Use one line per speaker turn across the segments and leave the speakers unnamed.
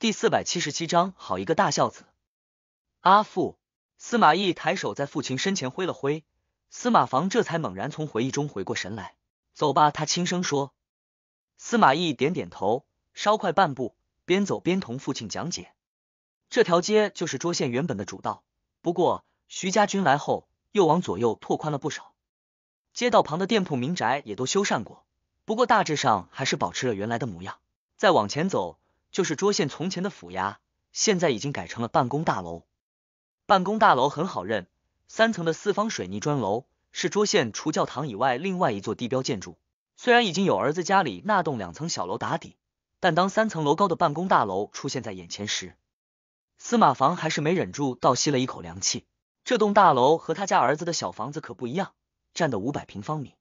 第四百七十七章，好一个大孝子！阿父，司马懿抬手在父亲身前挥了挥，司马防这才猛然从回忆中回过神来。走吧，他轻声说。司马懿点点头，稍快半步，边走边同父亲讲解：这条街就是涿县原本的主道，不过徐家军来后，又往左右拓宽了不少。街道旁的店铺、民宅也都修缮过，不过大致上还是保持了原来的模样。再往前走。就是桌县从前的府衙，现在已经改成了办公大楼。办公大楼很好认，三层的四方水泥砖楼是桌县除教堂以外另外一座地标建筑。虽然已经有儿子家里那栋两层小楼打底，但当三层楼高的办公大楼出现在眼前时，司马房还是没忍住倒吸了一口凉气。这栋大楼和他家儿子的小房子可不一样，占的五百平方米，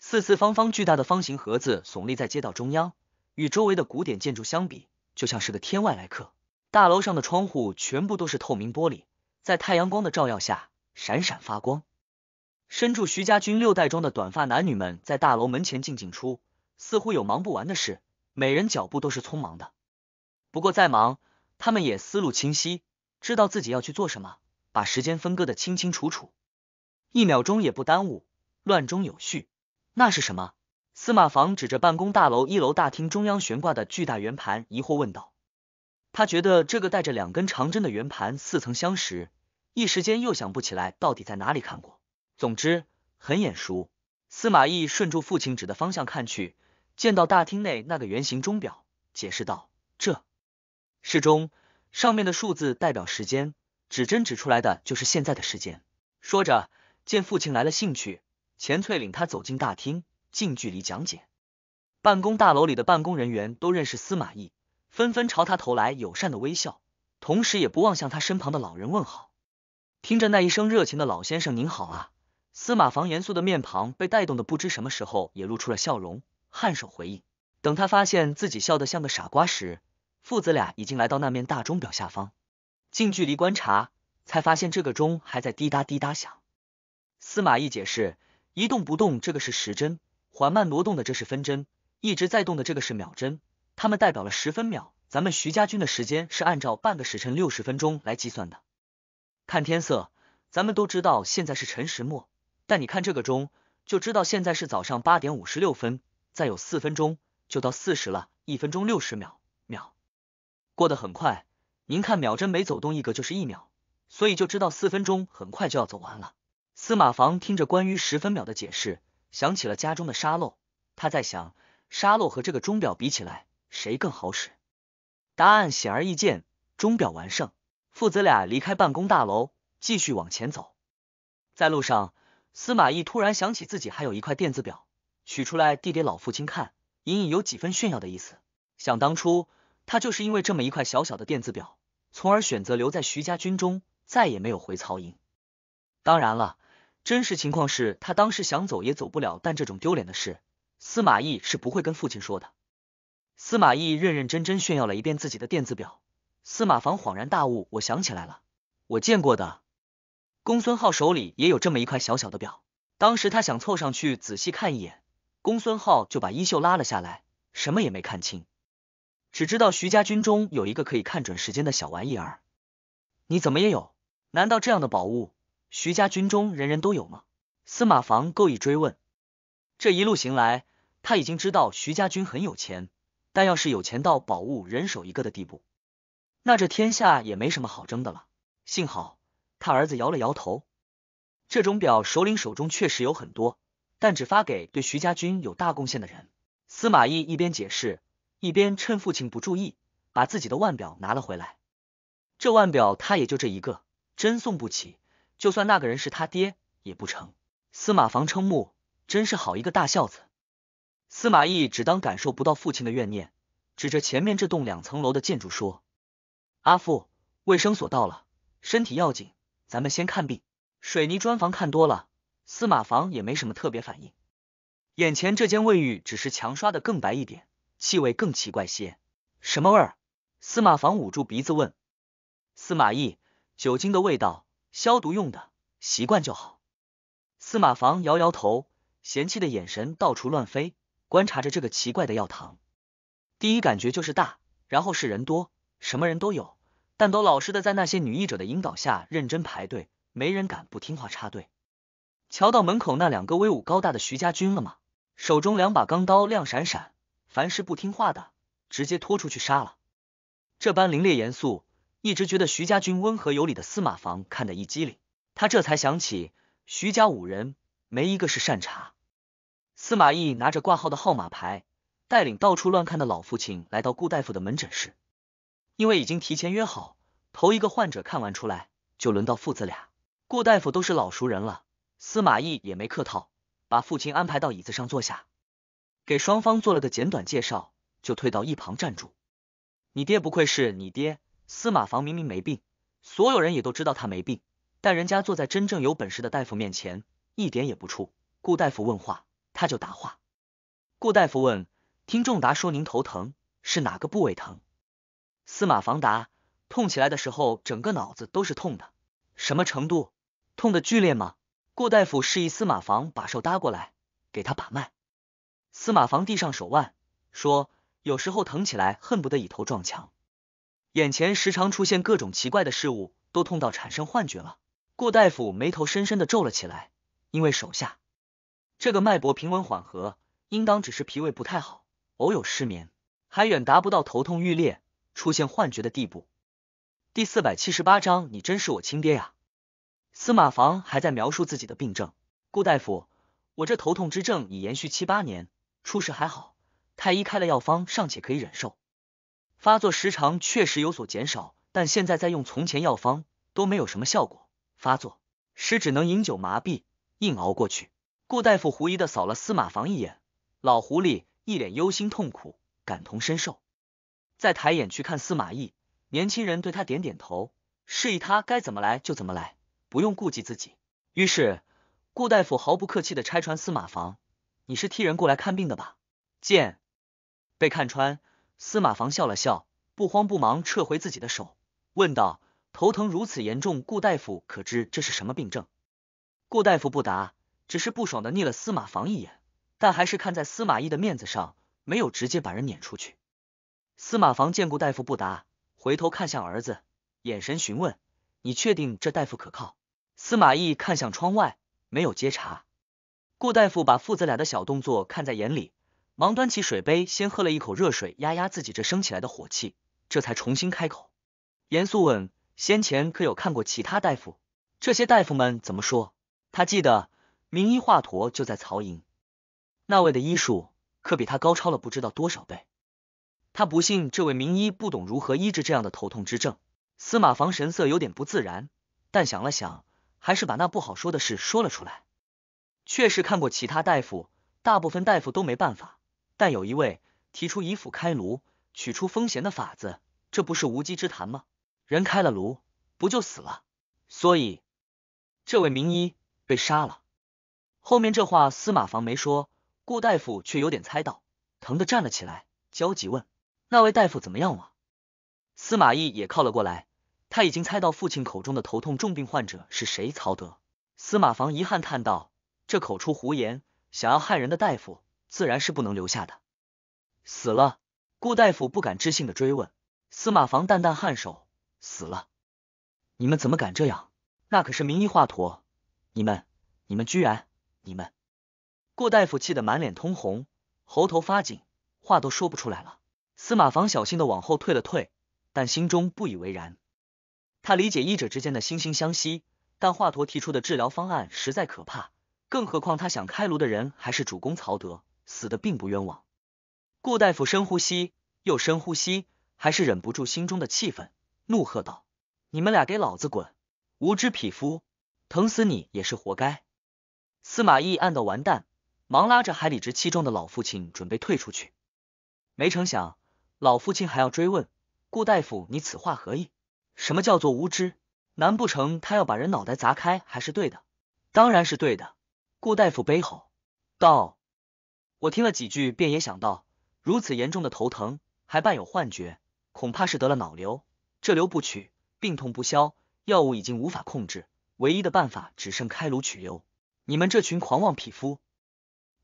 四四方方巨大的方形盒子耸立在街道中央。与周围的古典建筑相比，就像是个天外来客。大楼上的窗户全部都是透明玻璃，在太阳光的照耀下闪闪发光。身住徐家军六代庄的短发男女们在大楼门前进进出，似乎有忙不完的事，每人脚步都是匆忙的。不过再忙，他们也思路清晰，知道自己要去做什么，把时间分割的清清楚楚，一秒钟也不耽误，乱中有序。那是什么？司马房指着办公大楼一楼大厅中央悬挂的巨大圆盘，疑惑问道：“他觉得这个带着两根长针的圆盘似曾相识，一时间又想不起来到底在哪里看过，总之很眼熟。”司马懿顺住父亲指的方向看去，见到大厅内那个圆形钟表，解释道：“这是钟上面的数字代表时间，指针指出来的就是现在的时间。”说着，见父亲来了兴趣，钱翠领他走进大厅。近距离讲解，办公大楼里的办公人员都认识司马懿，纷纷朝他投来友善的微笑，同时也不忘向他身旁的老人问好。听着那一声热情的老先生您好啊，司马房严肃的面庞被带动的不知什么时候也露出了笑容，颔首回应。等他发现自己笑得像个傻瓜时，父子俩已经来到那面大钟表下方，近距离观察，才发现这个钟还在滴答滴答响。司马懿解释：一动不动，这个是时针。缓慢挪动的这是分针，一直在动的这个是秒针，它们代表了十分秒。咱们徐家军的时间是按照半个时辰六十分钟来计算的。看天色，咱们都知道现在是辰时末，但你看这个钟，就知道现在是早上八点五十六分，再有四分钟就到四十了，一分钟六十秒，秒过得很快。您看秒针每走动一格就是一秒，所以就知道四分钟很快就要走完了。司马房听着关于十分秒的解释。想起了家中的沙漏，他在想沙漏和这个钟表比起来，谁更好使？答案显而易见，钟表完胜。父子俩离开办公大楼，继续往前走。在路上，司马懿突然想起自己还有一块电子表，取出来递给老父亲看，隐隐有几分炫耀的意思。想当初，他就是因为这么一块小小的电子表，从而选择留在徐家军中，再也没有回曹营。当然了。真实情况是，他当时想走也走不了，但这种丢脸的事，司马懿是不会跟父亲说的。司马懿认认真真炫耀了一遍自己的电子表。司马防恍然大悟，我想起来了，我见过的公孙浩手里也有这么一块小小的表。当时他想凑上去仔细看一眼，公孙浩就把衣袖拉了下来，什么也没看清，只知道徐家军中有一个可以看准时间的小玩意儿。你怎么也有？难道这样的宝物？徐家军中人人都有吗？司马房故意追问。这一路行来，他已经知道徐家军很有钱，但要是有钱到宝物人手一个的地步，那这天下也没什么好争的了。幸好他儿子摇了摇头。这种表首领手中确实有很多，但只发给对徐家军有大贡献的人。司马懿一边解释，一边趁父亲不注意，把自己的腕表拿了回来。这腕表他也就这一个，真送不起。就算那个人是他爹也不成。司马房称目，真是好一个大孝子。司马懿只当感受不到父亲的怨念，指着前面这栋两层楼的建筑说：“阿父，卫生所到了，身体要紧，咱们先看病。水泥砖房看多了，司马房也没什么特别反应。眼前这间卫浴只是墙刷的更白一点，气味更奇怪些。什么味儿？”司马房捂住鼻子问。司马懿：酒精的味道。消毒用的，习惯就好。司马房摇摇头，嫌弃的眼神到处乱飞，观察着这个奇怪的药堂。第一感觉就是大，然后是人多，什么人都有，但都老实的在那些女医者的引导下认真排队，没人敢不听话插队。瞧到门口那两个威武高大的徐家军了吗？手中两把钢刀亮闪闪，凡是不听话的，直接拖出去杀了。这般凌冽严肃。一直觉得徐家军温和有礼的司马房看得一激灵，他这才想起徐家五人没一个是善茬。司马懿拿着挂号的号码牌，带领到处乱看的老父亲来到顾大夫的门诊室。因为已经提前约好，头一个患者看完出来，就轮到父子俩。顾大夫都是老熟人了，司马懿也没客套，把父亲安排到椅子上坐下，给双方做了个简短介绍，就退到一旁站住。你爹不愧是你爹。司马房明明没病，所有人也都知道他没病，但人家坐在真正有本事的大夫面前，一点也不怵。顾大夫问话，他就答话。顾大夫问：“听仲达说您头疼，是哪个部位疼？”司马房答：“痛起来的时候，整个脑子都是痛的。什么程度？痛的剧烈吗？”顾大夫示意司马房把手搭过来，给他把脉。司马房递上手腕，说：“有时候疼起来，恨不得以头撞墙。”眼前时常出现各种奇怪的事物，都痛到产生幻觉了。顾大夫眉头深深的皱了起来，因为手下这个脉搏平稳缓和，应当只是脾胃不太好，偶有失眠，还远达不到头痛欲裂、出现幻觉的地步。第四百七十八章，你真是我亲爹呀！司马房还在描述自己的病症。顾大夫，我这头痛之症已延续七八年，初事还好，太医开了药方，尚且可以忍受。发作时长确实有所减少，但现在在用从前药方都没有什么效果。发作时只能饮酒麻痹，硬熬过去。顾大夫狐疑的扫了司马房一眼，老狐狸一脸忧心痛苦，感同身受。再抬眼去看司马懿，年轻人对他点点头，示意他该怎么来就怎么来，不用顾忌自己。于是，顾大夫毫不客气的拆穿司马房：“你是替人过来看病的吧？”见被看穿。司马房笑了笑，不慌不忙撤回自己的手，问道：“头疼如此严重，顾大夫可知这是什么病症？”顾大夫不答，只是不爽的睨了司马防一眼，但还是看在司马懿的面子上，没有直接把人撵出去。司马房见顾大夫不答，回头看向儿子，眼神询问：“你确定这大夫可靠？”司马懿看向窗外，没有接茬。顾大夫把父子俩的小动作看在眼里。忙端起水杯，先喝了一口热水，压压自己这升起来的火气，这才重新开口，严肃问：“先前可有看过其他大夫？这些大夫们怎么说？”他记得名医华佗就在曹营，那位的医术可比他高超了不知道多少倍。他不信这位名医不懂如何医治这样的头痛之症。司马房神色有点不自然，但想了想，还是把那不好说的事说了出来：“确实看过其他大夫，大部分大夫都没办法。”但有一位提出以斧开颅取出风弦的法子，这不是无稽之谈吗？人开了颅，不就死了？所以这位名医被杀了。后面这话司马房没说，顾大夫却有点猜到，疼得站了起来，焦急问：“那位大夫怎么样了？”司马懿也靠了过来，他已经猜到父亲口中的头痛重病患者是谁。曹德司马房遗憾叹道：“这口出胡言，想要害人的大夫。”自然是不能留下的，死了！顾大夫不敢置信的追问。司马防淡淡颔首，死了！你们怎么敢这样？那可是名医华佗！你们，你们居然，你们！顾大夫气得满脸通红，喉头发紧，话都说不出来了。司马防小心的往后退了退，但心中不以为然。他理解医者之间的惺惺相惜，但华佗提出的治疗方案实在可怕。更何况他想开颅的人还是主公曹德。死的并不冤枉，顾大夫深呼吸又深呼吸，还是忍不住心中的气愤，怒喝道：“你们俩给老子滚！无知匹夫，疼死你也是活该！”司马懿暗道完蛋，忙拉着还理直气壮的老父亲准备退出去，没成想老父亲还要追问顾大夫：“你此话何意？什么叫做无知？难不成他要把人脑袋砸开还是对的？当然是对的！”顾大夫悲吼道。我听了几句，便也想到，如此严重的头疼，还伴有幻觉，恐怕是得了脑瘤。这瘤不取，病痛不消，药物已经无法控制，唯一的办法只剩开颅取瘤。你们这群狂妄匹夫，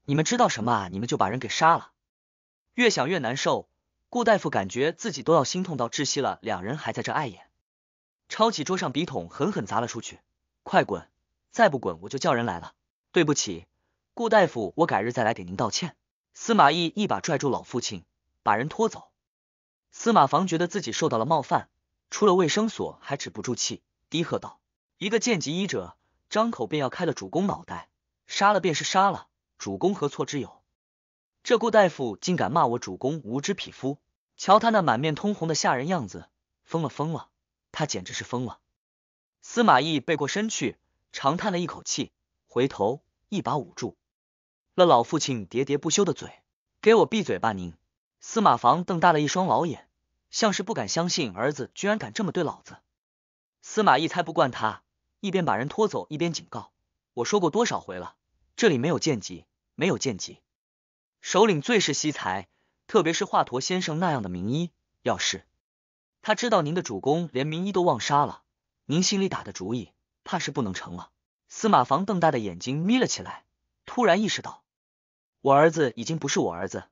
你们知道什么，啊？你们就把人给杀了！越想越难受，顾大夫感觉自己都要心痛到窒息了。两人还在这碍眼，抄起桌上笔筒狠狠砸了出去。快滚！再不滚，我就叫人来了。对不起。顾大夫，我改日再来给您道歉。司马懿一把拽住老父亲，把人拖走。司马防觉得自己受到了冒犯，出了卫生所还止不住气，低喝道：“一个贱籍医者，张口便要开了主公脑袋，杀了便是杀了，主公何错之有？这顾大夫竟敢骂我主公无知匹夫！瞧他那满面通红的吓人样子，疯了疯了，他简直是疯了！”司马懿背过身去，长叹了一口气，回头一把捂住。了老父亲喋喋不休的嘴，给我闭嘴吧您！司马房瞪大了一双老眼，像是不敢相信儿子居然敢这么对老子。司马懿猜不惯他，一边把人拖走，一边警告：“我说过多少回了，这里没有剑籍，没有剑籍。首领最是惜才，特别是华佗先生那样的名医。要是他知道您的主公连名医都忘杀了，您心里打的主意，怕是不能成了。”司马房瞪大的眼睛眯了起来，突然意识到。我儿子已经不是我儿子，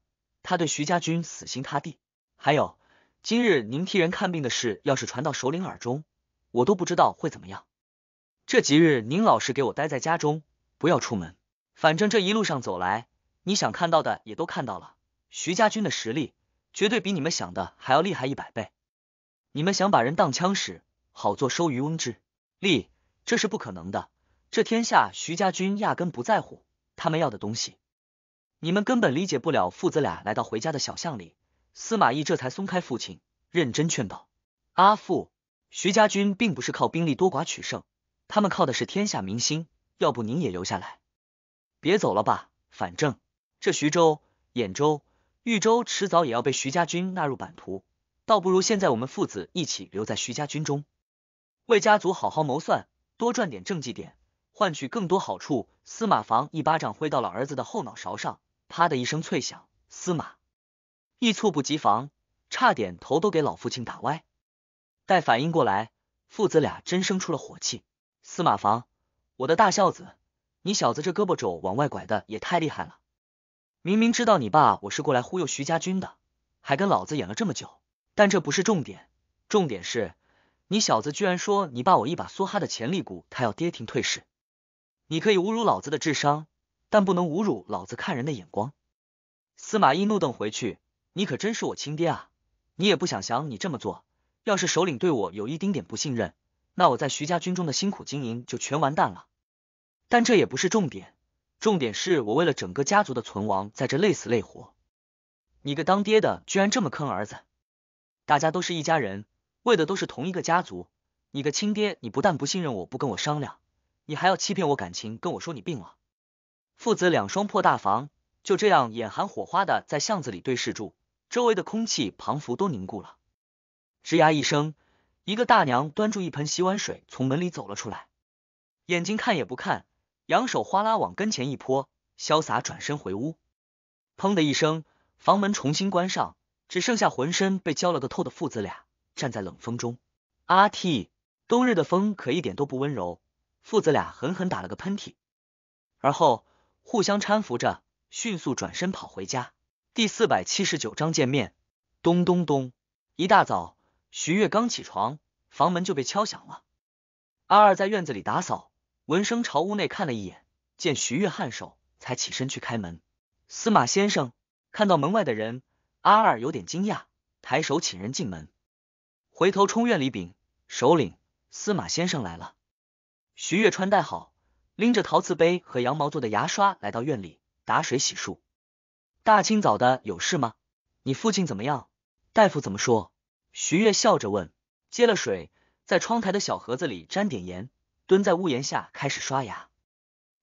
他对徐家军死心塌地。还有，今日您替人看病的事，要是传到首领耳中，我都不知道会怎么样。这几日您老实给我待在家中，不要出门。反正这一路上走来，你想看到的也都看到了。徐家军的实力绝对比你们想的还要厉害一百倍。你们想把人当枪使，好做收渔翁之利，这是不可能的。这天下，徐家军压根不在乎他们要的东西。你们根本理解不了。父子俩来到回家的小巷里，司马懿这才松开父亲，认真劝道：“阿父，徐家军并不是靠兵力多寡取胜，他们靠的是天下民心。要不您也留下来，别走了吧。反正这徐州、兖州、豫州迟早也要被徐家军纳入版图，倒不如现在我们父子一起留在徐家军中，为家族好好谋算，多赚点政绩点，换取更多好处。”司马房一巴掌挥到了儿子的后脑勺上。啪的一声脆响，司马懿猝不及防，差点头都给老父亲打歪。待反应过来，父子俩真生出了火气。司马防，我的大孝子，你小子这胳膊肘往外拐的也太厉害了！明明知道你爸我是过来忽悠徐家军的，还跟老子演了这么久。但这不是重点，重点是，你小子居然说你爸我一把梭哈的潜力股，他要跌停退市，你可以侮辱老子的智商！但不能侮辱老子看人的眼光。司马懿怒瞪回去：“你可真是我亲爹啊！你也不想想，你这么做，要是首领对我有一丁点不信任，那我在徐家军中的辛苦经营就全完蛋了。但这也不是重点，重点是我为了整个家族的存亡，在这累死累活。你个当爹的居然这么坑儿子！大家都是一家人，为的都是同一个家族。你个亲爹，你不但不信任我，不跟我商量，你还要欺骗我感情，跟我说你病了。”父子两双破大房就这样眼含火花的在巷子里对视住，周围的空气彷佛都凝固了。吱呀一声，一个大娘端住一盆洗碗水从门里走了出来，眼睛看也不看，扬手哗啦往跟前一泼，潇洒转身回屋。砰的一声，房门重新关上，只剩下浑身被浇了个透的父子俩站在冷风中。阿嚏！冬日的风可一点都不温柔，父子俩狠狠打了个喷嚏，而后。互相搀扶着，迅速转身跑回家。第四百七十九章见面。咚咚咚！一大早，徐月刚起床，房门就被敲响了。阿二在院子里打扫，闻声朝屋内看了一眼，见徐月颔首，才起身去开门。司马先生看到门外的人，阿二有点惊讶，抬手请人进门，回头冲院里禀：“首领，司马先生来了。”徐月穿戴好。拎着陶瓷杯和羊毛做的牙刷来到院里打水洗漱。大清早的，有事吗？你父亲怎么样？大夫怎么说？徐月笑着问。接了水，在窗台的小盒子里沾点盐，蹲在屋檐下开始刷牙。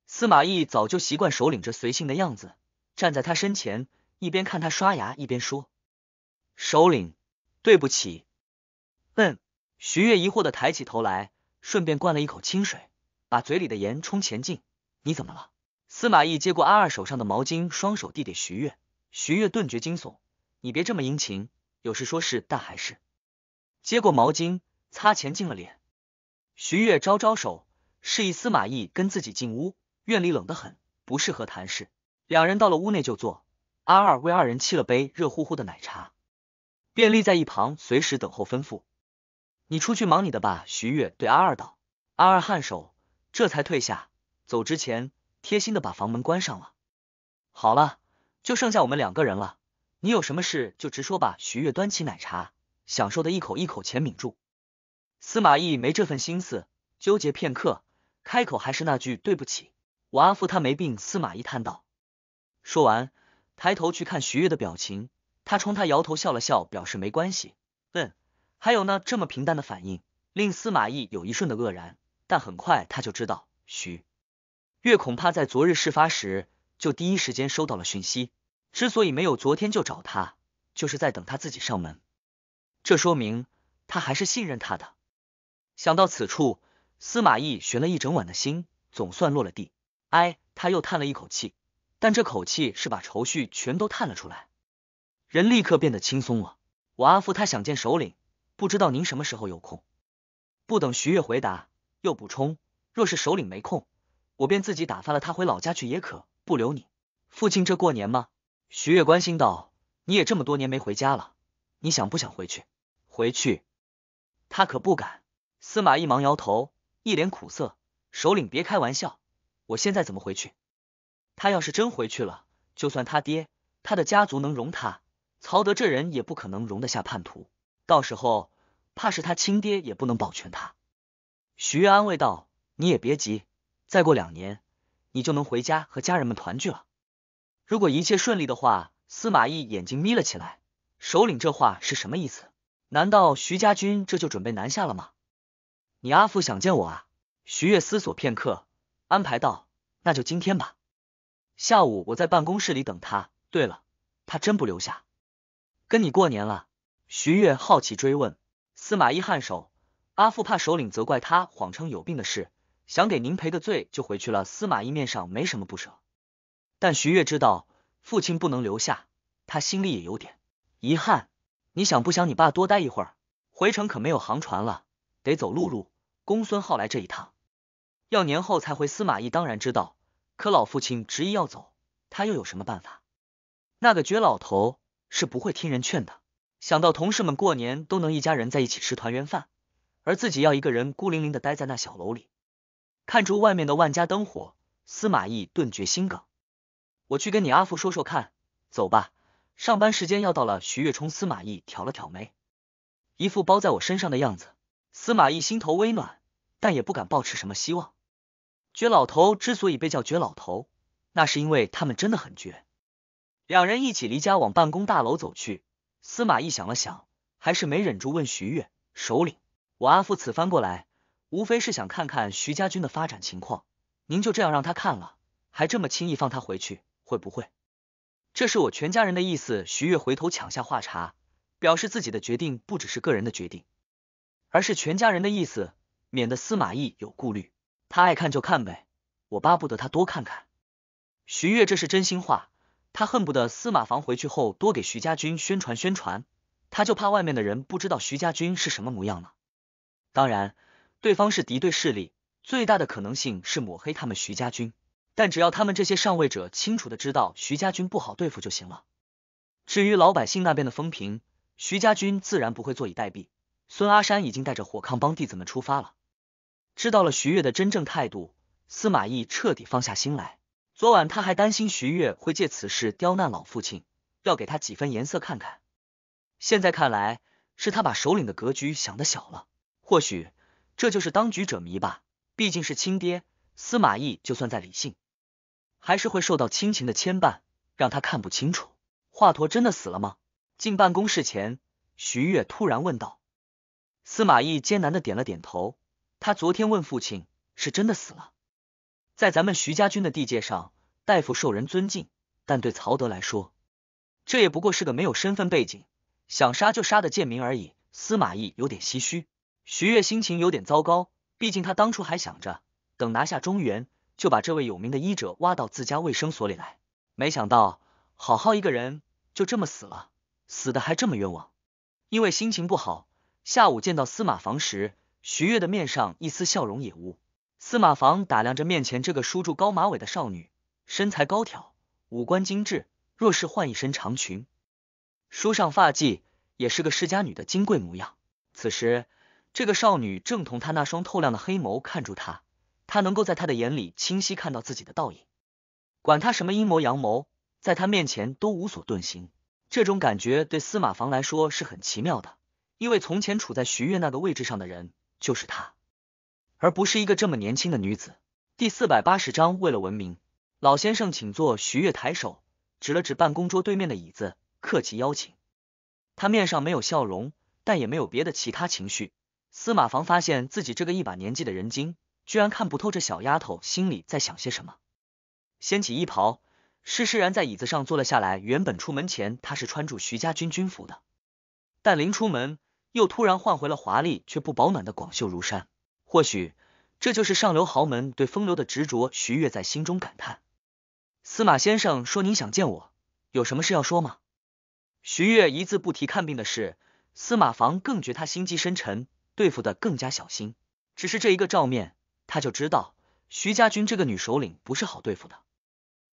司马懿早就习惯首领这随性的样子，站在他身前，一边看他刷牙，一边说：“首领，对不起。”嗯？徐月疑惑的抬起头来，顺便灌了一口清水。把嘴里的盐冲前进，你怎么了？司马懿接过阿二手上的毛巾，双手递给徐月。徐月顿觉惊悚，你别这么殷勤，有事说事。但还是接过毛巾，擦前进了脸。徐月招招手，示意司马懿跟自己进屋。院里冷得很，不适合谈事。两人到了屋内就坐，阿二为二人沏了杯热乎乎的奶茶，便立在一旁随时等候吩咐。你出去忙你的吧，徐月对阿二道。阿二颔首。这才退下，走之前贴心的把房门关上了。好了，就剩下我们两个人了，你有什么事就直说吧。徐月端起奶茶，享受的一口一口浅抿住。司马懿没这份心思，纠结片刻，开口还是那句对不起。我阿父他没病。司马懿叹道。说完，抬头去看徐月的表情，他冲他摇头笑了笑，表示没关系。嗯，还有呢？这么平淡的反应，令司马懿有一瞬的愕然。但很快他就知道，徐月恐怕在昨日事发时就第一时间收到了讯息。之所以没有昨天就找他，就是在等他自己上门。这说明他还是信任他的。想到此处，司马懿悬了一整晚的心总算落了地。哎，他又叹了一口气，但这口气是把愁绪全都叹了出来，人立刻变得轻松了。我阿父他想见首领，不知道您什么时候有空？不等徐月回答。又补充，若是首领没空，我便自己打发了他回老家去也可，不留你。父亲这过年吗？徐月关心道，你也这么多年没回家了，你想不想回去？回去？他可不敢。司马懿忙摇头，一脸苦涩。首领别开玩笑，我现在怎么回去？他要是真回去了，就算他爹，他的家族能容他？曹德这人也不可能容得下叛徒，到时候怕是他亲爹也不能保全他。徐悦安慰道：“你也别急，再过两年，你就能回家和家人们团聚了。如果一切顺利的话。”司马懿眼睛眯了起来，首领这话是什么意思？难道徐家军这就准备南下了吗？你阿父想见我啊？徐月思索片刻，安排道：“那就今天吧，下午我在办公室里等他。对了，他真不留下跟你过年了？”徐月好奇追问，司马懿颔首。阿富怕首领责怪他，谎称有病的事，想给您赔个罪就回去了。司马懿面上没什么不舍，但徐悦知道父亲不能留下，他心里也有点遗憾。你想不想你爸多待一会儿？回城可没有航船了，得走陆路。公孙浩来这一趟，要年后才回。司马懿当然知道，可老父亲执意要走，他又有什么办法？那个倔老头是不会听人劝的。想到同事们过年都能一家人在一起吃团圆饭。而自己要一个人孤零零的待在那小楼里，看出外面的万家灯火，司马懿顿觉心梗。我去跟你阿父说说看，走吧，上班时间要到了。徐月冲司马懿挑了挑眉，一副包在我身上的样子。司马懿心头微暖，但也不敢抱持什么希望。绝老头之所以被叫绝老头，那是因为他们真的很绝。两人一起离家往办公大楼走去。司马懿想了想，还是没忍住问徐月首领。我阿父此番过来，无非是想看看徐家军的发展情况。您就这样让他看了，还这么轻易放他回去，会不会？这是我全家人的意思。徐月回头抢下话茬，表示自己的决定不只是个人的决定，而是全家人的意思，免得司马懿有顾虑。他爱看就看呗，我巴不得他多看看。徐月这是真心话，他恨不得司马房回去后多给徐家军宣传宣传，他就怕外面的人不知道徐家军是什么模样呢。当然，对方是敌对势力，最大的可能性是抹黑他们徐家军。但只要他们这些上位者清楚的知道徐家军不好对付就行了。至于老百姓那边的风评，徐家军自然不会坐以待毙。孙阿山已经带着火炕帮弟子们出发了。知道了徐月的真正态度，司马懿彻底放下心来。昨晚他还担心徐月会借此事刁难老父亲，要给他几分颜色看看。现在看来，是他把首领的格局想的小了。或许这就是当局者迷吧。毕竟是亲爹，司马懿就算再理性，还是会受到亲情的牵绊，让他看不清楚。华佗真的死了吗？进办公室前，徐悦突然问道。司马懿艰难的点了点头。他昨天问父亲，是真的死了。在咱们徐家军的地界上，大夫受人尊敬，但对曹德来说，这也不过是个没有身份背景、想杀就杀的贱民而已。司马懿有点唏嘘。徐月心情有点糟糕，毕竟他当初还想着等拿下中原，就把这位有名的医者挖到自家卫生所里来，没想到好好一个人就这么死了，死的还这么冤枉。因为心情不好，下午见到司马房时，徐月的面上一丝笑容也无。司马房打量着面前这个梳住高马尾的少女，身材高挑，五官精致，若是换一身长裙，梳上发髻，也是个世家女的金贵模样。此时。这个少女正同他那双透亮的黑眸看住他，他能够在她的眼里清晰看到自己的倒影。管他什么阴谋阳谋，在他面前都无所遁形。这种感觉对司马房来说是很奇妙的，因为从前处在徐月那个位置上的人就是他，而不是一个这么年轻的女子。第四百八十章为了文明，老先生请坐。徐月抬手指了指办公桌对面的椅子，客气邀请。他面上没有笑容，但也没有别的其他情绪。司马房发现自己这个一把年纪的人精，居然看不透这小丫头心里在想些什么。掀起衣袍，施施然在椅子上坐了下来。原本出门前她是穿住徐家军军服的，但临出门又突然换回了华丽却不保暖的广袖襦衫。或许这就是上流豪门对风流的执着。徐月在心中感叹：“司马先生说您想见我，有什么事要说吗？”徐月一字不提看病的事，司马房更觉他心机深沉。对付的更加小心，只是这一个照面，他就知道徐家军这个女首领不是好对付的。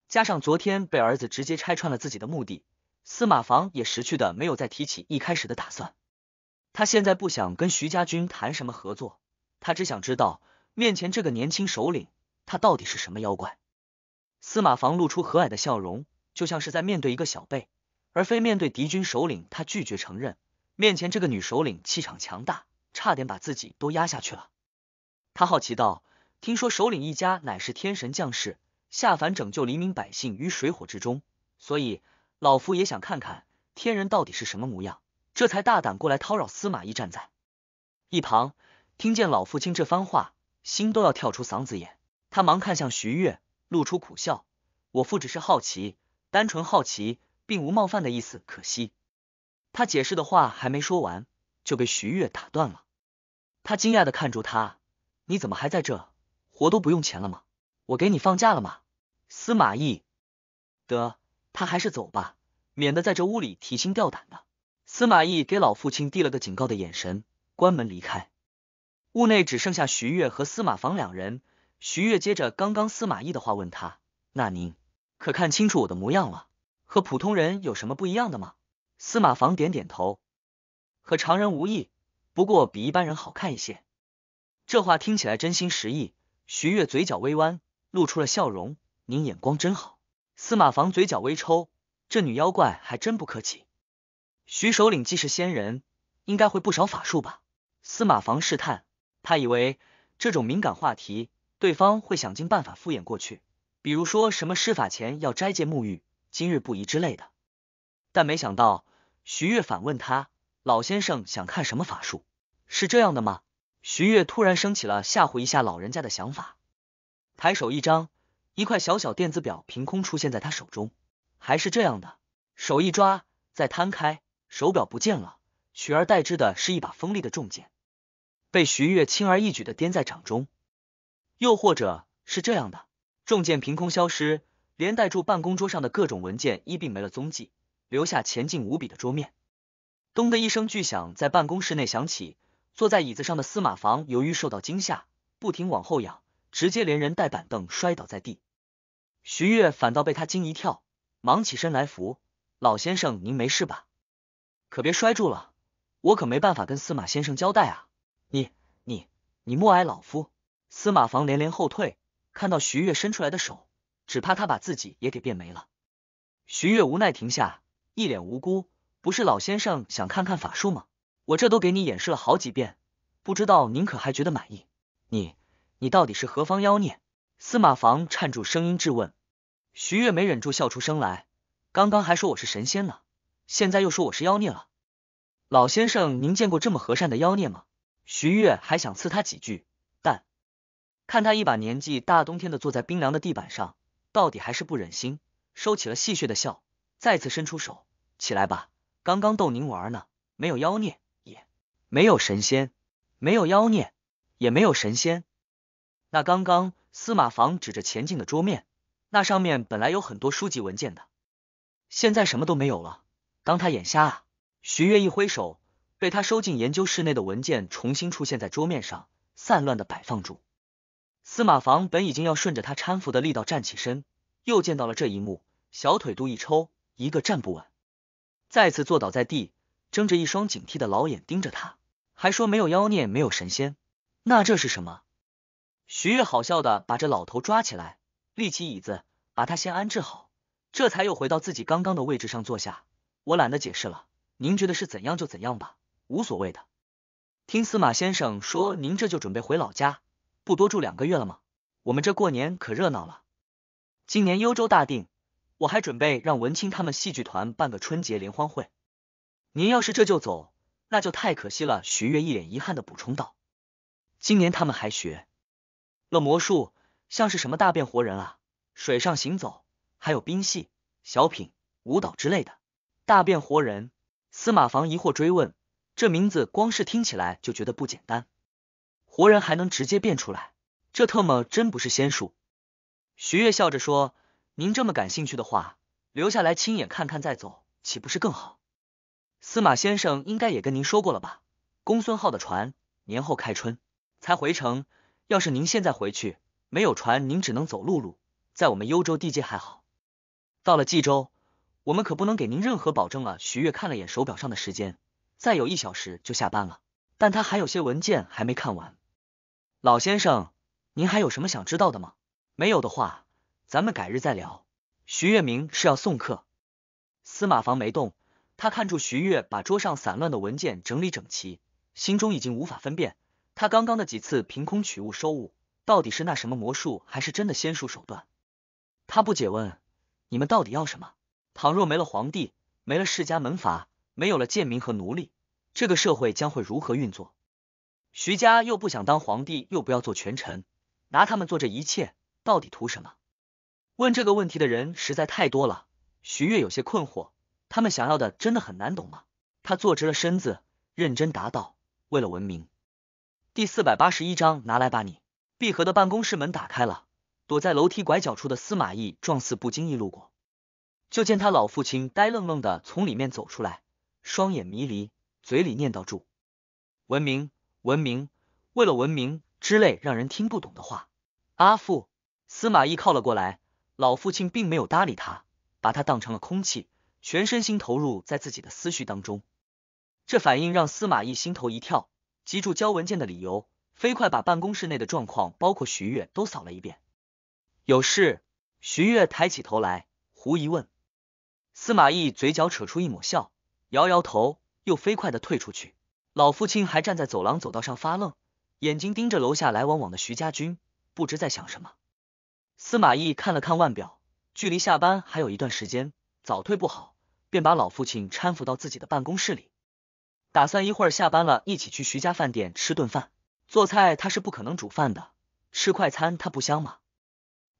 加上昨天被儿子直接拆穿了自己的目的，司马房也识趣的没有再提起一开始的打算。他现在不想跟徐家军谈什么合作，他只想知道面前这个年轻首领，他到底是什么妖怪。司马房露出和蔼的笑容，就像是在面对一个小辈，而非面对敌军首领。他拒绝承认面前这个女首领气场强大。差点把自己都压下去了。他好奇道：“听说首领一家乃是天神降世，下凡拯救黎民百姓于水火之中，所以老夫也想看看天人到底是什么模样，这才大胆过来叨扰司马懿。”站在一旁，听见老父亲这番话，心都要跳出嗓子眼。他忙看向徐悦，露出苦笑：“我父只是好奇，单纯好奇，并无冒犯的意思。可惜，他解释的话还没说完，就被徐月打断了。”他惊讶的看住他，你怎么还在这？活都不用钱了吗？我给你放假了吗？司马懿，得，他还是走吧，免得在这屋里提心吊胆的。司马懿给老父亲递了个警告的眼神，关门离开。屋内只剩下徐月和司马房两人。徐月接着刚刚司马懿的话问他，那您可看清楚我的模样了？和普通人有什么不一样的吗？司马房点点头，和常人无异。不过比一般人好看一些，这话听起来真心实意。徐月嘴角微弯，露出了笑容。您眼光真好。司马房嘴角微抽，这女妖怪还真不客气。徐首领既是仙人，应该会不少法术吧？司马房试探，他以为这种敏感话题，对方会想尽办法敷衍过去，比如说什么施法前要斋戒沐浴，今日不宜之类的。但没想到，徐月反问他：“老先生想看什么法术？”是这样的吗？徐月突然升起了吓唬一下老人家的想法，抬手一张，一块小小电子表凭空出现在他手中，还是这样的，手一抓再摊开，手表不见了，取而代之的是一把锋利的重剑，被徐月轻而易举的掂在掌中。又或者是这样的，重剑凭空消失，连带住办公桌上的各种文件一并没了踪迹，留下前进无比的桌面。咚的一声巨响在办公室内响起。坐在椅子上的司马房由于受到惊吓，不停往后仰，直接连人带板凳摔倒在地。徐月反倒被他惊一跳，忙起身来扶老先生：“您没事吧？可别摔住了，我可没办法跟司马先生交代啊！”你、你、你莫挨老夫司马房连连后退，看到徐月伸出来的手，只怕他把自己也给变没了。徐月无奈停下，一脸无辜：“不是老先生想看看法术吗？”我这都给你演示了好几遍，不知道您可还觉得满意？你，你到底是何方妖孽？司马房颤住声音质问。徐月没忍住笑出声来，刚刚还说我是神仙呢，现在又说我是妖孽了。老先生，您见过这么和善的妖孽吗？徐月还想刺他几句，但看他一把年纪，大冬天的坐在冰凉的地板上，到底还是不忍心，收起了戏谑的笑，再次伸出手，起来吧，刚刚逗您玩呢，没有妖孽。没有神仙，没有妖孽，也没有神仙。那刚刚司马房指着前进的桌面，那上面本来有很多书籍文件的，现在什么都没有了。当他眼瞎啊！徐悦一挥手，被他收进研究室内的文件重新出现在桌面上，散乱的摆放住。司马房本已经要顺着他搀扶的力道站起身，又见到了这一幕，小腿肚一抽，一个站不稳，再次坐倒在地，睁着一双警惕的老眼盯着他。还说没有妖孽，没有神仙，那这是什么？徐悦好笑的把这老头抓起来，立起椅子，把他先安置好，这才又回到自己刚刚的位置上坐下。我懒得解释了，您觉得是怎样就怎样吧，无所谓的。听司马先生说，您这就准备回老家，不多住两个月了吗？我们这过年可热闹了，今年幽州大定，我还准备让文清他们戏剧团办个春节联欢会，您要是这就走。那就太可惜了，徐月一脸遗憾的补充道。今年他们还学了魔术，像是什么大变活人啊，水上行走，还有冰戏、小品、舞蹈之类的。大变活人，司马房疑惑追问，这名字光是听起来就觉得不简单，活人还能直接变出来，这特么真不是仙术。徐月笑着说：“您这么感兴趣的话，留下来亲眼看看再走，岂不是更好？”司马先生应该也跟您说过了吧，公孙浩的船年后开春才回城。要是您现在回去，没有船，您只能走陆路。在我们幽州地界还好，到了冀州，我们可不能给您任何保证了。徐月看了眼手表上的时间，再有一小时就下班了，但他还有些文件还没看完。老先生，您还有什么想知道的吗？没有的话，咱们改日再聊。徐月明是要送客，司马房没动。他看住徐月把桌上散乱的文件整理整齐，心中已经无法分辨，他刚刚的几次凭空取物收物，到底是那什么魔术，还是真的仙术手段？他不解问：“你们到底要什么？倘若没了皇帝，没了世家门阀，没有了贱民和奴隶，这个社会将会如何运作？徐家又不想当皇帝，又不要做权臣，拿他们做这一切，到底图什么？”问这个问题的人实在太多了，徐月有些困惑。他们想要的真的很难懂吗？他坐直了身子，认真答道：“为了文明。”第四百八十一章，拿来吧！你闭合的办公室门打开了，躲在楼梯拐角处的司马懿状似不经意路过，就见他老父亲呆愣愣的从里面走出来，双眼迷离，嘴里念叨住“文明，文明，为了文明”之类让人听不懂的话。阿父，司马懿靠了过来，老父亲并没有搭理他，把他当成了空气。全身心投入在自己的思绪当中，这反应让司马懿心头一跳，急住交文件的理由，飞快把办公室内的状况，包括徐悦都扫了一遍。有事？徐月抬起头来，狐疑问。司马懿嘴角扯出一抹笑，摇摇头，又飞快的退出去。老父亲还站在走廊走道上发愣，眼睛盯着楼下来往往的徐家军，不知在想什么。司马懿看了看腕表，距离下班还有一段时间，早退不好。便把老父亲搀扶到自己的办公室里，打算一会儿下班了一起去徐家饭店吃顿饭。做菜他是不可能煮饭的，吃快餐他不香吗？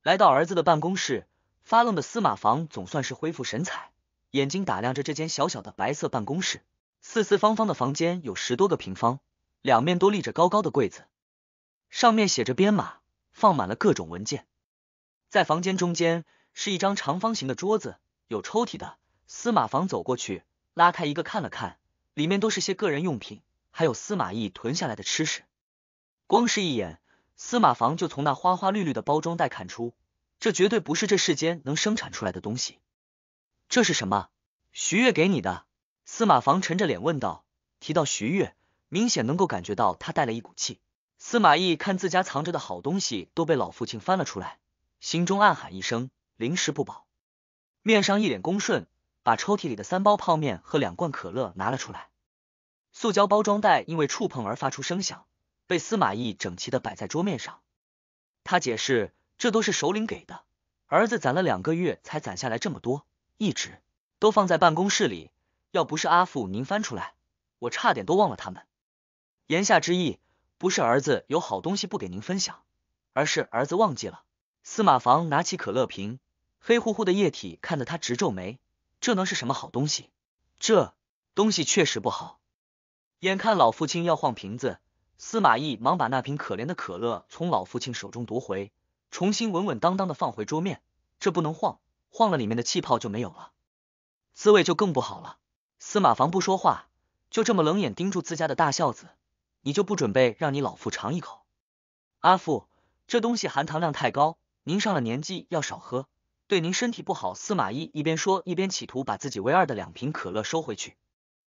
来到儿子的办公室，发愣的司马房总算是恢复神采，眼睛打量着这间小小的白色办公室。四四方方的房间有十多个平方，两面都立着高高的柜子，上面写着编码，放满了各种文件。在房间中间是一张长方形的桌子，有抽屉的。司马房走过去，拉开一个看了看，里面都是些个人用品，还有司马懿囤下来的吃食。光是一眼，司马房就从那花花绿绿的包装袋看出，这绝对不是这世间能生产出来的东西。这是什么？徐月给你的？司马房沉着脸问道。提到徐月，明显能够感觉到他带了一股气。司马懿看自家藏着的好东西都被老父亲翻了出来，心中暗喊一声临时不保，面上一脸恭顺。把抽屉里的三包泡面和两罐可乐拿了出来，塑胶包装袋因为触碰而发出声响，被司马懿整齐的摆在桌面上。他解释，这都是首领给的，儿子攒了两个月才攒下来这么多，一直都放在办公室里，要不是阿父您翻出来，我差点都忘了他们。言下之意，不是儿子有好东西不给您分享，而是儿子忘记了。司马房拿起可乐瓶，黑乎乎的液体看得他直皱眉。这能是什么好东西？这东西确实不好。眼看老父亲要晃瓶子，司马懿忙把那瓶可怜的可乐从老父亲手中夺回，重新稳稳当当的放回桌面。这不能晃，晃了里面的气泡就没有了，滋味就更不好了。司马房不说话，就这么冷眼盯住自家的大孝子。你就不准备让你老父尝一口？阿父，这东西含糖量太高，您上了年纪要少喝。对您身体不好，司马懿一边说，一边企图把自己唯二的两瓶可乐收回去。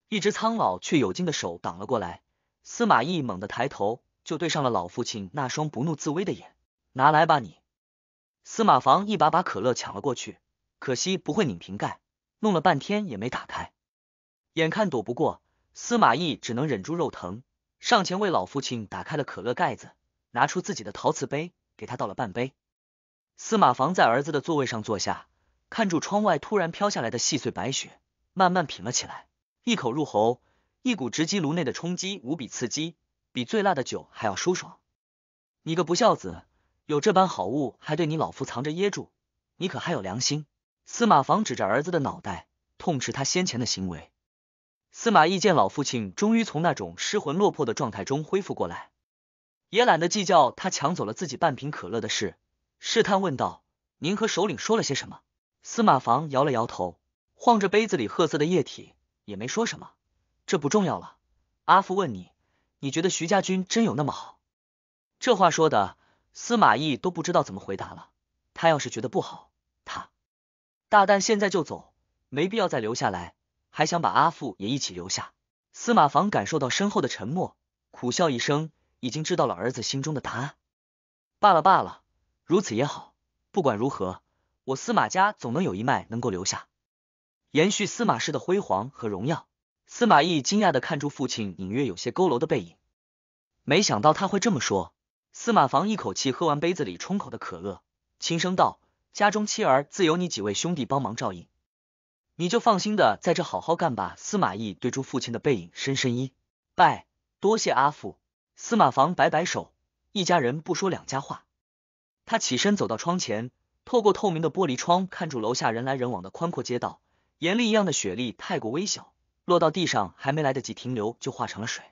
一只苍老却有劲的手挡了过来，司马懿猛地抬头就对上了老父亲那双不怒自威的眼。拿来吧你，司马房一把把可乐抢了过去，可惜不会拧瓶盖，弄了半天也没打开。眼看躲不过，司马懿只能忍住肉疼，上前为老父亲打开了可乐盖子，拿出自己的陶瓷杯给他倒了半杯。司马房在儿子的座位上坐下，看住窗外突然飘下来的细碎白雪，慢慢品了起来，一口入喉，一股直击颅内的冲击无比刺激，比最辣的酒还要舒爽。你个不孝子，有这般好物还对你老夫藏着掖住，你可还有良心？司马房指着儿子的脑袋，痛斥他先前的行为。司马懿见老父亲终于从那种失魂落魄的状态中恢复过来，也懒得计较他抢走了自己半瓶可乐的事。试探问道：“您和首领说了些什么？”司马房摇了摇头，晃着杯子里褐色的液体，也没说什么。这不重要了。阿父问你，你觉得徐家军真有那么好？这话说的，司马懿都不知道怎么回答了。他要是觉得不好，他大旦现在就走，没必要再留下来。还想把阿父也一起留下？司马房感受到身后的沉默，苦笑一声，已经知道了儿子心中的答案。罢了罢了。如此也好，不管如何，我司马家总能有一脉能够留下，延续司马氏的辉煌和荣耀。司马懿惊讶的看住父亲隐约有些佝偻的背影，没想到他会这么说。司马房一口气喝完杯子里冲口的可乐，轻声道：“家中妻儿自有你几位兄弟帮忙照应，你就放心的在这好好干吧。”司马懿对住父亲的背影深深一拜，多谢阿父。司马房摆摆手，一家人不说两家话。他起身走到窗前，透过透明的玻璃窗看住楼下人来人往的宽阔街道。盐粒一样的雪粒太过微小，落到地上还没来得及停留就化成了水。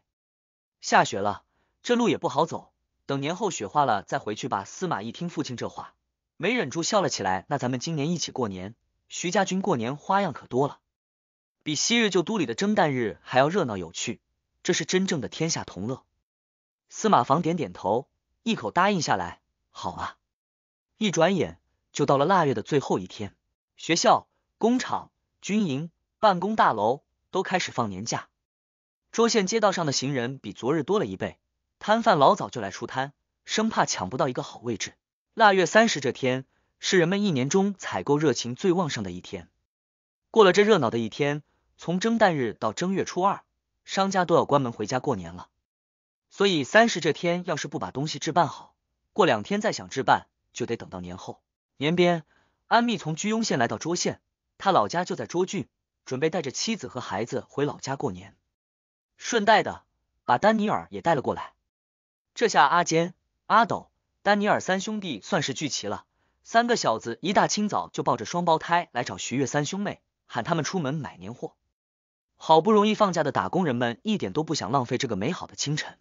下雪了，这路也不好走。等年后雪化了再回去吧。司马懿听父亲这话，没忍住笑了起来。那咱们今年一起过年。徐家军过年花样可多了，比昔日旧都里的蒸蛋日还要热闹有趣。这是真正的天下同乐。司马房点点头，一口答应下来。好啊。一转眼就到了腊月的最后一天，学校、工厂、军营、办公大楼都开始放年假。涿县街道上的行人比昨日多了一倍，摊贩老早就来出摊，生怕抢不到一个好位置。腊月三十这天是人们一年中采购热情最旺盛的一天。过了这热闹的一天，从蒸蛋日到正月初二，商家都要关门回家过年了。所以三十这天要是不把东西置办好，过两天再想置办。就得等到年后。年边，安蜜从居庸县来到涿县，他老家就在涿郡，准备带着妻子和孩子回老家过年，顺带的把丹尼尔也带了过来。这下阿坚、阿斗、丹尼尔三兄弟算是聚齐了。三个小子一大清早就抱着双胞胎来找徐月三兄妹，喊他们出门买年货。好不容易放假的打工人们一点都不想浪费这个美好的清晨。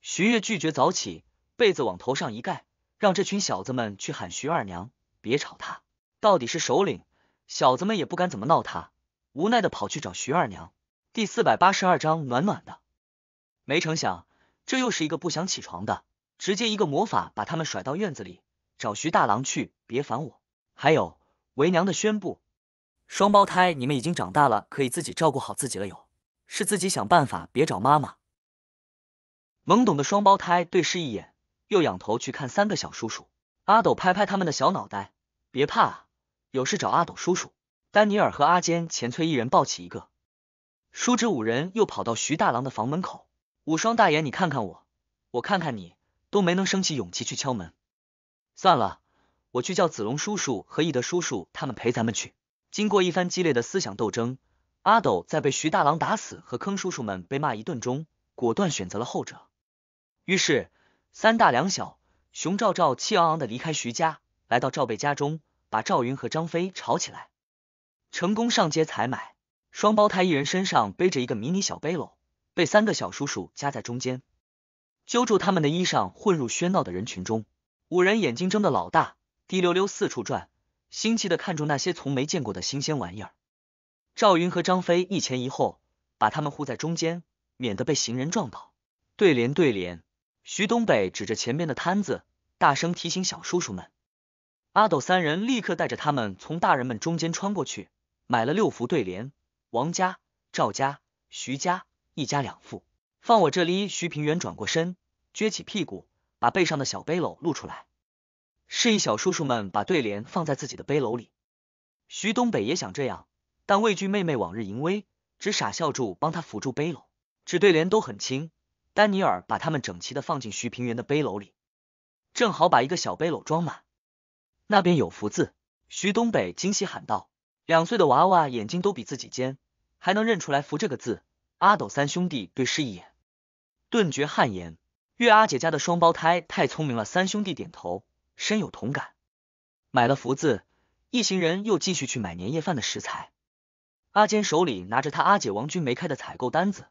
徐月拒绝早起，被子往头上一盖。让这群小子们去喊徐二娘，别吵他，到底是首领，小子们也不敢怎么闹他，无奈的跑去找徐二娘。第四百八十二章暖暖的，没成想，这又是一个不想起床的，直接一个魔法把他们甩到院子里，找徐大郎去，别烦我。还有为娘的宣布，双胞胎你们已经长大了，可以自己照顾好自己了，哟，是自己想办法，别找妈妈。懵懂的双胞胎对视一眼。又仰头去看三个小叔叔，阿斗拍拍他们的小脑袋，别怕啊，有事找阿斗叔叔。丹尼尔和阿坚前脆一人抱起一个，叔侄五人又跑到徐大郎的房门口，五双大眼你看看我，我看看你，都没能生起勇气去敲门。算了，我去叫子龙叔叔和易德叔叔他们陪咱们去。经过一番激烈的思想斗争，阿斗在被徐大郎打死和坑叔叔们被骂一顿中，果断选择了后者。于是。三大两小，熊赵赵气昂昂的离开徐家，来到赵贝家中，把赵云和张飞吵起来，成功上街采买。双胞胎一人身上背着一个迷你小背篓，被三个小叔叔夹在中间，揪住他们的衣裳，混入喧闹的人群中。五人眼睛睁的老大，滴溜溜四处转，新奇的看中那些从没见过的新鲜玩意儿。赵云和张飞一前一后，把他们护在中间，免得被行人撞倒。对联，对联。徐东北指着前面的摊子，大声提醒小叔叔们。阿斗三人立刻带着他们从大人们中间穿过去，买了六幅对联：王家、赵家、徐家，一家两副，放我这里。徐平原转过身，撅起屁股，把背上的小背篓露出来，示意小叔叔们把对联放在自己的背篓里。徐东北也想这样，但畏惧妹妹往日淫威，只傻笑住帮他扶住背篓。纸对联都很轻。丹尼尔把它们整齐的放进徐平原的背篓里，正好把一个小背篓装满。那边有福字，徐东北惊喜喊道：“两岁的娃娃眼睛都比自己尖，还能认出来福这个字。”阿斗三兄弟对视一眼，顿觉汗颜。月阿姐家的双胞胎太聪明了，三兄弟点头，深有同感。买了福字，一行人又继续去买年夜饭的食材。阿坚手里拿着他阿姐王军梅开的采购单子。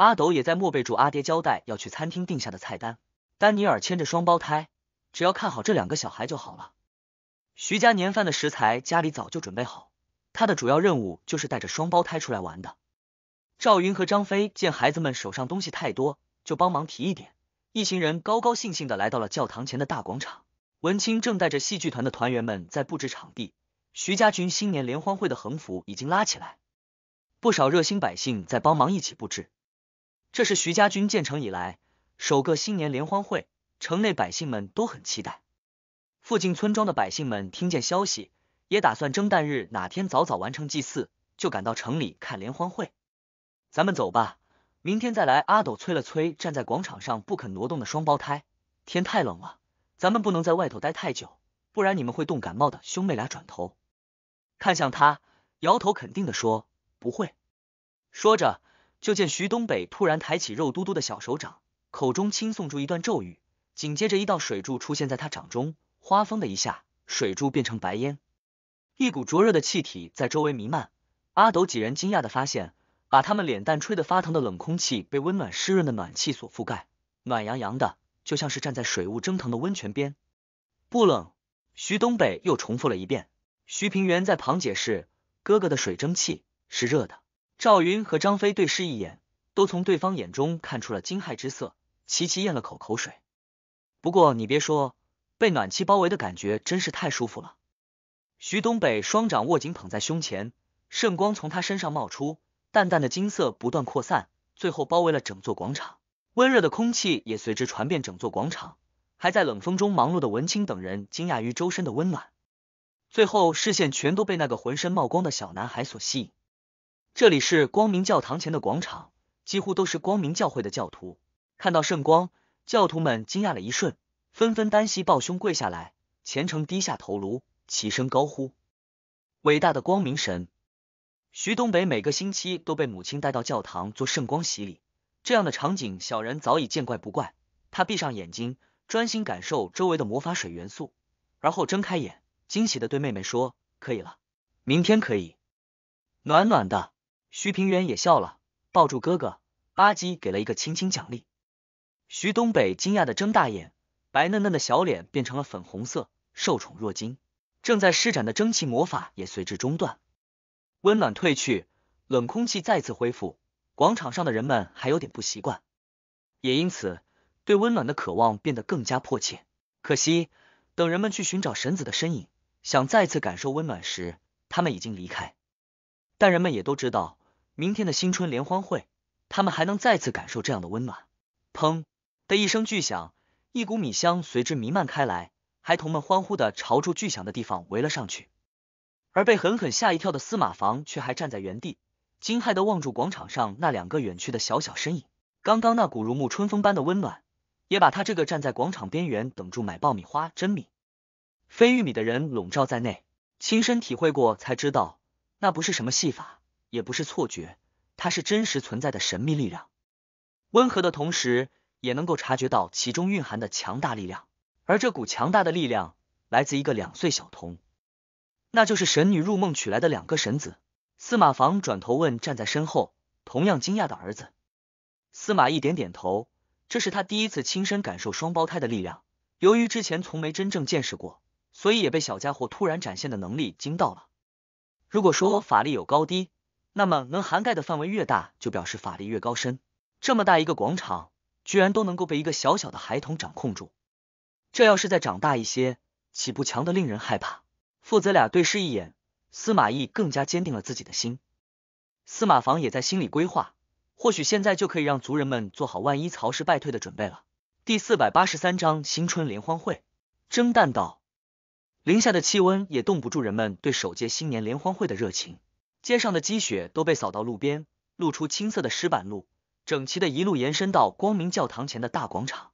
阿斗也在默备注阿爹交代要去餐厅订下的菜单。丹尼尔牵着双胞胎，只要看好这两个小孩就好了。徐家年饭的食材家里早就准备好，他的主要任务就是带着双胞胎出来玩的。赵云和张飞见孩子们手上东西太多，就帮忙提一点。一行人高高兴兴的来到了教堂前的大广场。文清正带着戏剧团的团员们在布置场地，徐家军新年联欢会的横幅已经拉起来，不少热心百姓在帮忙一起布置。这是徐家军建成以来首个新年联欢会，城内百姓们都很期待。附近村庄的百姓们听见消息，也打算蒸蛋日哪天早早完成祭祀，就赶到城里看联欢会。咱们走吧，明天再来。阿斗催了催站在广场上不肯挪动的双胞胎，天太冷了，咱们不能在外头待太久，不然你们会冻感冒的。兄妹俩转头看向他，摇头肯定的说：“不会。”说着。就见徐东北突然抬起肉嘟嘟的小手掌，口中轻诵出一段咒语，紧接着一道水柱出现在他掌中，哗风的一下，水柱变成白烟，一股灼热的气体在周围弥漫。阿斗几人惊讶的发现，把他们脸蛋吹得发疼的冷空气被温暖湿润的暖气所覆盖，暖洋洋的，就像是站在水雾蒸腾的温泉边。不冷。徐东北又重复了一遍。徐平原在旁解释：“哥哥的水蒸气是热的。”赵云和张飞对视一眼，都从对方眼中看出了惊骇之色，齐齐咽了口口水。不过你别说，被暖气包围的感觉真是太舒服了。徐东北双掌握紧，捧在胸前，圣光从他身上冒出，淡淡的金色不断扩散，最后包围了整座广场。温热的空气也随之传遍整座广场。还在冷风中忙碌的文清等人惊讶于周身的温暖，最后视线全都被那个浑身冒光的小男孩所吸引。这里是光明教堂前的广场，几乎都是光明教会的教徒。看到圣光，教徒们惊讶了一瞬，纷纷单膝抱胸跪下来，虔诚低下头颅，齐声高呼：“伟大的光明神！”徐东北每个星期都被母亲带到教堂做圣光洗礼，这样的场景小人早已见怪不怪。他闭上眼睛，专心感受周围的魔法水元素，然后睁开眼，惊喜的对妹妹说：“可以了，明天可以。”暖暖的。徐平原也笑了，抱住哥哥，巴基给了一个亲亲奖励。徐东北惊讶的睁大眼，白嫩嫩的小脸变成了粉红色，受宠若惊，正在施展的蒸汽魔法也随之中断。温暖褪去，冷空气再次恢复，广场上的人们还有点不习惯，也因此对温暖的渴望变得更加迫切。可惜，等人们去寻找神子的身影，想再次感受温暖时，他们已经离开。但人们也都知道。明天的新春联欢会，他们还能再次感受这样的温暖。砰的一声巨响，一股米香随之弥漫开来，孩童们欢呼的朝住巨响的地方围了上去。而被狠狠吓一跳的司马房却还站在原地，惊骇的望住广场上那两个远去的小小身影。刚刚那股如沐春风般的温暖，也把他这个站在广场边缘等住买爆米花、真米、飞玉米的人笼罩在内。亲身体会过才知道，那不是什么戏法。也不是错觉，它是真实存在的神秘力量。温和的同时，也能够察觉到其中蕴含的强大力量。而这股强大的力量来自一个两岁小童，那就是神女入梦取来的两个神子。司马房转头问站在身后同样惊讶的儿子司马懿，点点头。这是他第一次亲身感受双胞胎的力量。由于之前从没真正见识过，所以也被小家伙突然展现的能力惊到了。如果说法力有高低，那么能涵盖的范围越大，就表示法力越高深。这么大一个广场，居然都能够被一个小小的孩童掌控住，这要是再长大一些，岂不强的令人害怕？父子俩对视一眼，司马懿更加坚定了自己的心。司马防也在心里规划，或许现在就可以让族人们做好万一曹氏败退的准备了。第四百八十三章新春联欢会。蒸蛋道，零下的气温也冻不住人们对首届新年联欢会的热情。街上的积雪都被扫到路边，露出青色的石板路，整齐的一路延伸到光明教堂前的大广场。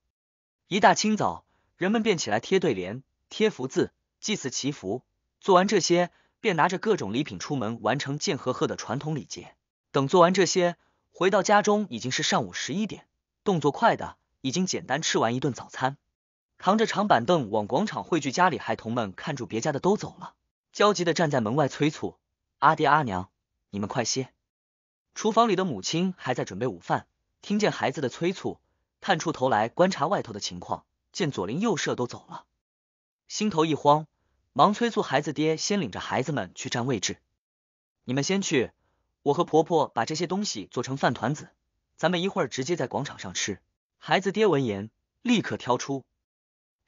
一大清早，人们便起来贴对联、贴福字、祭祀祈福，做完这些，便拿着各种礼品出门，完成见和贺的传统礼节。等做完这些，回到家中已经是上午十一点，动作快的已经简单吃完一顿早餐，扛着长板凳往广场汇聚。家里孩童们看住别家的都走了，焦急的站在门外催促。阿爹阿娘，你们快些！厨房里的母亲还在准备午饭，听见孩子的催促，探出头来观察外头的情况，见左邻右舍都走了，心头一慌，忙催促孩子爹先领着孩子们去占位置。你们先去，我和婆婆把这些东西做成饭团子，咱们一会儿直接在广场上吃。孩子爹闻言，立刻挑出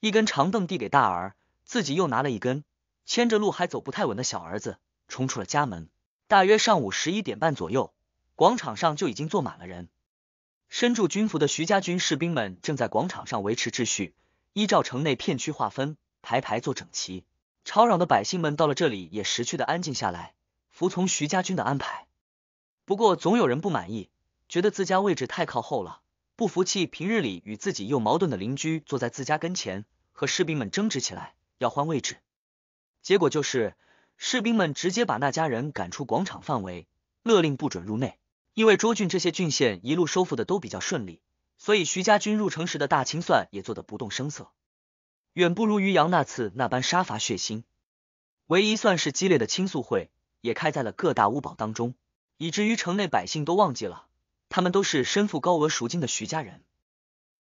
一根长凳递给大儿，自己又拿了一根，牵着路还走不太稳的小儿子。冲出了家门。大约上午十一点半左右，广场上就已经坐满了人。身着军服的徐家军士兵们正在广场上维持秩序，依照城内片区划分，排排坐整齐。吵嚷的百姓们到了这里也识趣的安静下来，服从徐家军的安排。不过总有人不满意，觉得自家位置太靠后了，不服气平日里与自己又矛盾的邻居坐在自家跟前，和士兵们争执起来，要换位置。结果就是。士兵们直接把那家人赶出广场范围，勒令不准入内。因为涿郡这些郡县一路收复的都比较顺利，所以徐家军入城时的大清算也做得不动声色，远不如于阳那次那般杀伐血腥。唯一算是激烈的倾诉会也开在了各大乌堡当中，以至于城内百姓都忘记了，他们都是身负高额赎金的徐家人。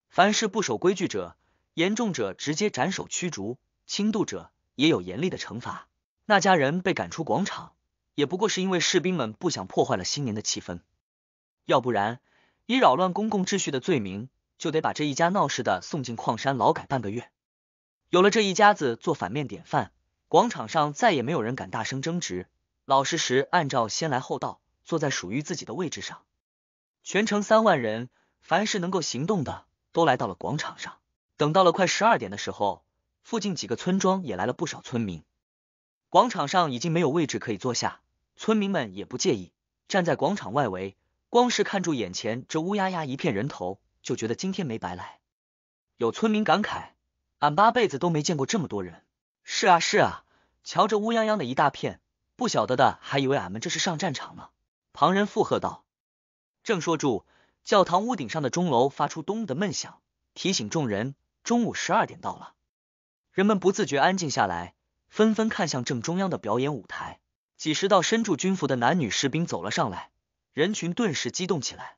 凡是不守规矩者，严重者直接斩首驱逐，轻度者也有严厉的惩罚。那家人被赶出广场，也不过是因为士兵们不想破坏了新年的气氛，要不然以扰乱公共秩序的罪名，就得把这一家闹事的送进矿山劳改半个月。有了这一家子做反面典范，广场上再也没有人敢大声争执，老实实按照先来后到坐在属于自己的位置上。全城三万人，凡是能够行动的都来到了广场上。等到了快十二点的时候，附近几个村庄也来了不少村民。广场上已经没有位置可以坐下，村民们也不介意，站在广场外围，光是看住眼前这乌压压一片人头，就觉得今天没白来。有村民感慨：“俺八辈子都没见过这么多人。”“是啊，是啊，瞧这乌泱泱的一大片，不晓得的还以为俺们这是上战场呢。”旁人附和道。正说住，教堂屋顶上的钟楼发出咚的闷响，提醒众人中午十二点到了。人们不自觉安静下来。纷纷看向正中央的表演舞台，几十道身着军服的男女士兵走了上来，人群顿时激动起来。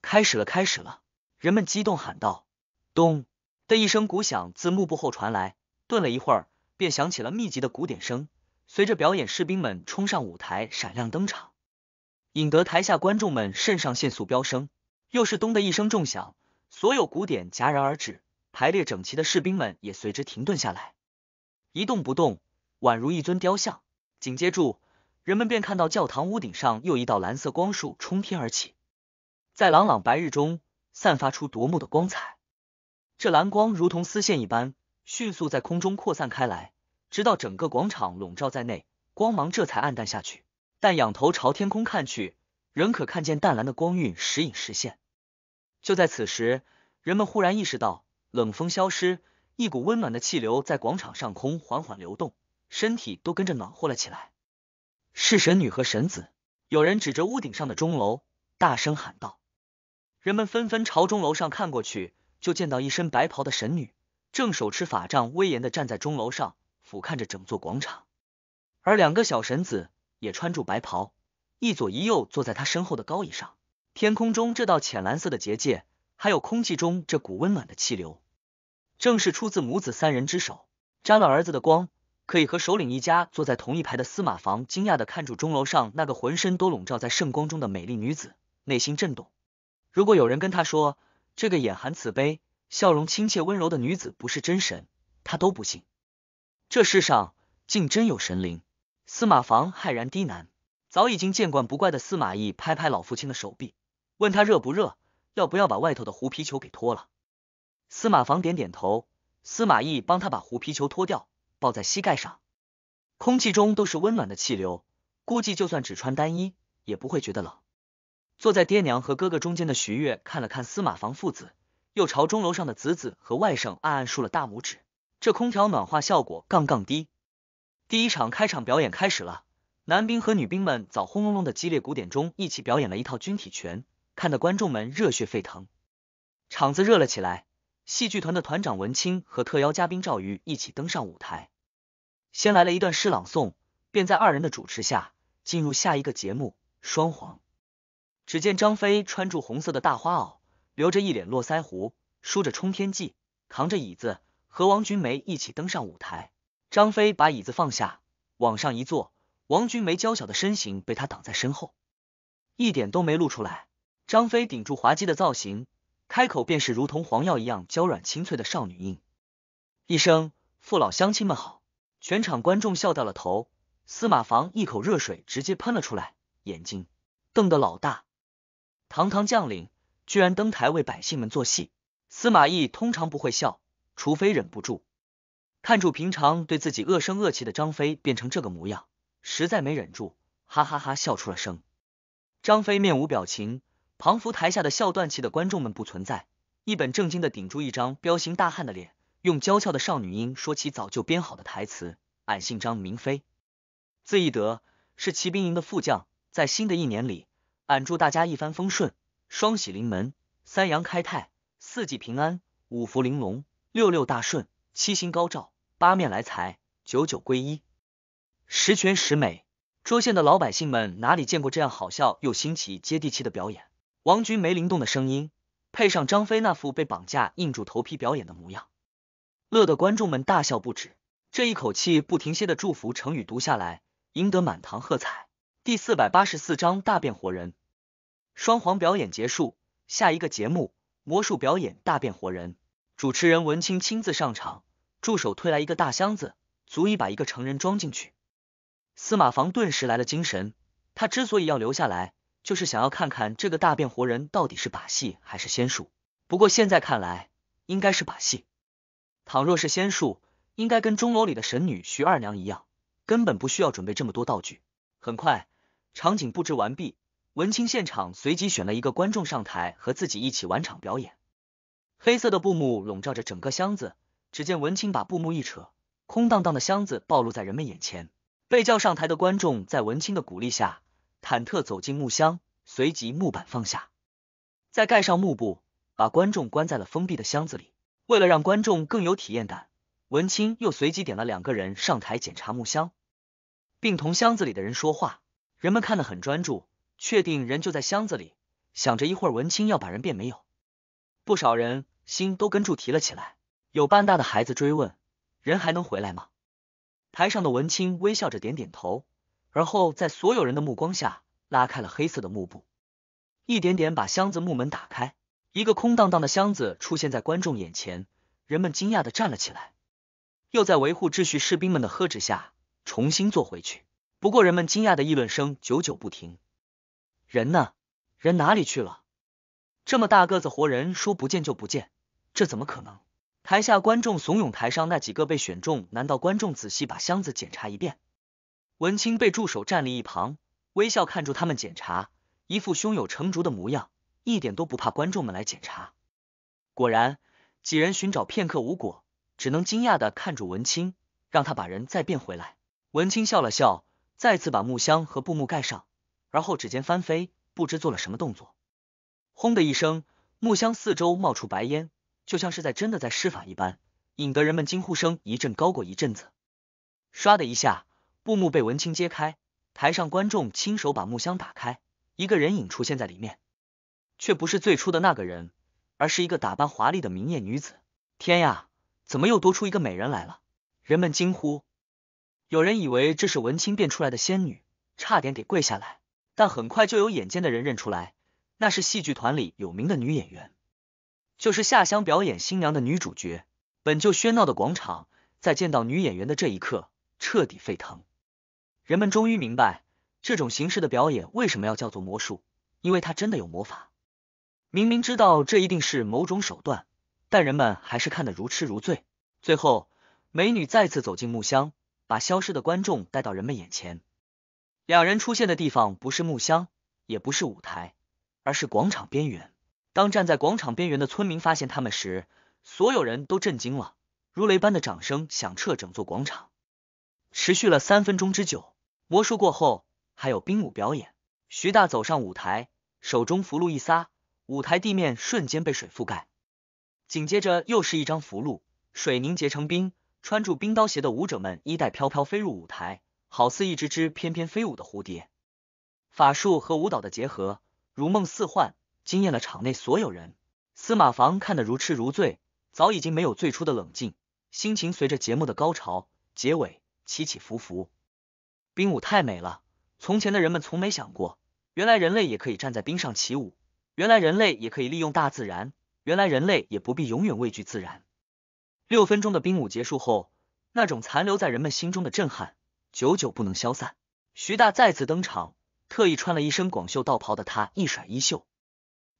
开始了，开始了！人们激动喊道。咚的一声鼓响自幕布后传来，顿了一会儿，便响起了密集的鼓点声。随着表演，士兵们冲上舞台，闪亮登场，引得台下观众们肾上腺素飙升。又是咚的一声重响，所有鼓点戛然而止，排列整齐的士兵们也随之停顿下来。一动不动，宛如一尊雕像。紧接住，人们便看到教堂屋顶上又一道蓝色光束冲天而起，在朗朗白日中散发出夺目的光彩。这蓝光如同丝线一般，迅速在空中扩散开来，直到整个广场笼罩在内，光芒这才暗淡下去。但仰头朝天空看去，仍可看见淡蓝的光晕时隐时现。就在此时，人们忽然意识到，冷风消失。一股温暖的气流在广场上空缓缓流动，身体都跟着暖和了起来。是神女和神子，有人指着屋顶上的钟楼，大声喊道。人们纷纷朝钟楼上看过去，就见到一身白袍的神女正手持法杖，威严的站在钟楼上，俯瞰着整座广场。而两个小神子也穿住白袍，一左一右坐在他身后的高椅上。天空中这道浅蓝色的结界，还有空气中这股温暖的气流。正是出自母子三人之手，沾了儿子的光，可以和首领一家坐在同一排的司马房惊讶的看住钟楼上那个浑身都笼罩在圣光中的美丽女子，内心震动。如果有人跟他说这个眼含慈悲、笑容亲切温柔的女子不是真神，他都不信。这世上竟真有神灵！司马房骇然低喃。早已经见惯不怪的司马懿拍拍老父亲的手臂，问他热不热，要不要把外头的狐皮裘给脱了。司马房点点头，司马懿帮他把狐皮球脱掉，抱在膝盖上。空气中都是温暖的气流，估计就算只穿单衣也不会觉得冷。坐在爹娘和哥哥中间的徐悦看了看司马房父子，又朝钟楼上的子子和外甥暗暗竖了大拇指。这空调暖化效果杠杠滴！第一场开场表演开始了，男兵和女兵们早轰隆隆的激烈鼓点中一起表演了一套军体拳，看得观众们热血沸腾，场子热了起来。戏剧团的团长文清和特邀嘉宾赵瑜一起登上舞台，先来了一段诗朗诵，便在二人的主持下进入下一个节目双簧。只见张飞穿住红色的大花袄，留着一脸络腮胡，梳着冲天髻，扛着椅子和王君梅一起登上舞台。张飞把椅子放下，往上一坐，王君梅娇小的身形被他挡在身后，一点都没露出来。张飞顶住滑稽的造型。开口便是如同黄药一样娇软清脆的少女音，一声“父老乡亲们好”，全场观众笑掉了头。司马房一口热水直接喷了出来，眼睛瞪得老大。堂堂将领居然登台为百姓们做戏。司马懿通常不会笑，除非忍不住。看住平常对自己恶声恶气的张飞变成这个模样，实在没忍住，哈哈哈笑出了声。张飞面无表情。庞福台下的笑断气的观众们不存在，一本正经的顶住一张彪形大汉的脸，用娇俏的少女音说起早就编好的台词：“俺姓张，名飞，字翼德，是骑兵营的副将。在新的一年里，俺祝大家一帆风顺，双喜临门，三阳开泰，四季平安，五福玲珑，六六大顺，七星高照，八面来财，九九归一，十全十美。”涿县的老百姓们哪里见过这样好笑又新奇、接地气的表演？王菊没灵动的声音，配上张飞那副被绑架、硬住头皮表演的模样，乐得观众们大笑不止。这一口气不停歇的祝福成语读下来，赢得满堂喝彩。第四百八十四章大变活人。双簧表演结束，下一个节目魔术表演大变活人。主持人文清亲自上场，助手推来一个大箱子，足以把一个成人装进去。司马房顿时来了精神，他之所以要留下来。就是想要看看这个大变活人到底是把戏还是仙术。不过现在看来，应该是把戏。倘若是仙术，应该跟钟楼里的神女徐二娘一样，根本不需要准备这么多道具。很快，场景布置完毕，文清现场随即选了一个观众上台，和自己一起玩场表演。黑色的布幕笼罩着整个箱子，只见文清把布幕一扯，空荡荡的箱子暴露在人们眼前。被叫上台的观众在文清的鼓励下。忐忑走进木箱，随即木板放下，再盖上幕布，把观众关在了封闭的箱子里。为了让观众更有体验感，文青又随即点了两个人上台检查木箱，并同箱子里的人说话。人们看得很专注，确定人就在箱子里，想着一会儿文青要把人变没有，不少人心都跟住提了起来。有半大的孩子追问：“人还能回来吗？”台上的文青微笑着点点头。而后，在所有人的目光下，拉开了黑色的幕布，一点点把箱子木门打开，一个空荡荡的箱子出现在观众眼前，人们惊讶的站了起来，又在维护秩序士兵们的呵斥下重新坐回去。不过，人们惊讶的议论声久久不停。人呢？人哪里去了？这么大个子活人说不见就不见，这怎么可能？台下观众怂恿台上那几个被选中，难道观众仔细把箱子检查一遍？文清被助手站立一旁，微笑看住他们检查，一副胸有成竹的模样，一点都不怕观众们来检查。果然，几人寻找片刻无果，只能惊讶的看住文清，让他把人再变回来。文清笑了笑，再次把木箱和布幕盖上，而后指尖翻飞，不知做了什么动作。轰的一声，木箱四周冒出白烟，就像是在真的在施法一般，引得人们惊呼声一阵高过一阵子。唰的一下。布幕被文清揭开，台上观众亲手把木箱打开，一个人影出现在里面，却不是最初的那个人，而是一个打扮华丽的明艳女子。天呀，怎么又多出一个美人来了？人们惊呼，有人以为这是文清变出来的仙女，差点给跪下来。但很快就有眼尖的人认出来，那是戏剧团里有名的女演员，就是下乡表演新娘的女主角。本就喧闹的广场，在见到女演员的这一刻，彻底沸腾。人们终于明白这种形式的表演为什么要叫做魔术，因为它真的有魔法。明明知道这一定是某种手段，但人们还是看得如痴如醉。最后，美女再次走进木箱，把消失的观众带到人们眼前。两人出现的地方不是木箱，也不是舞台，而是广场边缘。当站在广场边缘的村民发现他们时，所有人都震惊了，如雷般的掌声响彻整座广场，持续了三分钟之久。魔术过后，还有冰舞表演。徐大走上舞台，手中福禄一撒，舞台地面瞬间被水覆盖。紧接着，又是一张福禄，水凝结成冰，穿住冰刀鞋的舞者们衣带飘飘，飞入舞台，好似一只只翩翩飞舞的蝴蝶。法术和舞蹈的结合，如梦似幻，惊艳了场内所有人。司马房看得如痴如醉，早已经没有最初的冷静，心情随着节目的高潮结尾起起伏伏。冰舞太美了，从前的人们从没想过，原来人类也可以站在冰上起舞，原来人类也可以利用大自然，原来人类也不必永远畏惧自然。六分钟的冰舞结束后，那种残留在人们心中的震撼，久久不能消散。徐大再次登场，特意穿了一身广袖道袍的他，一甩衣袖，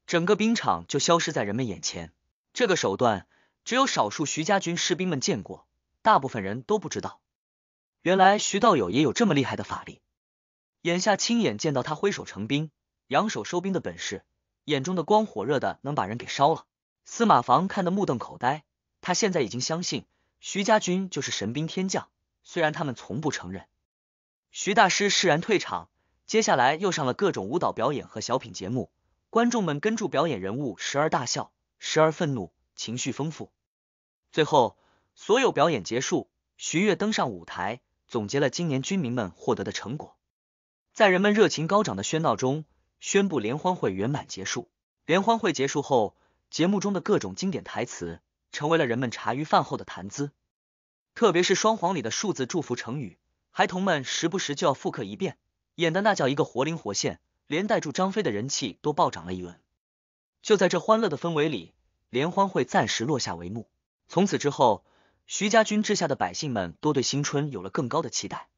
整个冰场就消失在人们眼前。这个手段只有少数徐家军士兵们见过，大部分人都不知道。原来徐道友也有这么厉害的法力，眼下亲眼见到他挥手成兵、扬手收兵的本事，眼中的光火热的能把人给烧了。司马房看得目瞪口呆，他现在已经相信徐家军就是神兵天将，虽然他们从不承认。徐大师释然退场，接下来又上了各种舞蹈表演和小品节目，观众们跟住表演人物，时而大笑，时而愤怒，情绪丰富。最后所有表演结束，徐悦登上舞台。总结了今年军民们获得的成果，在人们热情高涨的喧闹中宣布联欢会圆满结束。联欢会结束后，节目中的各种经典台词成为了人们茶余饭后的谈资，特别是双簧里的数字祝福成语，孩童们时不时就要复刻一遍，演的那叫一个活灵活现，连带住张飞的人气都暴涨了一轮。就在这欢乐的氛围里，联欢会暂时落下帷幕。从此之后。徐家军治下的百姓们都对新春有了更高的期待，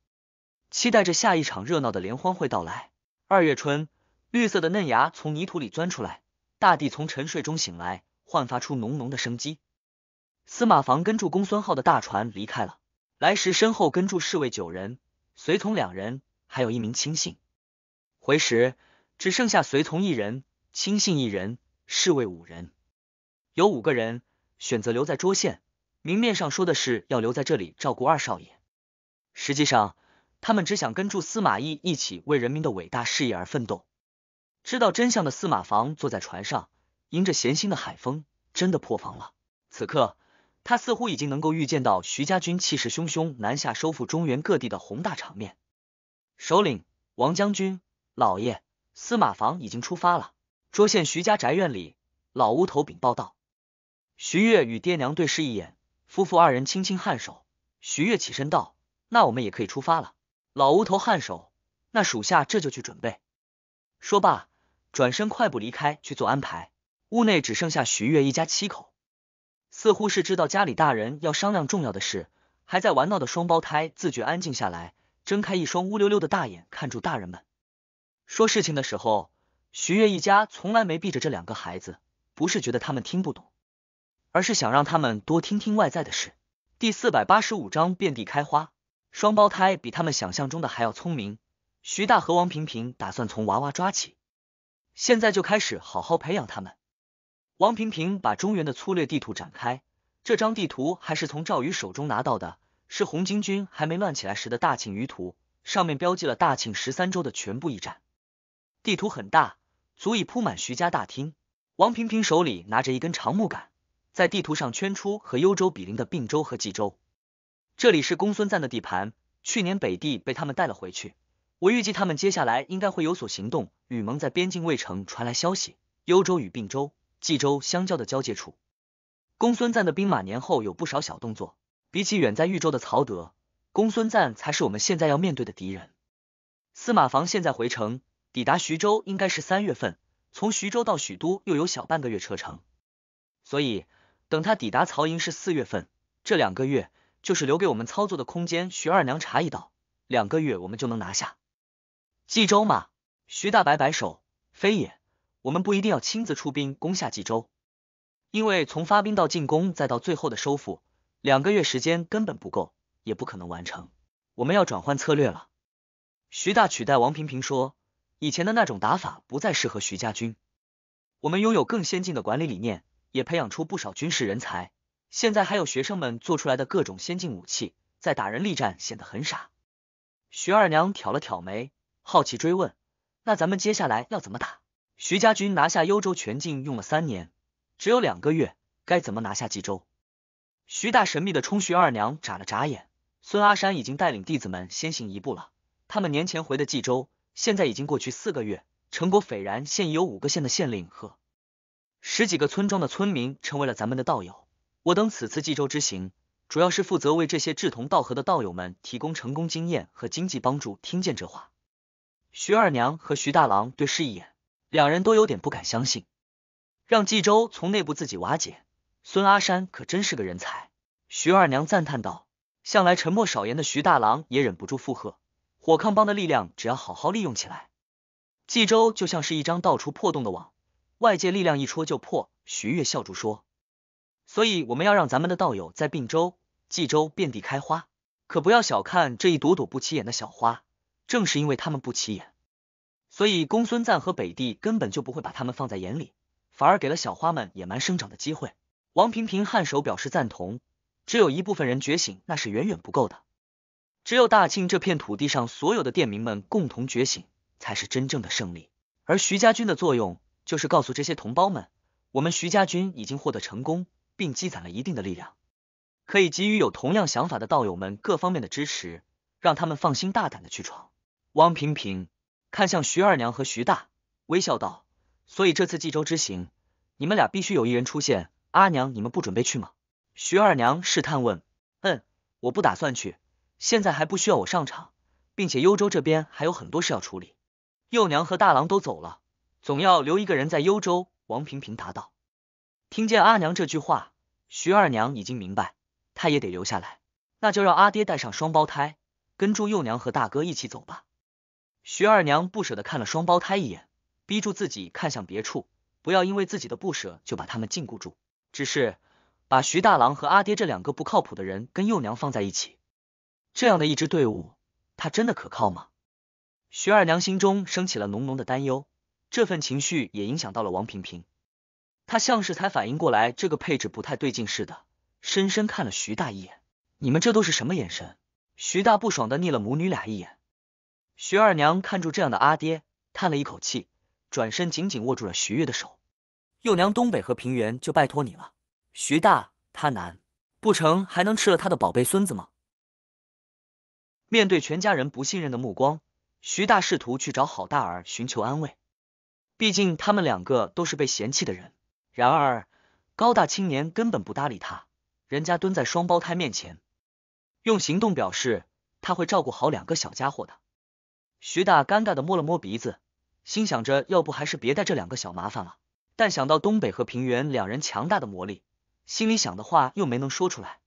期待着下一场热闹的联欢会到来。二月春，绿色的嫩芽从泥土里钻出来，大地从沉睡中醒来，焕发出浓浓的生机。司马房跟住公孙浩的大船离开了，来时身后跟住侍卫九人，随从两人，还有一名亲信；回时只剩下随从一人，亲信一人，侍卫五人。有五个人选择留在涿县。明面上说的是要留在这里照顾二少爷，实际上他们只想跟住司马懿一起为人民的伟大事业而奋斗。知道真相的司马房坐在船上，迎着咸腥的海风，真的破防了。此刻，他似乎已经能够预见到徐家军气势汹汹南下收复中原各地的宏大场面。首领王将军、老爷司马房已经出发了。涿县徐家宅院里，老乌头禀报道：“徐越与爹娘对视一眼。”夫妇二人轻轻颔首，徐月起身道：“那我们也可以出发了。”老乌头颔首，那属下这就去准备。说罢，转身快步离开去做安排。屋内只剩下徐月一家七口，似乎是知道家里大人要商量重要的事，还在玩闹的双胞胎自觉安静下来，睁开一双乌溜溜的大眼，看住大人们。说事情的时候，徐月一家从来没避着这两个孩子，不是觉得他们听不懂。而是想让他们多听听外在的事。第四百八十五章遍地开花。双胞胎比他们想象中的还要聪明。徐大和王平平打算从娃娃抓起，现在就开始好好培养他们。王平平把中原的粗略地图展开，这张地图还是从赵宇手中拿到的，是红巾军还没乱起来时的大庆舆图，上面标记了大庆十三州的全部驿站。地图很大，足以铺满徐家大厅。王平平手里拿着一根长木杆。在地图上圈出和幽州比邻的并州和冀州，这里是公孙瓒的地盘。去年北地被他们带了回去，我预计他们接下来应该会有所行动。吕蒙在边境卫城传来消息，幽州与并州、冀州相交的交界处，公孙瓒的兵马年后有不少小动作。比起远在豫州的曹德，公孙瓒才是我们现在要面对的敌人。司马防现在回城，抵达徐州应该是三月份，从徐州到许都又有小半个月车程，所以。等他抵达曹营是四月份，这两个月就是留给我们操作的空间。徐二娘查一道，两个月我们就能拿下冀州嘛？徐大摆摆手，非也，我们不一定要亲自出兵攻下冀州，因为从发兵到进攻再到最后的收复，两个月时间根本不够，也不可能完成。我们要转换策略了。徐大取代王平平说，以前的那种打法不再适合徐家军，我们拥有更先进的管理理念。也培养出不少军事人才，现在还有学生们做出来的各种先进武器，在打人力战显得很傻。徐二娘挑了挑眉，好奇追问：“那咱们接下来要怎么打？”徐家军拿下幽州全境用了三年，只有两个月，该怎么拿下冀州？徐大神秘的冲徐二娘眨了眨眼。孙阿山已经带领弟子们先行一步了，他们年前回的冀州，现在已经过去四个月，成果斐然，现已有五个县的县令和十几个村庄的村民成为了咱们的道友。我等此次冀州之行，主要是负责为这些志同道合的道友们提供成功经验和经济帮助。听见这话，徐二娘和徐大郎对视一眼，两人都有点不敢相信。让冀州从内部自己瓦解，孙阿山可真是个人才。徐二娘赞叹道。向来沉默少言的徐大郎也忍不住附和。火炕帮的力量，只要好好利用起来，冀州就像是一张到处破洞的网。外界力量一戳就破，徐悦笑住说：“所以我们要让咱们的道友在并州、冀州遍地开花，可不要小看这一朵朵不起眼的小花。正是因为他们不起眼，所以公孙瓒和北地根本就不会把他们放在眼里，反而给了小花们野蛮生长的机会。”王平平颔首表示赞同。只有一部分人觉醒，那是远远不够的。只有大庆这片土地上所有的店民们共同觉醒，才是真正的胜利。而徐家军的作用。就是告诉这些同胞们，我们徐家军已经获得成功，并积攒了一定的力量，可以给予有同样想法的道友们各方面的支持，让他们放心大胆的去闯。汪平平看向徐二娘和徐大，微笑道：“所以这次冀州之行，你们俩必须有一人出现。阿娘，你们不准备去吗？”徐二娘试探问：“嗯，我不打算去，现在还不需要我上场，并且幽州这边还有很多事要处理。幼娘和大郎都走了。”总要留一个人在幽州。王平平答道。听见阿娘这句话，徐二娘已经明白，她也得留下来。那就让阿爹带上双胞胎，跟祝幼娘和大哥一起走吧。徐二娘不舍得看了双胞胎一眼，逼住自己看向别处，不要因为自己的不舍就把他们禁锢住。只是把徐大郎和阿爹这两个不靠谱的人跟幼娘放在一起，这样的一支队伍，他真的可靠吗？徐二娘心中升起了浓浓的担忧。这份情绪也影响到了王平平，他像是才反应过来这个配置不太对劲似的，深深看了徐大一眼。你们这都是什么眼神？徐大不爽的睨了母女俩一眼。徐二娘看住这样的阿爹，叹了一口气，转身紧紧握住了徐月的手。幼娘东北和平原就拜托你了。徐大他难不成还能吃了他的宝贝孙子吗？面对全家人不信任的目光，徐大试图去找郝大儿寻求安慰。毕竟他们两个都是被嫌弃的人，然而高大青年根本不搭理他，人家蹲在双胞胎面前，用行动表示他会照顾好两个小家伙的。徐大尴尬的摸了摸鼻子，心想着要不还是别带这两个小麻烦了。但想到东北和平原两人强大的魔力，心里想的话又没能说出来。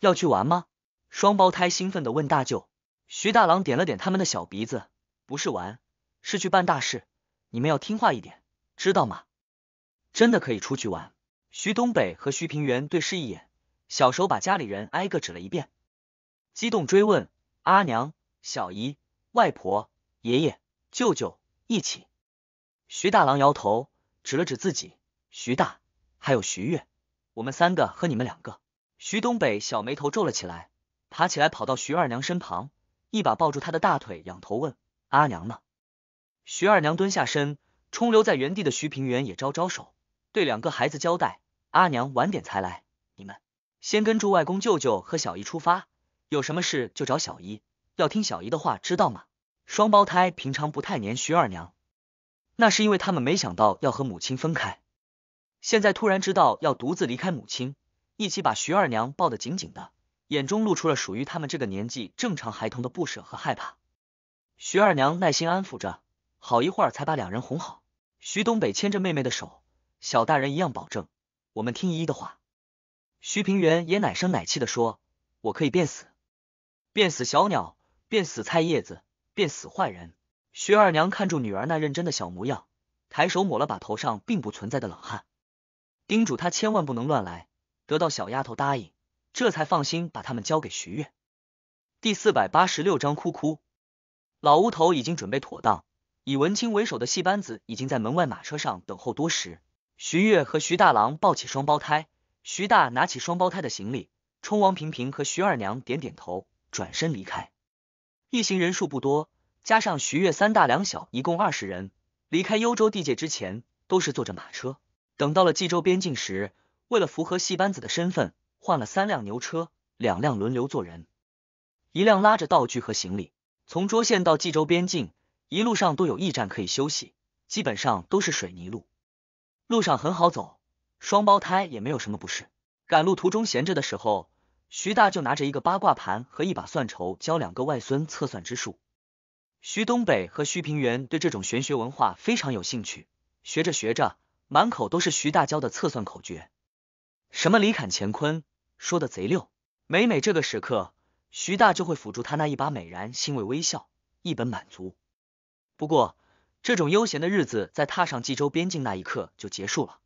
要去玩吗？双胞胎兴奋的问大舅。徐大郎点了点他们的小鼻子，不是玩，是去办大事。你们要听话一点，知道吗？真的可以出去玩。徐东北和徐平原对视一眼，小手把家里人挨个指了一遍，激动追问：阿娘、小姨、外婆、爷爷、舅舅一起。徐大郎摇头，指了指自己：徐大，还有徐月，我们三个和你们两个。徐东北小眉头皱了起来，爬起来跑到徐二娘身旁，一把抱住她的大腿，仰头问：阿娘呢？徐二娘蹲下身，冲留在原地的徐平原也招招手，对两个孩子交代：“阿娘晚点才来，你们先跟住外公、舅舅和小姨出发，有什么事就找小姨，要听小姨的话，知道吗？”双胞胎平常不太粘徐二娘，那是因为他们没想到要和母亲分开，现在突然知道要独自离开母亲，一起把徐二娘抱得紧紧的，眼中露出了属于他们这个年纪正常孩童的不舍和害怕。徐二娘耐心安抚着。好一会儿才把两人哄好。徐东北牵着妹妹的手，小大人一样保证：“我们听姨姨的话。”徐平原也奶声奶气的说：“我可以变死，变死小鸟，变死菜叶子，变死坏人。”徐二娘看住女儿那认真的小模样，抬手抹了把头上并不存在的冷汗，叮嘱她千万不能乱来。得到小丫头答应，这才放心把他们交给徐月。第四百八十六章哭哭。老乌头已经准备妥当。以文清为首的戏班子已经在门外马车上等候多时。徐月和徐大郎抱起双胞胎，徐大拿起双胞胎的行李，冲王平平和徐二娘点点头，转身离开。一行人数不多，加上徐月三大两小，一共二十人。离开幽州地界之前都是坐着马车，等到了冀州边境时，为了符合戏班子的身份，换了三辆牛车，两辆轮流坐人，一辆拉着道具和行李，从涿县到冀州边境。一路上都有驿站可以休息，基本上都是水泥路，路上很好走，双胞胎也没有什么不适。赶路途中闲着的时候，徐大就拿着一个八卦盘和一把算筹教两个外孙测算之术。徐东北和徐平原对这种玄学文化非常有兴趣，学着学着，满口都是徐大教的测算口诀，什么离坎乾坤，说的贼溜。每每这个时刻，徐大就会辅助他那一把美髯，欣慰微笑，一本满足。不过，这种悠闲的日子在踏上冀州边境那一刻就结束了。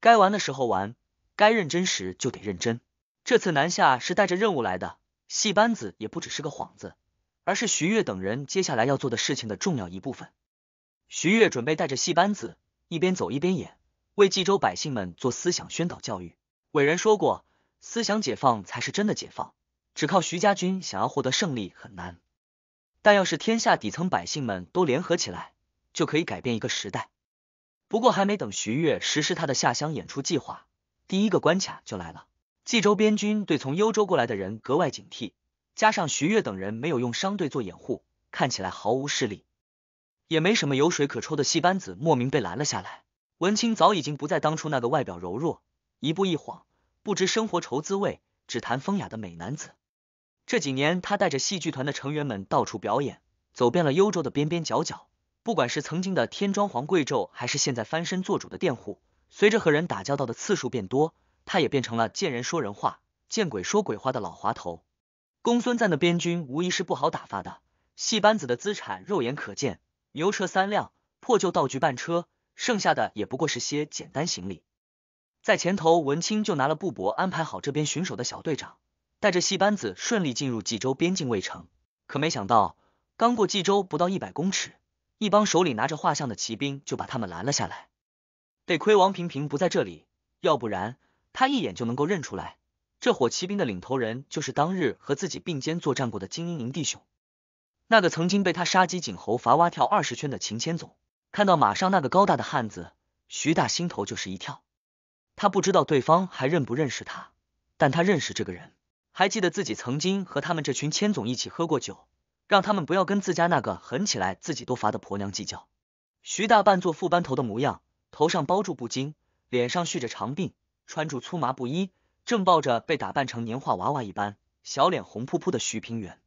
该玩的时候玩，该认真时就得认真。这次南下是带着任务来的，戏班子也不只是个幌子，而是徐悦等人接下来要做的事情的重要一部分。徐悦准备带着戏班子一边走一边演，为冀州百姓们做思想宣导教育。伟人说过，思想解放才是真的解放。只靠徐家军想要获得胜利很难。但要是天下底层百姓们都联合起来，就可以改变一个时代。不过还没等徐悦实施他的下乡演出计划，第一个关卡就来了。冀州边军对从幽州过来的人格外警惕，加上徐悦等人没有用商队做掩护，看起来毫无势力，也没什么油水可抽的戏班子莫名被拦了下来。文清早已经不再当初那个外表柔弱、一步一晃、不知生活愁滋味、只谈风雅的美男子。这几年，他带着戏剧团的成员们到处表演，走遍了幽州的边边角角。不管是曾经的天庄皇贵胄，还是现在翻身做主的佃户，随着和人打交道的次数变多，他也变成了见人说人话、见鬼说鬼话的老滑头。公孙瓒的边军无疑是不好打发的，戏班子的资产肉眼可见，牛车三辆，破旧道具半车，剩下的也不过是些简单行李。在前头，文清就拿了布帛，安排好这边巡守的小队长。带着戏班子顺利进入冀州边境卫城，可没想到刚过冀州不到一百公尺，一帮手里拿着画像的骑兵就把他们拦了下来。得亏王平平不在这里，要不然他一眼就能够认出来，这伙骑兵的领头人就是当日和自己并肩作战过的精英营弟兄，那个曾经被他杀鸡儆猴罚蛙跳二十圈的秦千总。看到马上那个高大的汉子徐大，心头就是一跳。他不知道对方还认不认识他，但他认识这个人。还记得自己曾经和他们这群千总一起喝过酒，让他们不要跟自家那个狠起来自己都罚的婆娘计较。徐大半做副班头的模样，头上包住布巾，脸上蓄着长鬓，穿着粗麻布衣，正抱着被打扮成年画娃娃一般，小脸红扑扑的徐平原。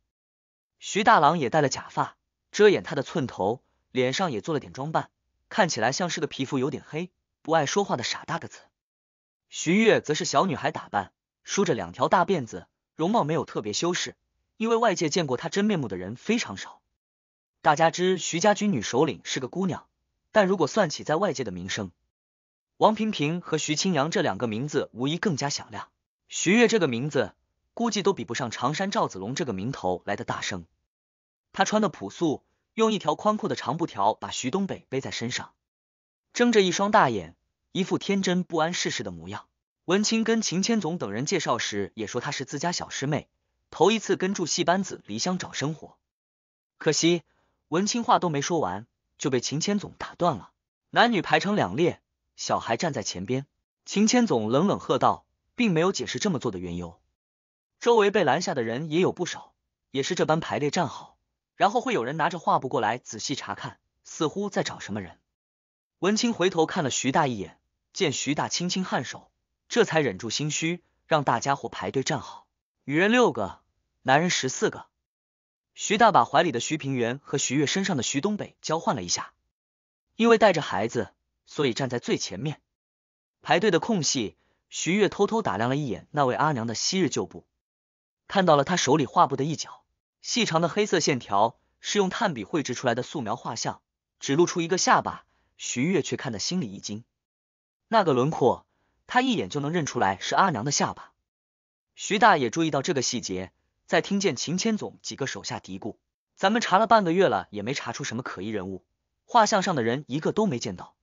徐大郎也戴了假发遮掩他的寸头，脸上也做了点装扮，看起来像是个皮肤有点黑、不爱说话的傻大个子。徐月则是小女孩打扮，梳着两条大辫子。容貌没有特别修饰，因为外界见过她真面目的人非常少。大家知徐家军女首领是个姑娘，但如果算起在外界的名声，王平平和徐清扬这两个名字无疑更加响亮。徐月这个名字估计都比不上常山赵子龙这个名头来的大声。她穿的朴素，用一条宽阔的长布条把徐东北背在身上，睁着一双大眼，一副天真不谙世事的模样。文清跟秦千总等人介绍时，也说她是自家小师妹，头一次跟住戏班子离乡找生活。可惜文清话都没说完，就被秦千总打断了。男女排成两列，小孩站在前边。秦千总冷冷喝道，并没有解释这么做的缘由。周围被拦下的人也有不少，也是这般排列站好，然后会有人拿着画布过来仔细查看，似乎在找什么人。文清回头看了徐大一眼，见徐大轻轻颔首。这才忍住心虚，让大家伙排队站好。女人六个，男人十四个。徐大把怀里的徐平原和徐月身上的徐东北交换了一下，因为带着孩子，所以站在最前面。排队的空隙，徐月偷偷打量了一眼那位阿娘的昔日旧部，看到了她手里画布的一角，细长的黑色线条是用炭笔绘制出来的素描画像，只露出一个下巴。徐月却看得心里一惊，那个轮廓。他一眼就能认出来是阿娘的下巴。徐大也注意到这个细节，在听见秦千总几个手下嘀咕：“咱们查了半个月了，也没查出什么可疑人物，画像上的人一个都没见到。”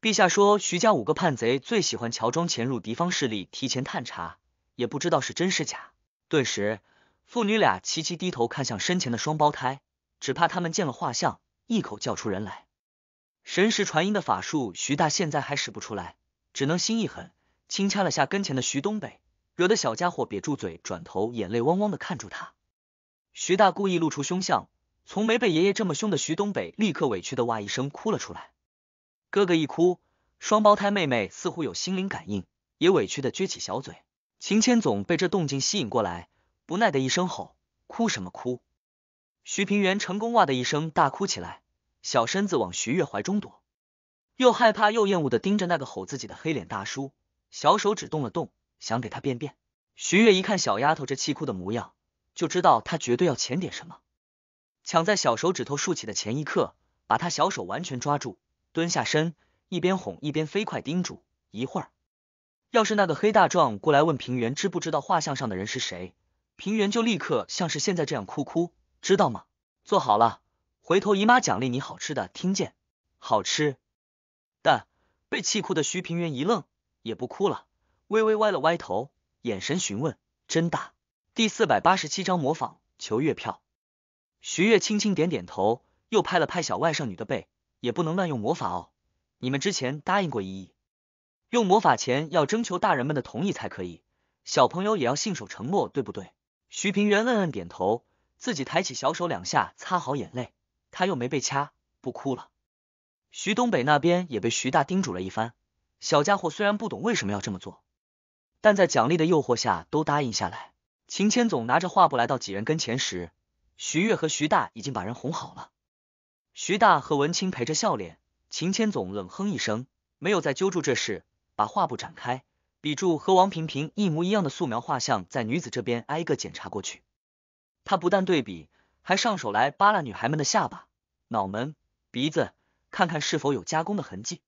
陛下说：“徐家五个叛贼最喜欢乔装潜入敌方势力，提前探查，也不知道是真是假。”顿时，父女俩齐齐低头看向身前的双胞胎，只怕他们见了画像，一口叫出人来。神识传音的法术，徐大现在还使不出来。只能心一狠，轻掐了下跟前的徐东北，惹得小家伙瘪住嘴，转头眼泪汪汪的看住他。徐大故意露出凶相，从没被爷爷这么凶的徐东北立刻委屈的哇一声哭了出来。哥哥一哭，双胞胎妹妹似乎有心灵感应，也委屈的撅起小嘴。秦千总被这动静吸引过来，不耐的一声吼：“哭什么哭？”徐平原成功哇的一声大哭起来，小身子往徐悦怀中躲。又害怕又厌恶的盯着那个吼自己的黑脸大叔，小手指动了动，想给他便便。徐月一看小丫头这气哭的模样，就知道她绝对要钱点什么，抢在小手指头竖起的前一刻，把她小手完全抓住，蹲下身，一边哄一边飞快叮嘱：一会儿，要是那个黑大壮过来问平原知不知道画像上的人是谁，平原就立刻像是现在这样哭哭，知道吗？坐好了，回头姨妈奖励你好吃的，听见？好吃。但被气哭的徐平原一愣，也不哭了，微微歪了歪头，眼神询问：“真大。”第四百八十七章模仿求月票。徐月轻轻点点头，又拍了拍小外甥女的背：“也不能乱用魔法哦，你们之前答应过依依，用魔法前要征求大人们的同意才可以。小朋友也要信守承诺，对不对？”徐平原暗暗点头，自己抬起小手两下擦好眼泪，他又没被掐，不哭了。徐东北那边也被徐大叮嘱了一番，小家伙虽然不懂为什么要这么做，但在奖励的诱惑下都答应下来。秦千总拿着画布来到几人跟前时，徐月和徐大已经把人哄好了。徐大和文清陪着笑脸。秦千总冷哼一声，没有再揪住这事，把画布展开，比住和王平平一模一样的素描画像，在女子这边挨个检查过去。他不但对比，还上手来扒拉女孩们的下巴、脑门、鼻子。看看是否有加工的痕迹，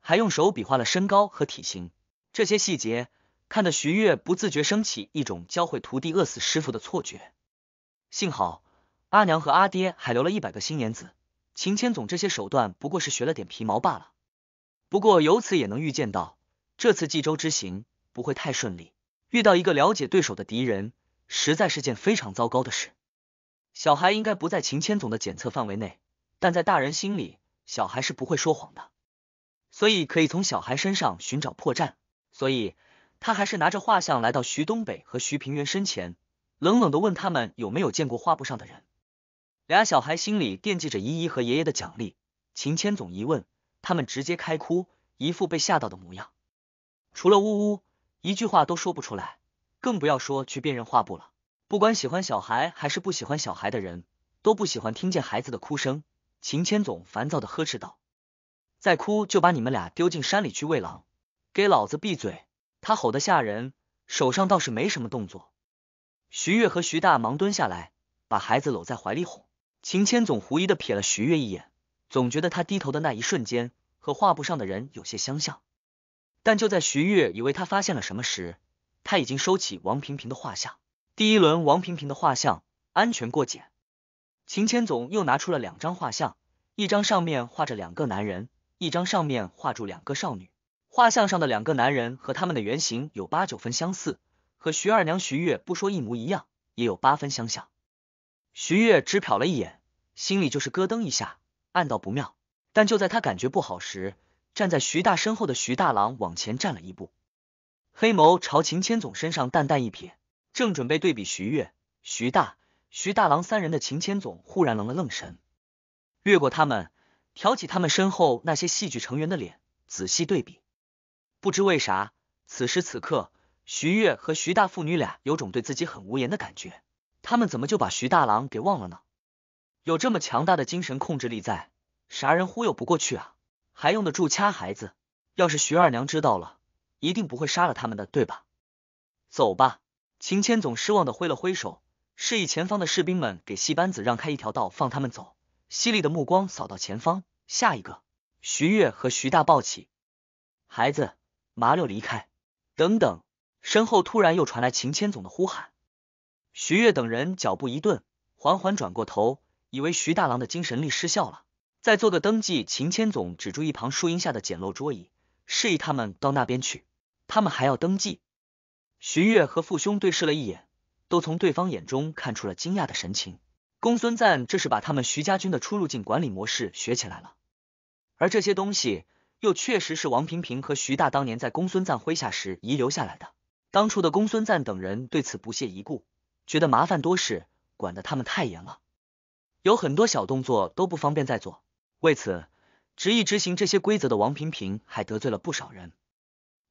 还用手比划了身高和体型这些细节，看得徐月不自觉升起一种教会徒弟饿死师傅的错觉。幸好阿娘和阿爹还留了一百个心眼子，秦千总这些手段不过是学了点皮毛罢了。不过由此也能预见到，这次冀州之行不会太顺利。遇到一个了解对手的敌人，实在是件非常糟糕的事。小孩应该不在秦千总的检测范围内，但在大人心里。小孩是不会说谎的，所以可以从小孩身上寻找破绽。所以他还是拿着画像来到徐东北和徐平原身前，冷冷的问他们有没有见过画布上的人。俩小孩心里惦记着姨姨和爷爷的奖励，秦千总一问，他们直接开哭，一副被吓到的模样，除了呜呜，一句话都说不出来，更不要说去辨认画布了。不管喜欢小孩还是不喜欢小孩的人，都不喜欢听见孩子的哭声。秦千总烦躁的呵斥道：“再哭就把你们俩丢进山里去喂狼！给老子闭嘴！”他吼得吓人，手上倒是没什么动作。徐月和徐大忙蹲下来，把孩子搂在怀里哄。秦千总狐疑的瞥了徐月一眼，总觉得他低头的那一瞬间和画布上的人有些相像。但就在徐月以为他发现了什么时，他已经收起王平平的画像。第一轮王平平的画像安全过检。秦千总又拿出了两张画像，一张上面画着两个男人，一张上面画住两个少女。画像上的两个男人和他们的原型有八九分相似，和徐二娘、徐月不说一模一样，也有八分相像。徐月只瞟了一眼，心里就是咯噔一下，暗道不妙。但就在他感觉不好时，站在徐大身后的徐大郎往前站了一步，黑眸朝秦千总身上淡淡一瞥，正准备对比徐月、徐大。徐大郎三人的秦千总忽然愣了愣神，掠过他们，挑起他们身后那些戏剧成员的脸，仔细对比。不知为啥，此时此刻，徐月和徐大父女俩有种对自己很无言的感觉。他们怎么就把徐大郎给忘了呢？有这么强大的精神控制力在，啥人忽悠不过去啊？还用得住掐孩子？要是徐二娘知道了，一定不会杀了他们的，对吧？走吧。秦千总失望的挥了挥手。示意前方的士兵们给戏班子让开一条道，放他们走。犀利的目光扫到前方，下一个，徐月和徐大抱起孩子，麻溜离开。等等，身后突然又传来秦千总的呼喊，徐月等人脚步一顿，缓缓转过头，以为徐大郎的精神力失效了，再做个登记。秦千总指住一旁树荫下的简陋桌椅，示意他们到那边去，他们还要登记。徐月和父兄对视了一眼。都从对方眼中看出了惊讶的神情。公孙瓒这是把他们徐家军的出入境管理模式学起来了，而这些东西又确实是王平平和徐大当年在公孙瓒麾下时遗留下来的。当初的公孙瓒等人对此不屑一顾，觉得麻烦多事，管得他们太严了，有很多小动作都不方便再做。为此，执意执行这些规则的王平平还得罪了不少人。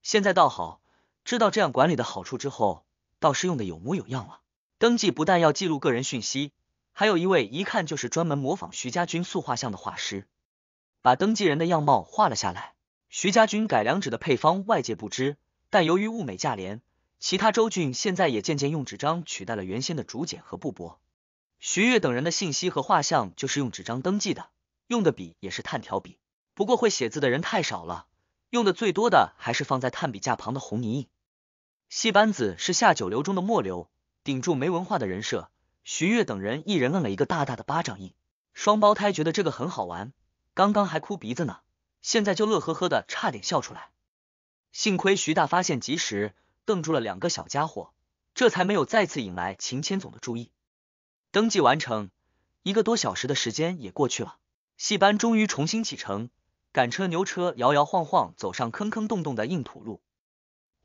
现在倒好，知道这样管理的好处之后。倒是用的有模有样了。登记不但要记录个人讯息，还有一位一看就是专门模仿徐家军塑画像的画师，把登记人的样貌画了下来。徐家军改良纸的配方外界不知，但由于物美价廉，其他州郡现在也渐渐用纸张取代了原先的竹简和布帛。徐悦等人的信息和画像就是用纸张登记的，用的笔也是炭条笔。不过会写字的人太少了，用的最多的还是放在炭笔架旁的红泥印。戏班子是下九流中的末流，顶住没文化的人设。徐月等人一人摁了一个大大的巴掌印。双胞胎觉得这个很好玩，刚刚还哭鼻子呢，现在就乐呵呵的，差点笑出来。幸亏徐大发现及时，瞪住了两个小家伙，这才没有再次引来秦千总的注意。登记完成，一个多小时的时间也过去了，戏班终于重新启程，赶车牛车摇摇晃晃走上坑坑洞洞的硬土路。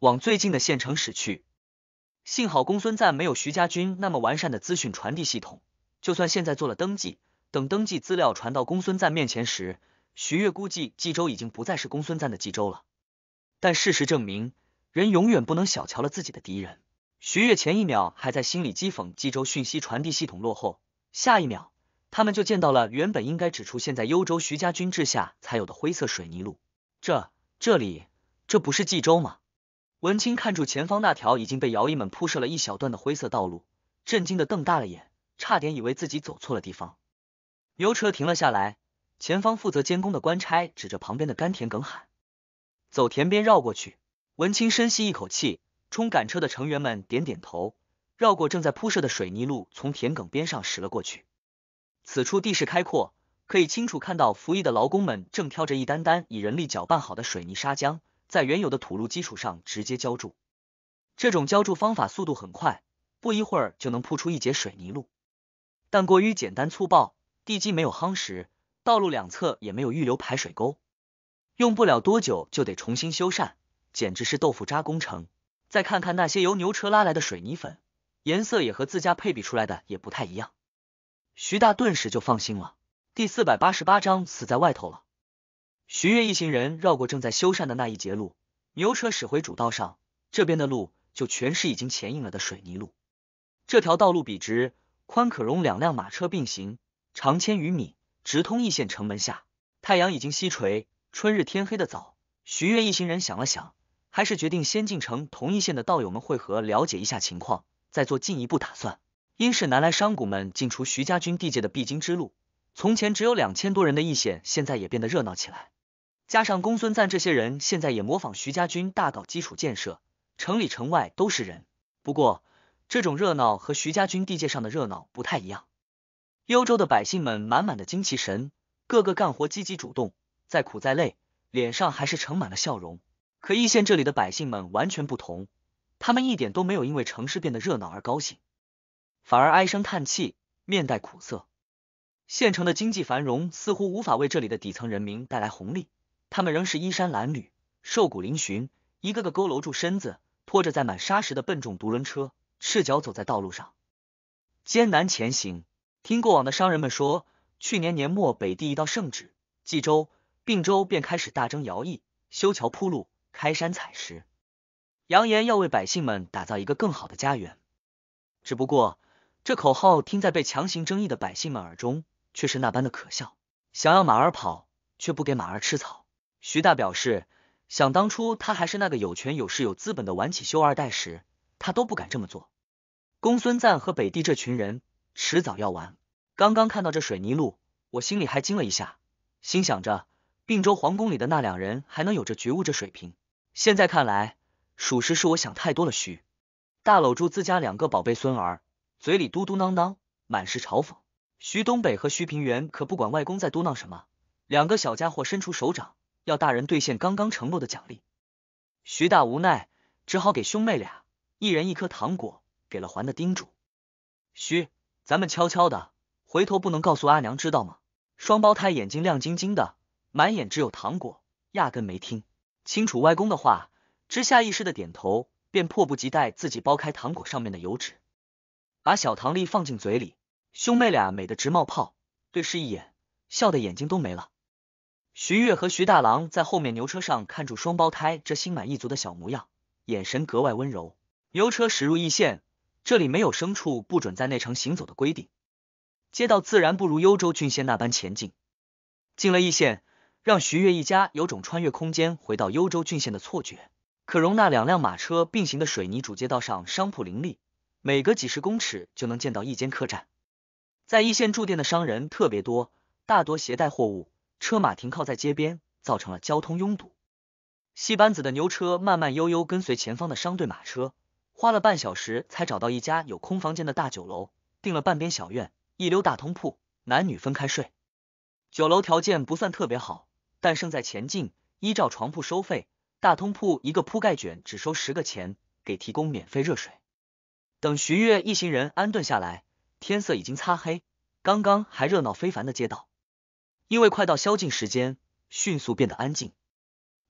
往最近的县城驶去，幸好公孙瓒没有徐家军那么完善的资讯传递系统，就算现在做了登记，等登记资料传到公孙瓒面前时，徐悦估计冀州已经不再是公孙瓒的冀州了。但事实证明，人永远不能小瞧了自己的敌人。徐悦前一秒还在心里讥讽冀州讯息传递系统落后，下一秒他们就见到了原本应该只出现在幽州徐家军治下才有的灰色水泥路。这这里这不是冀州吗？文清看住前方那条已经被徭役们铺设了一小段的灰色道路，震惊的瞪大了眼，差点以为自己走错了地方。牛车停了下来，前方负责监工的官差指着旁边的甘田埂喊：“走田边绕过去。”文清深吸一口气，冲赶车的成员们点点头，绕过正在铺设的水泥路，从田埂边上驶了过去。此处地势开阔，可以清楚看到服役的劳工们正挑着一担担以人力搅拌好的水泥砂浆。在原有的土路基础上直接浇筑，这种浇筑方法速度很快，不一会儿就能铺出一节水泥路。但过于简单粗暴，地基没有夯实，道路两侧也没有预留排水沟，用不了多久就得重新修缮，简直是豆腐渣工程。再看看那些由牛车拉来的水泥粉，颜色也和自家配比出来的也不太一样。徐大顿时就放心了。第四百八十八章死在外头了。徐悦一行人绕过正在修缮的那一节路，牛车驶回主道上，这边的路就全是已经前硬了的水泥路。这条道路笔直，宽可容两辆马车并行，长千余米，直通义县城门下。太阳已经西垂，春日天黑的早。徐悦一行人想了想，还是决定先进城，同义县的道友们会合，了解一下情况，再做进一步打算。因是南来商贾们进出徐家军地界的必经之路，从前只有两千多人的义县，现在也变得热闹起来。加上公孙瓒这些人，现在也模仿徐家军大搞基础建设，城里城外都是人。不过，这种热闹和徐家军地界上的热闹不太一样。幽州的百姓们满满的精气神，个个干活积极主动，再苦再累，脸上还是盛满了笑容。可易县这里的百姓们完全不同，他们一点都没有因为城市变得热闹而高兴，反而唉声叹气，面带苦涩。县城的经济繁荣似乎无法为这里的底层人民带来红利。他们仍是衣衫褴褛、瘦骨嶙峋，一个个佝偻住身子，拖着载满沙石的笨重独轮车，赤脚走在道路上，艰难前行。听过往的商人们说，去年年末，北地一道圣旨，冀州、并州便开始大征徭役，修桥铺路，开山采石，扬言要为百姓们打造一个更好的家园。只不过，这口号听在被强行征役的百姓们耳中，却是那般的可笑。想要马儿跑，却不给马儿吃草。徐大表示，想当初他还是那个有权有势有资本的晚起修二代时，他都不敢这么做。公孙瓒和北地这群人迟早要完。刚刚看到这水泥路，我心里还惊了一下，心想着并州皇宫里的那两人还能有这觉悟这水平？现在看来，属实是我想太多了。徐大搂住自家两个宝贝孙儿，嘴里嘟嘟囔囔，满是嘲讽。徐东北和徐平原可不管外公在嘟囔什么，两个小家伙伸出手掌。要大人兑现刚刚承诺的奖励，徐大无奈，只好给兄妹俩一人一颗糖果，给了环的叮嘱：“嘘，咱们悄悄的，回头不能告诉阿娘，知道吗？”双胞胎眼睛亮晶晶的，满眼只有糖果，压根没听清楚外公的话，之下意识的点头，便迫不及待自己剥开糖果上面的油脂，把小糖粒放进嘴里，兄妹俩美得直冒泡，对视一眼，笑得眼睛都没了。徐月和徐大郎在后面牛车上看住双胞胎这心满意足的小模样，眼神格外温柔。牛车驶入易县，这里没有牲畜不准在内城行走的规定，街道自然不如幽州郡县那般前进。进了易县，让徐月一家有种穿越空间回到幽州郡县的错觉。可容纳两辆马车并行的水泥主街道上，商铺林立，每隔几十公尺就能见到一间客栈。在易县住店的商人特别多，大多携带货物。车马停靠在街边，造成了交通拥堵。戏班子的牛车慢慢悠悠跟随前方的商队马车，花了半小时才找到一家有空房间的大酒楼，订了半边小院，一溜大通铺，男女分开睡。酒楼条件不算特别好，但胜在前进，依照床铺收费，大通铺一个铺盖卷只收十个钱，给提供免费热水。等徐悦一行人安顿下来，天色已经擦黑，刚刚还热闹非凡的街道。因为快到宵禁时间，迅速变得安静。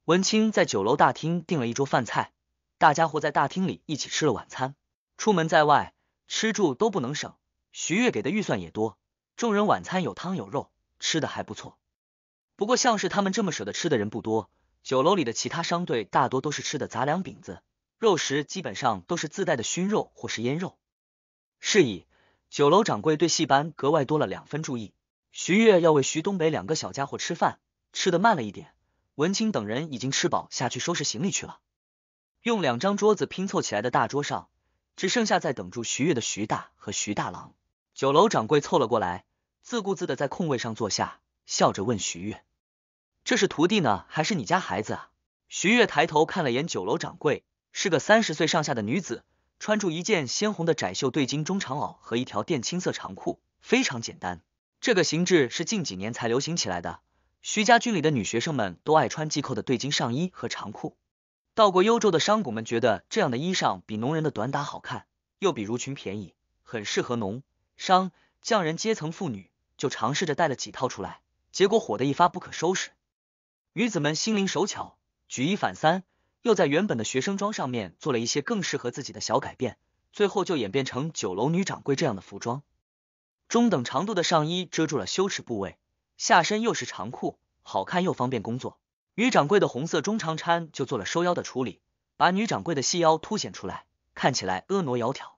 文清在酒楼大厅订了一桌饭菜，大家伙在大厅里一起吃了晚餐。出门在外，吃住都不能省，徐月给的预算也多，众人晚餐有汤有肉，吃的还不错。不过像是他们这么舍得吃的人不多，酒楼里的其他商队大多都是吃的杂粮饼子，肉食基本上都是自带的熏肉或是腌肉。是以，酒楼掌柜对戏班格外多了两分注意。徐月要喂徐东北两个小家伙吃饭，吃的慢了一点。文清等人已经吃饱，下去收拾行李去了。用两张桌子拼凑起来的大桌上，只剩下在等住徐月的徐大和徐大郎。酒楼掌柜凑了过来，自顾自的在空位上坐下，笑着问徐月：“这是徒弟呢，还是你家孩子啊？”徐月抬头看了眼酒楼掌柜，是个三十岁上下的女子，穿着一件鲜红的窄袖对襟中长袄和一条靛青色长裤，非常简单。这个形制是近几年才流行起来的。徐家军里的女学生们都爱穿系扣的对襟上衣和长裤。到过幽州的商贾们觉得这样的衣裳比农人的短打好看，又比襦裙便宜，很适合农、商、匠人阶层妇女，就尝试着带了几套出来，结果火得一发不可收拾。女子们心灵手巧，举一反三，又在原本的学生装上面做了一些更适合自己的小改变，最后就演变成酒楼女掌柜这样的服装。中等长度的上衣遮住了羞耻部位，下身又是长裤，好看又方便工作。女掌柜的红色中长衫就做了收腰的处理，把女掌柜的细腰凸显出来，看起来婀娜窈窕。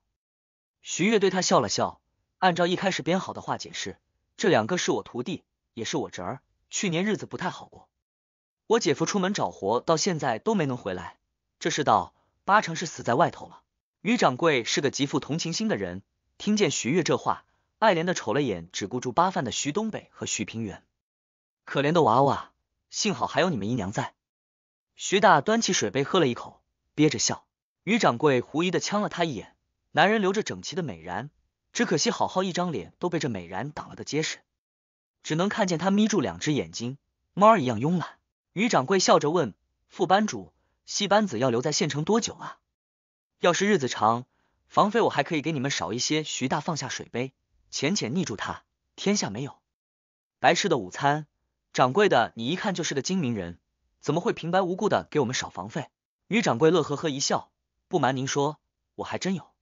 徐月对她笑了笑，按照一开始编好的话解释：“这两个是我徒弟，也是我侄儿。去年日子不太好过，我姐夫出门找活，到现在都没能回来。这世道，八成是死在外头了。”于掌柜是个极富同情心的人，听见徐月这话。爱怜的瞅了眼只顾住扒饭的徐东北和徐平原，可怜的娃娃，幸好还有你们姨娘在。徐大端起水杯喝了一口，憋着笑。于掌柜狐疑的呛了他一眼。男人留着整齐的美髯，只可惜好好一张脸都被这美髯挡了个结实，只能看见他眯住两只眼睛，猫儿一样慵懒。于掌柜笑着问副班主：“戏班子要留在县城多久啊？要是日子长，房费我还可以给你们少一些。”徐大放下水杯。浅浅腻住他，天下没有白吃的午餐。掌柜的，你一看就是个精明人，怎么会平白无故的给我们少房费？女掌柜乐呵呵一笑，不瞒您说，我还真有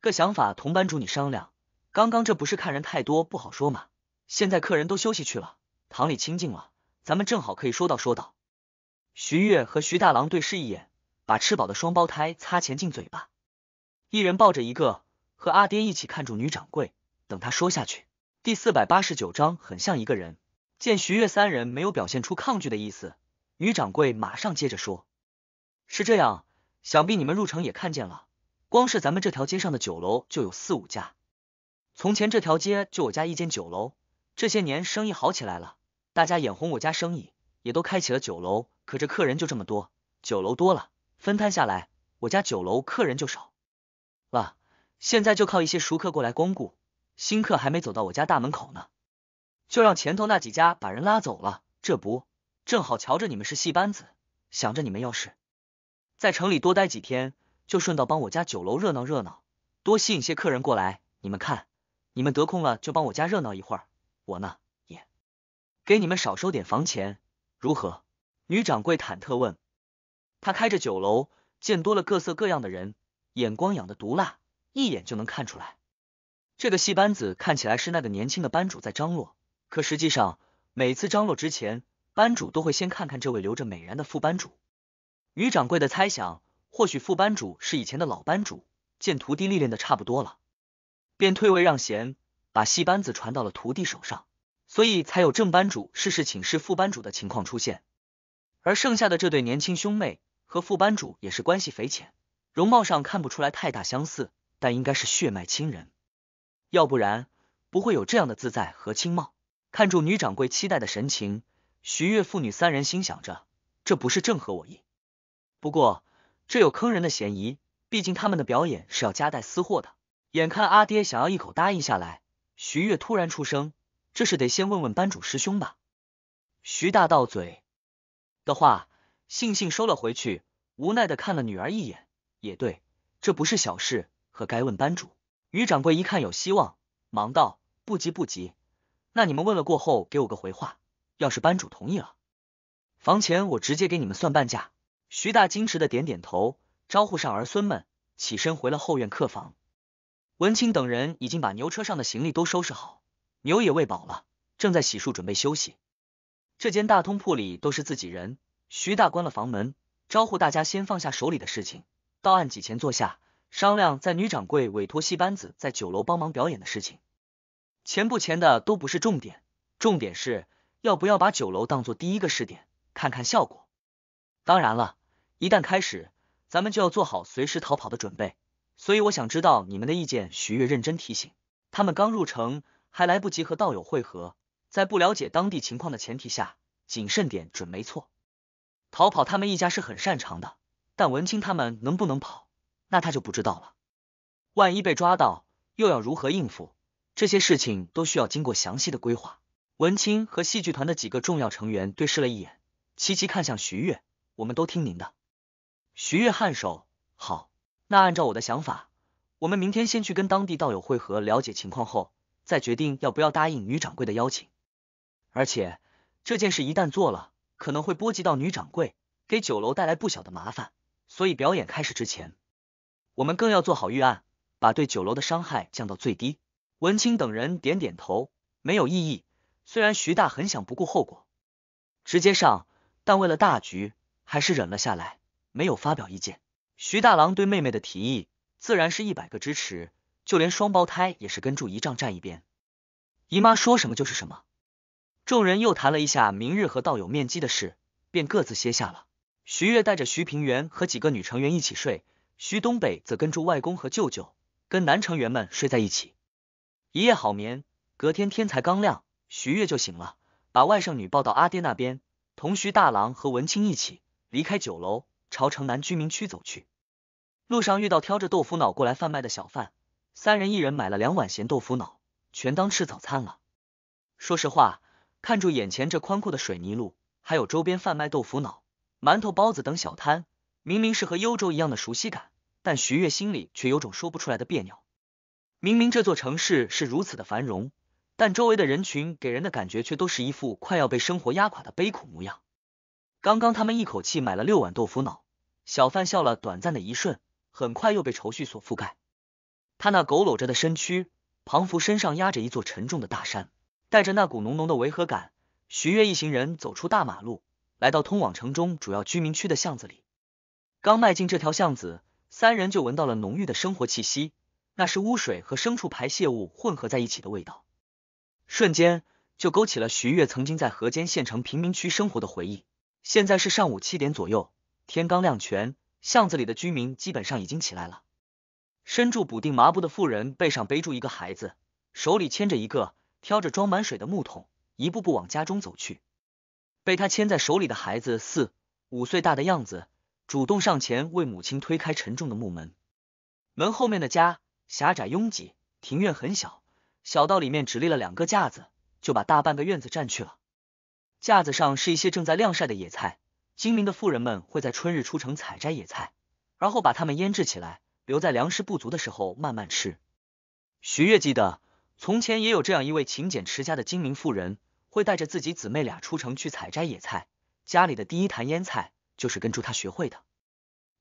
个想法同班主你商量。刚刚这不是看人太多不好说吗？现在客人都休息去了，堂里清静了，咱们正好可以说道说道。徐月和徐大郎对视一眼，把吃饱的双胞胎擦钱进嘴巴，一人抱着一个，和阿爹一起看住女掌柜。等他说下去。第四百八十九章很像一个人。见徐月三人没有表现出抗拒的意思，女掌柜马上接着说：“是这样，想必你们入城也看见了，光是咱们这条街上的酒楼就有四五家。从前这条街就我家一间酒楼，这些年生意好起来了，大家眼红我家生意，也都开起了酒楼。可这客人就这么多，酒楼多了，分摊下来，我家酒楼客人就少了。现在就靠一些熟客过来光顾。”新客还没走到我家大门口呢，就让前头那几家把人拉走了。这不正好瞧着你们是戏班子，想着你们要是，在城里多待几天，就顺道帮我家酒楼热闹热闹，多吸引些客人过来。你们看，你们得空了就帮我家热闹一会儿，我呢也给你们少收点房钱，如何？女掌柜忐忑问。她开着酒楼，见多了各色各样的人，眼光养的毒辣，一眼就能看出来。这个戏班子看起来是那个年轻的班主在张罗，可实际上每次张罗之前，班主都会先看看这位留着美髯的副班主。于掌柜的猜想，或许副班主是以前的老班主，见徒弟历练的差不多了，便退位让贤，把戏班子传到了徒弟手上，所以才有正班主事事请示副班主的情况出现。而剩下的这对年轻兄妹和副班主也是关系匪浅，容貌上看不出来太大相似，但应该是血脉亲人。要不然不会有这样的自在和清貌。看住女掌柜期待的神情，徐月父女三人心想着，这不是正合我意。不过这有坑人的嫌疑，毕竟他们的表演是要夹带私货的。眼看阿爹想要一口答应下来，徐月突然出声：“这是得先问问班主师兄吧。”徐大道嘴的话悻悻收了回去，无奈的看了女儿一眼。也对，这不是小事，和该问班主。于掌柜一看有希望，忙道：“不急不急，那你们问了过后给我个回话。要是班主同意了，房钱我直接给你们算半价。”徐大矜持的点点头，招呼上儿孙们，起身回了后院客房。文清等人已经把牛车上的行李都收拾好，牛也喂饱了，正在洗漱准备休息。这间大通铺里都是自己人，徐大关了房门，招呼大家先放下手里的事情，到案几前坐下。商量在女掌柜委托戏班子在酒楼帮忙表演的事情，钱不钱的都不是重点，重点是要不要把酒楼当做第一个试点，看看效果。当然了，一旦开始，咱们就要做好随时逃跑的准备。所以我想知道你们的意见。许月认真提醒他们，刚入城还来不及和道友会合，在不了解当地情况的前提下，谨慎点准没错。逃跑他们一家是很擅长的，但文清他们能不能跑？那他就不知道了。万一被抓到，又要如何应付？这些事情都需要经过详细的规划。文清和戏剧团的几个重要成员对视了一眼，齐齐看向徐悦：“我们都听您的。”徐悦颔首：“好，那按照我的想法，我们明天先去跟当地道友会合，了解情况后，再决定要不要答应女掌柜的邀请。而且这件事一旦做了，可能会波及到女掌柜，给酒楼带来不小的麻烦。所以表演开始之前。”我们更要做好预案，把对酒楼的伤害降到最低。文清等人点点头，没有异议。虽然徐大很想不顾后果直接上，但为了大局，还是忍了下来，没有发表意见。徐大郎对妹妹的提议，自然是一百个支持，就连双胞胎也是跟住一丈站一边。姨妈说什么就是什么。众人又谈了一下明日和道友面基的事，便各自歇下了。徐月带着徐平原和几个女成员一起睡。徐东北则跟住外公和舅舅，跟男成员们睡在一起，一夜好眠。隔天天才刚亮，徐月就醒了，把外甥女抱到阿爹那边，同徐大郎和文清一起离开酒楼，朝城南居民区走去。路上遇到挑着豆腐脑过来贩卖的小贩，三人一人买了两碗咸豆腐脑，全当吃早餐了。说实话，看住眼前这宽阔的水泥路，还有周边贩卖豆腐脑、馒头、包子等小摊，明明是和幽州一样的熟悉感。但徐悦心里却有种说不出来的别扭。明明这座城市是如此的繁荣，但周围的人群给人的感觉却都是一副快要被生活压垮的悲苦模样。刚刚他们一口气买了六碗豆腐脑，小贩笑了短暂的一瞬，很快又被愁绪所覆盖。他那佝偻着的身躯，仿佛身上压着一座沉重的大山，带着那股浓浓的违和感。徐月一行人走出大马路，来到通往城中主要居民区的巷子里，刚迈进这条巷子。三人就闻到了浓郁的生活气息，那是污水和牲畜排泄物混合在一起的味道，瞬间就勾起了徐月曾经在河间县城贫民区生活的回忆。现在是上午七点左右，天刚亮全巷子里的居民基本上已经起来了。身着补丁麻布的妇人背上背住一个孩子，手里牵着一个挑着装满水的木桶，一步步往家中走去。被他牵在手里的孩子四五岁大的样子。主动上前为母亲推开沉重的木门，门后面的家狭窄拥挤，庭院很小，小到里面只立了两个架子就把大半个院子占去了。架子上是一些正在晾晒的野菜，精明的妇人们会在春日出城采摘野菜，而后把它们腌制起来，留在粮食不足的时候慢慢吃。徐月记得，从前也有这样一位勤俭持家的精明妇人，会带着自己姊妹俩出城去采摘野菜，家里的第一坛腌菜。就是跟住他学会的。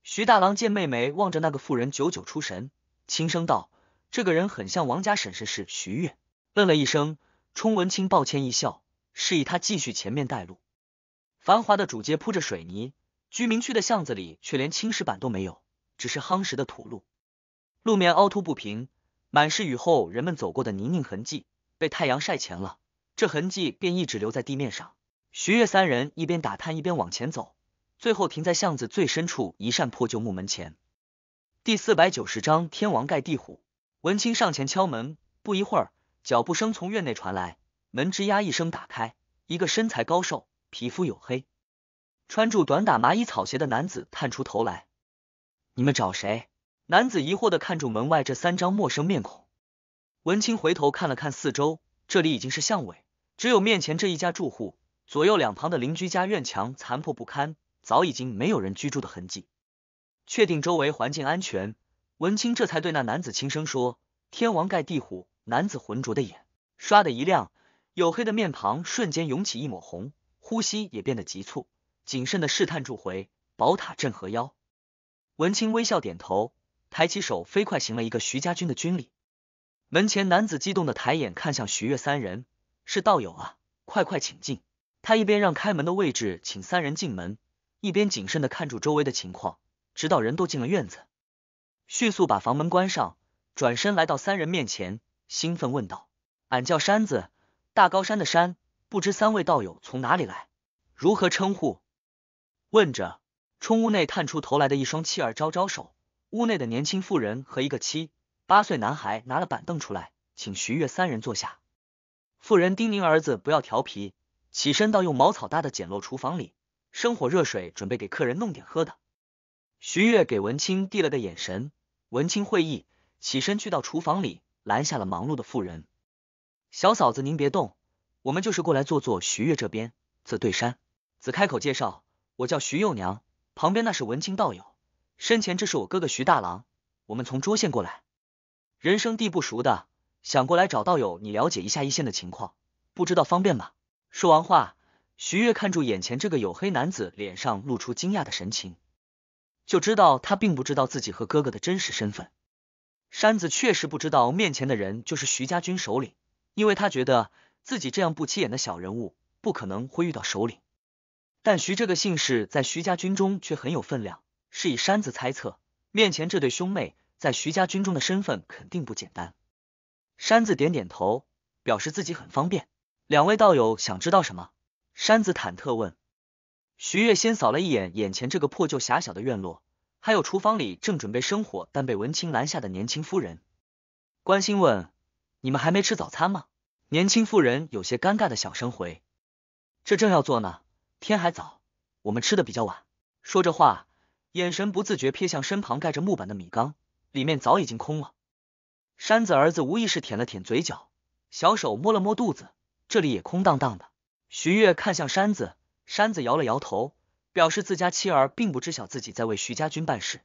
徐大郎见妹妹望着那个妇人久久出神，轻声道：“这个人很像王家婶婶，是徐月。”嗯了一声，冲文清抱歉一笑，示意他继续前面带路。繁华的主街铺着水泥，居民区的巷子里却连青石板都没有，只是夯实的土路，路面凹凸不平，满是雨后人们走过的泥泞痕迹，被太阳晒前了，这痕迹便一直留在地面上。徐月三人一边打探一边往前走。最后停在巷子最深处一扇破旧木门前。第四百九十章天王盖地虎。文清上前敲门，不一会儿脚步声从院内传来，门吱呀一声打开，一个身材高瘦、皮肤黝黑、穿住短打麻衣草鞋的男子探出头来：“你们找谁？”男子疑惑的看住门外这三张陌生面孔。文清回头看了看四周，这里已经是巷尾，只有面前这一家住户，左右两旁的邻居家院墙残破不堪。早已经没有人居住的痕迹，确定周围环境安全，文清这才对那男子轻声说：“天王盖地虎。”男子浑浊的眼刷的一亮，黝黑的面庞瞬间涌起一抹红，呼吸也变得急促，谨慎的试探住回宝塔镇河妖。文清微笑点头，抬起手飞快行了一个徐家军的军礼。门前男子激动的抬眼看向徐月三人：“是道友啊，快快请进。”他一边让开门的位置，请三人进门。一边谨慎的看住周围的情况，直到人都进了院子，迅速把房门关上，转身来到三人面前，兴奋问道：“俺叫山子，大高山的山，不知三位道友从哪里来，如何称呼？”问着，冲屋内探出头来的一双妻儿招招手，屋内的年轻妇人和一个七八岁男孩拿了板凳出来，请徐月三人坐下。妇人叮咛儿子不要调皮，起身到用茅草搭的简陋厨房里。生火热水，准备给客人弄点喝的。徐月给文清递了个眼神，文清会意，起身去到厨房里，拦下了忙碌的妇人。小嫂子，您别动，我们就是过来坐坐。徐月这边则对山子开口介绍：“我叫徐幼娘，旁边那是文清道友，身前这是我哥哥徐大郎。我们从涿县过来，人生地不熟的，想过来找道友你了解一下一线的情况，不知道方便吗？”说完话。徐月看住眼前这个黝黑男子，脸上露出惊讶的神情，就知道他并不知道自己和哥哥的真实身份。山子确实不知道面前的人就是徐家军首领，因为他觉得自己这样不起眼的小人物不可能会遇到首领。但徐这个姓氏在徐家军中却很有分量，是以山子猜测，面前这对兄妹在徐家军中的身份肯定不简单。山子点点头，表示自己很方便，两位道友想知道什么？山子忐忑问：“徐月，先扫了一眼眼前这个破旧狭小的院落，还有厨房里正准备生火但被文清拦下的年轻夫人。”关心问：“你们还没吃早餐吗？”年轻妇人有些尴尬的小声回：“这正要做呢，天还早，我们吃的比较晚。”说着话，眼神不自觉瞥向身旁盖着木板的米缸，里面早已经空了。山子儿子无意识舔了舔嘴角，小手摸了摸肚子，这里也空荡荡的。徐月看向山子，山子摇了摇头，表示自家妻儿并不知晓自己在为徐家军办事。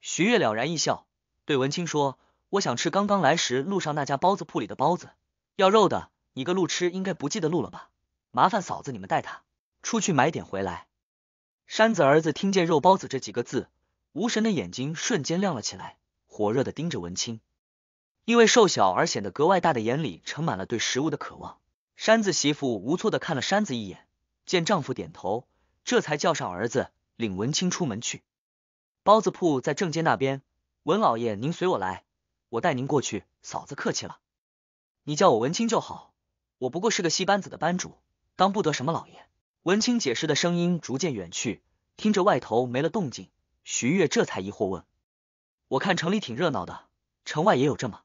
徐月了然一笑，对文清说：“我想吃刚刚来时路上那家包子铺里的包子，要肉的。你个路痴应该不记得路了吧？麻烦嫂子你们带他出去买点回来。”山子儿子听见“肉包子”这几个字，无神的眼睛瞬间亮了起来，火热的盯着文清，因为瘦小而显得格外大的眼里盛满了对食物的渴望。山子媳妇无措的看了山子一眼，见丈夫点头，这才叫上儿子领文清出门去。包子铺在正街那边，文老爷您随我来，我带您过去。嫂子客气了，你叫我文清就好，我不过是个戏班子的班主，当不得什么老爷。文清解释的声音逐渐远去，听着外头没了动静，徐月这才疑惑问：“我看城里挺热闹的，城外也有这么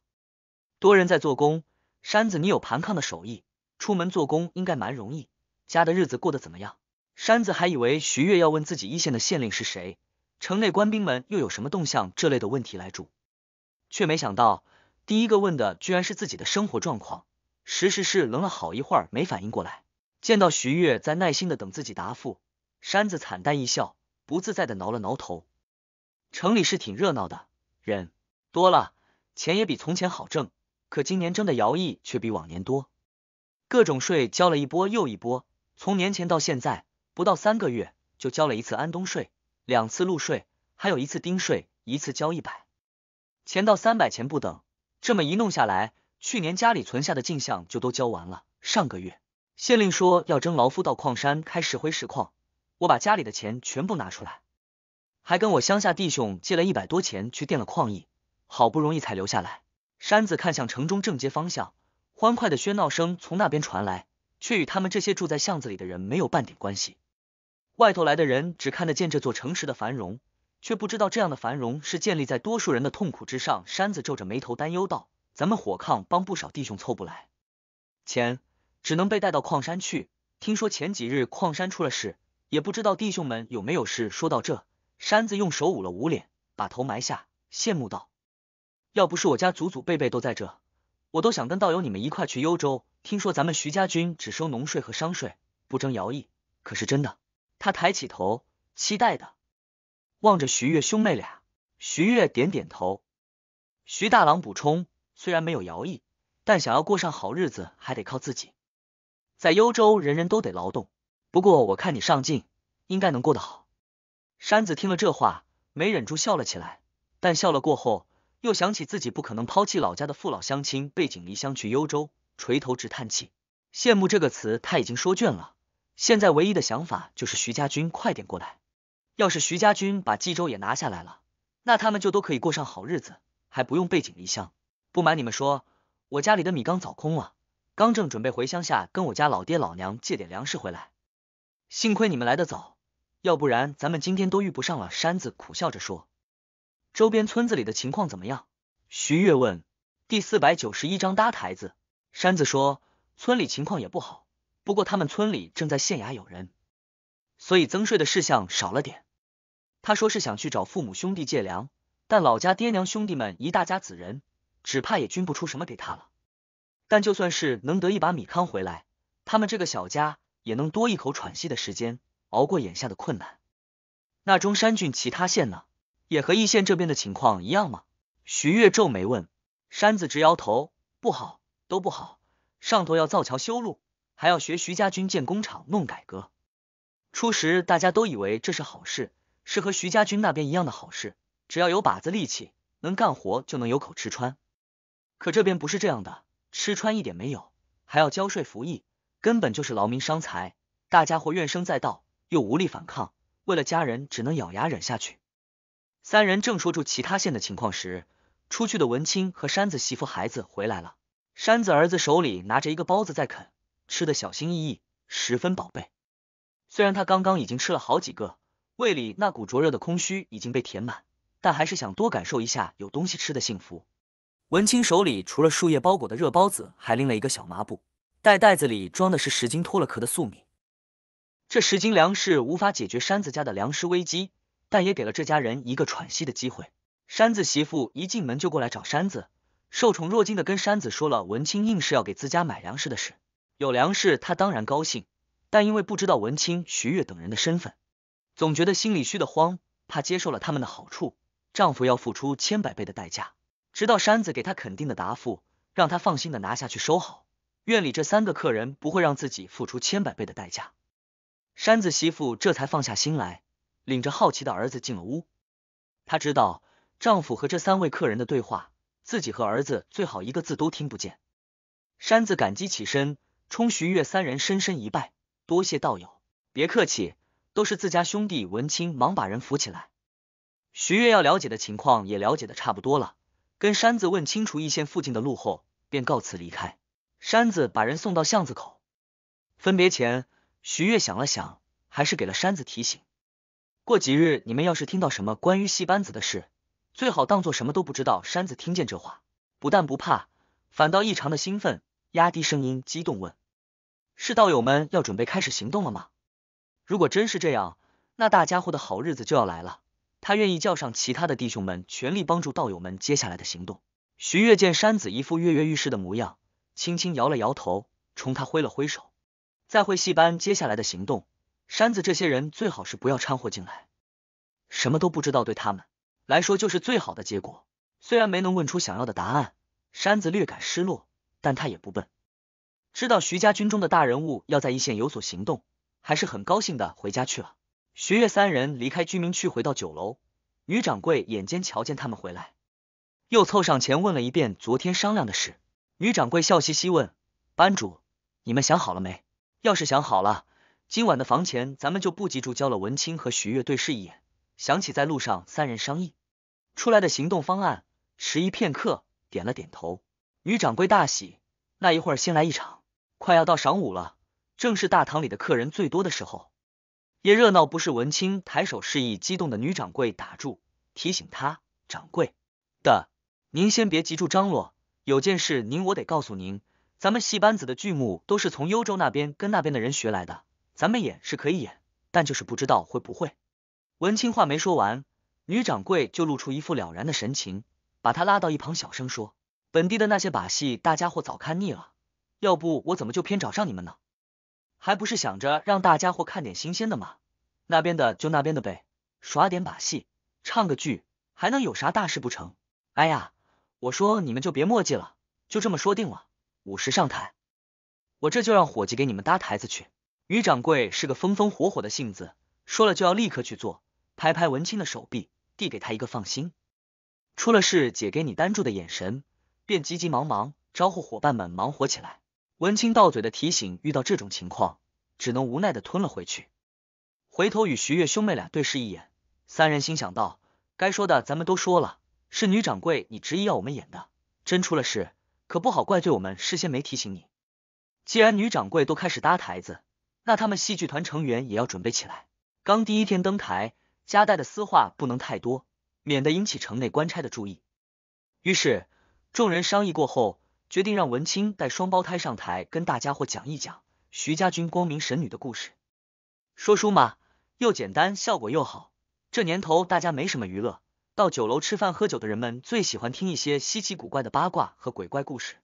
多人在做工。山子，你有盘炕的手艺。”出门做工应该蛮容易，家的日子过得怎么样？山子还以为徐月要问自己一线的县令是谁，城内官兵们又有什么动向这类的问题来住，却没想到第一个问的居然是自己的生活状况。石实是愣了好一会儿没反应过来，见到徐月在耐心的等自己答复，山子惨淡一笑，不自在的挠了挠头。城里是挺热闹的，人多了，钱也比从前好挣，可今年征的徭役却比往年多。各种税交了一波又一波，从年前到现在不到三个月，就交了一次安东税，两次路税，还有一次丁税，一次交一百钱到三百钱不等。这么一弄下来，去年家里存下的进项就都交完了。上个月县令说要征劳夫到矿山开石灰石矿，我把家里的钱全部拿出来，还跟我乡下弟兄借了一百多钱去垫了矿役，好不容易才留下来。山子看向城中正街方向。欢快的喧闹声从那边传来，却与他们这些住在巷子里的人没有半点关系。外头来的人只看得见这座城市的繁荣，却不知道这样的繁荣是建立在多数人的痛苦之上。山子皱着眉头担忧道：“咱们火炕帮不少弟兄凑不来钱，只能被带到矿山去。听说前几日矿山出了事，也不知道弟兄们有没有事。”说到这，山子用手捂了捂脸，把头埋下，羡慕道：“要不是我家祖祖辈辈都在这。”我都想跟道友你们一块去幽州，听说咱们徐家军只收农税和商税，不征徭役，可是真的？他抬起头，期待的望着徐月兄妹俩。徐月点点头。徐大郎补充，虽然没有徭役，但想要过上好日子，还得靠自己。在幽州，人人都得劳动。不过我看你上进，应该能过得好。山子听了这话，没忍住笑了起来，但笑了过后。又想起自己不可能抛弃老家的父老乡亲，背井离乡去幽州，垂头直叹气。羡慕这个词他已经说倦了，现在唯一的想法就是徐家军快点过来。要是徐家军把冀州也拿下来了，那他们就都可以过上好日子，还不用背井离乡。不瞒你们说，我家里的米缸早空了，刚正准备回乡下跟我家老爹老娘借点粮食回来。幸亏你们来得早，要不然咱们今天都遇不上了。山子苦笑着说。周边村子里的情况怎么样？徐月问。第四百九十一章搭台子。山子说，村里情况也不好，不过他们村里正在县衙有人，所以增税的事项少了点。他说是想去找父母兄弟借粮，但老家爹娘兄弟们一大家子人，只怕也捐不出什么给他了。但就算是能得一把米糠回来，他们这个小家也能多一口喘息的时间，熬过眼下的困难。那中山郡其他县呢？也和易县这边的情况一样吗？徐悦皱眉问，山子直摇头，不好，都不好。上头要造桥修路，还要学徐家军建工厂、弄改革。初时大家都以为这是好事，是和徐家军那边一样的好事，只要有把子力气，能干活就能有口吃穿。可这边不是这样的，吃穿一点没有，还要交税服役，根本就是劳民伤财。大家伙怨声载道，又无力反抗，为了家人只能咬牙忍下去。三人正说住其他县的情况时，出去的文清和山子媳妇孩子回来了。山子儿子手里拿着一个包子在啃，吃的小心翼翼，十分宝贝。虽然他刚刚已经吃了好几个，胃里那股灼热的空虚已经被填满，但还是想多感受一下有东西吃的幸福。文清手里除了树叶包裹的热包子，还拎了一个小抹布袋，袋子里装的是十斤脱了壳的粟米。这十斤粮食无法解决山子家的粮食危机。但也给了这家人一个喘息的机会。山子媳妇一进门就过来找山子，受宠若惊的跟山子说了文清硬是要给自家买粮食的事。有粮食，她当然高兴，但因为不知道文清、徐月等人的身份，总觉得心里虚的慌，怕接受了他们的好处，丈夫要付出千百倍的代价。直到山子给他肯定的答复，让他放心的拿下去收好。院里这三个客人不会让自己付出千百倍的代价，山子媳妇这才放下心来。领着好奇的儿子进了屋，她知道丈夫和这三位客人的对话，自己和儿子最好一个字都听不见。山子感激起身，冲徐月三人深深一拜，多谢道友，别客气，都是自家兄弟。文清忙把人扶起来。徐月要了解的情况也了解的差不多了，跟山子问清楚易县附近的路后，便告辞离开。山子把人送到巷子口，分别前，徐月想了想，还是给了山子提醒。过几日，你们要是听到什么关于戏班子的事，最好当做什么都不知道。山子听见这话，不但不怕，反倒异常的兴奋，压低声音，激动问：“是道友们要准备开始行动了吗？”如果真是这样，那大家伙的好日子就要来了。他愿意叫上其他的弟兄们，全力帮助道友们接下来的行动。徐月见山子一副跃跃欲试的模样，轻轻摇了摇头，冲他挥了挥手：“再会，戏班，接下来的行动。”山子这些人最好是不要掺和进来，什么都不知道对他们来说就是最好的结果。虽然没能问出想要的答案，山子略感失落，但他也不笨，知道徐家军中的大人物要在一线有所行动，还是很高兴的回家去了。徐月三人离开居民区，回到酒楼，女掌柜眼尖瞧见他们回来，又凑上前问了一遍昨天商量的事。女掌柜笑嘻嘻问：“班主，你们想好了没？要是想好了。”今晚的房钱，咱们就不急着交了。文清和徐月对视一眼，想起在路上三人商议出来的行动方案，迟疑片刻，点了点头。女掌柜大喜，那一会儿先来一场。快要到晌午了，正是大堂里的客人最多的时候，也热闹。不是文清抬手示意，激动的女掌柜打住，提醒他：“掌柜的，您先别急着张罗，有件事您我得告诉您，咱们戏班子的剧目都是从幽州那边跟那边的人学来的。”咱们演是可以演，但就是不知道会不会。文清话没说完，女掌柜就露出一副了然的神情，把他拉到一旁小声说：“本地的那些把戏，大家伙早看腻了，要不我怎么就偏找上你们呢？还不是想着让大家伙看点新鲜的吗？那边的就那边的呗，耍点把戏，唱个剧，还能有啥大事不成？哎呀，我说你们就别墨迹了，就这么说定了，午时上台，我这就让伙计给你们搭台子去。”女掌柜是个风风火火的性子，说了就要立刻去做，拍拍文清的手臂，递给他一个放心。出了事姐给你担住的眼神，便急急忙忙招呼伙伴们忙活起来。文清到嘴的提醒，遇到这种情况，只能无奈的吞了回去。回头与徐月兄妹俩对视一眼，三人心想道：该说的咱们都说了，是女掌柜你执意要我们演的，真出了事可不好怪罪我们事先没提醒你。既然女掌柜都开始搭台子。那他们戏剧团成员也要准备起来，刚第一天登台，夹带的私话不能太多，免得引起城内官差的注意。于是众人商议过后，决定让文清带双胞胎上台，跟大家伙讲一讲徐家军光明神女的故事。说书嘛，又简单，效果又好。这年头大家没什么娱乐，到酒楼吃饭喝酒的人们最喜欢听一些稀奇古怪的八卦和鬼怪故事。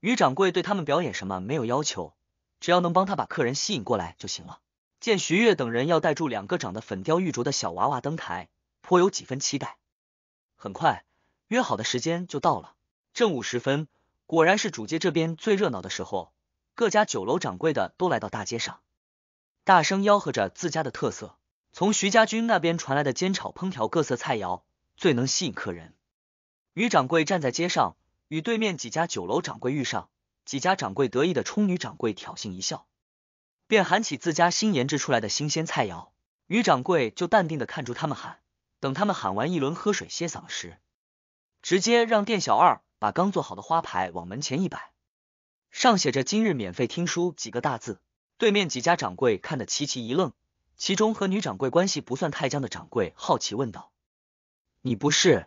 于掌柜对他们表演什么没有要求。只要能帮他把客人吸引过来就行了。见徐悦等人要带住两个长得粉雕玉琢的小娃娃登台，颇有几分期待。很快，约好的时间就到了。正午时分，果然是主街这边最热闹的时候，各家酒楼掌柜的都来到大街上，大声吆喝着自家的特色。从徐家军那边传来的煎炒烹调各色菜肴，最能吸引客人。于掌柜站在街上，与对面几家酒楼掌柜遇上。几家掌柜得意的冲女掌柜挑衅一笑，便喊起自家新研制出来的新鲜菜肴。女掌柜就淡定的看住他们喊，等他们喊完一轮喝水歇嗓时，直接让店小二把刚做好的花牌往门前一摆，上写着“今日免费听书”几个大字。对面几家掌柜看得齐齐一愣，其中和女掌柜关系不算太僵的掌柜好奇问道：“你不是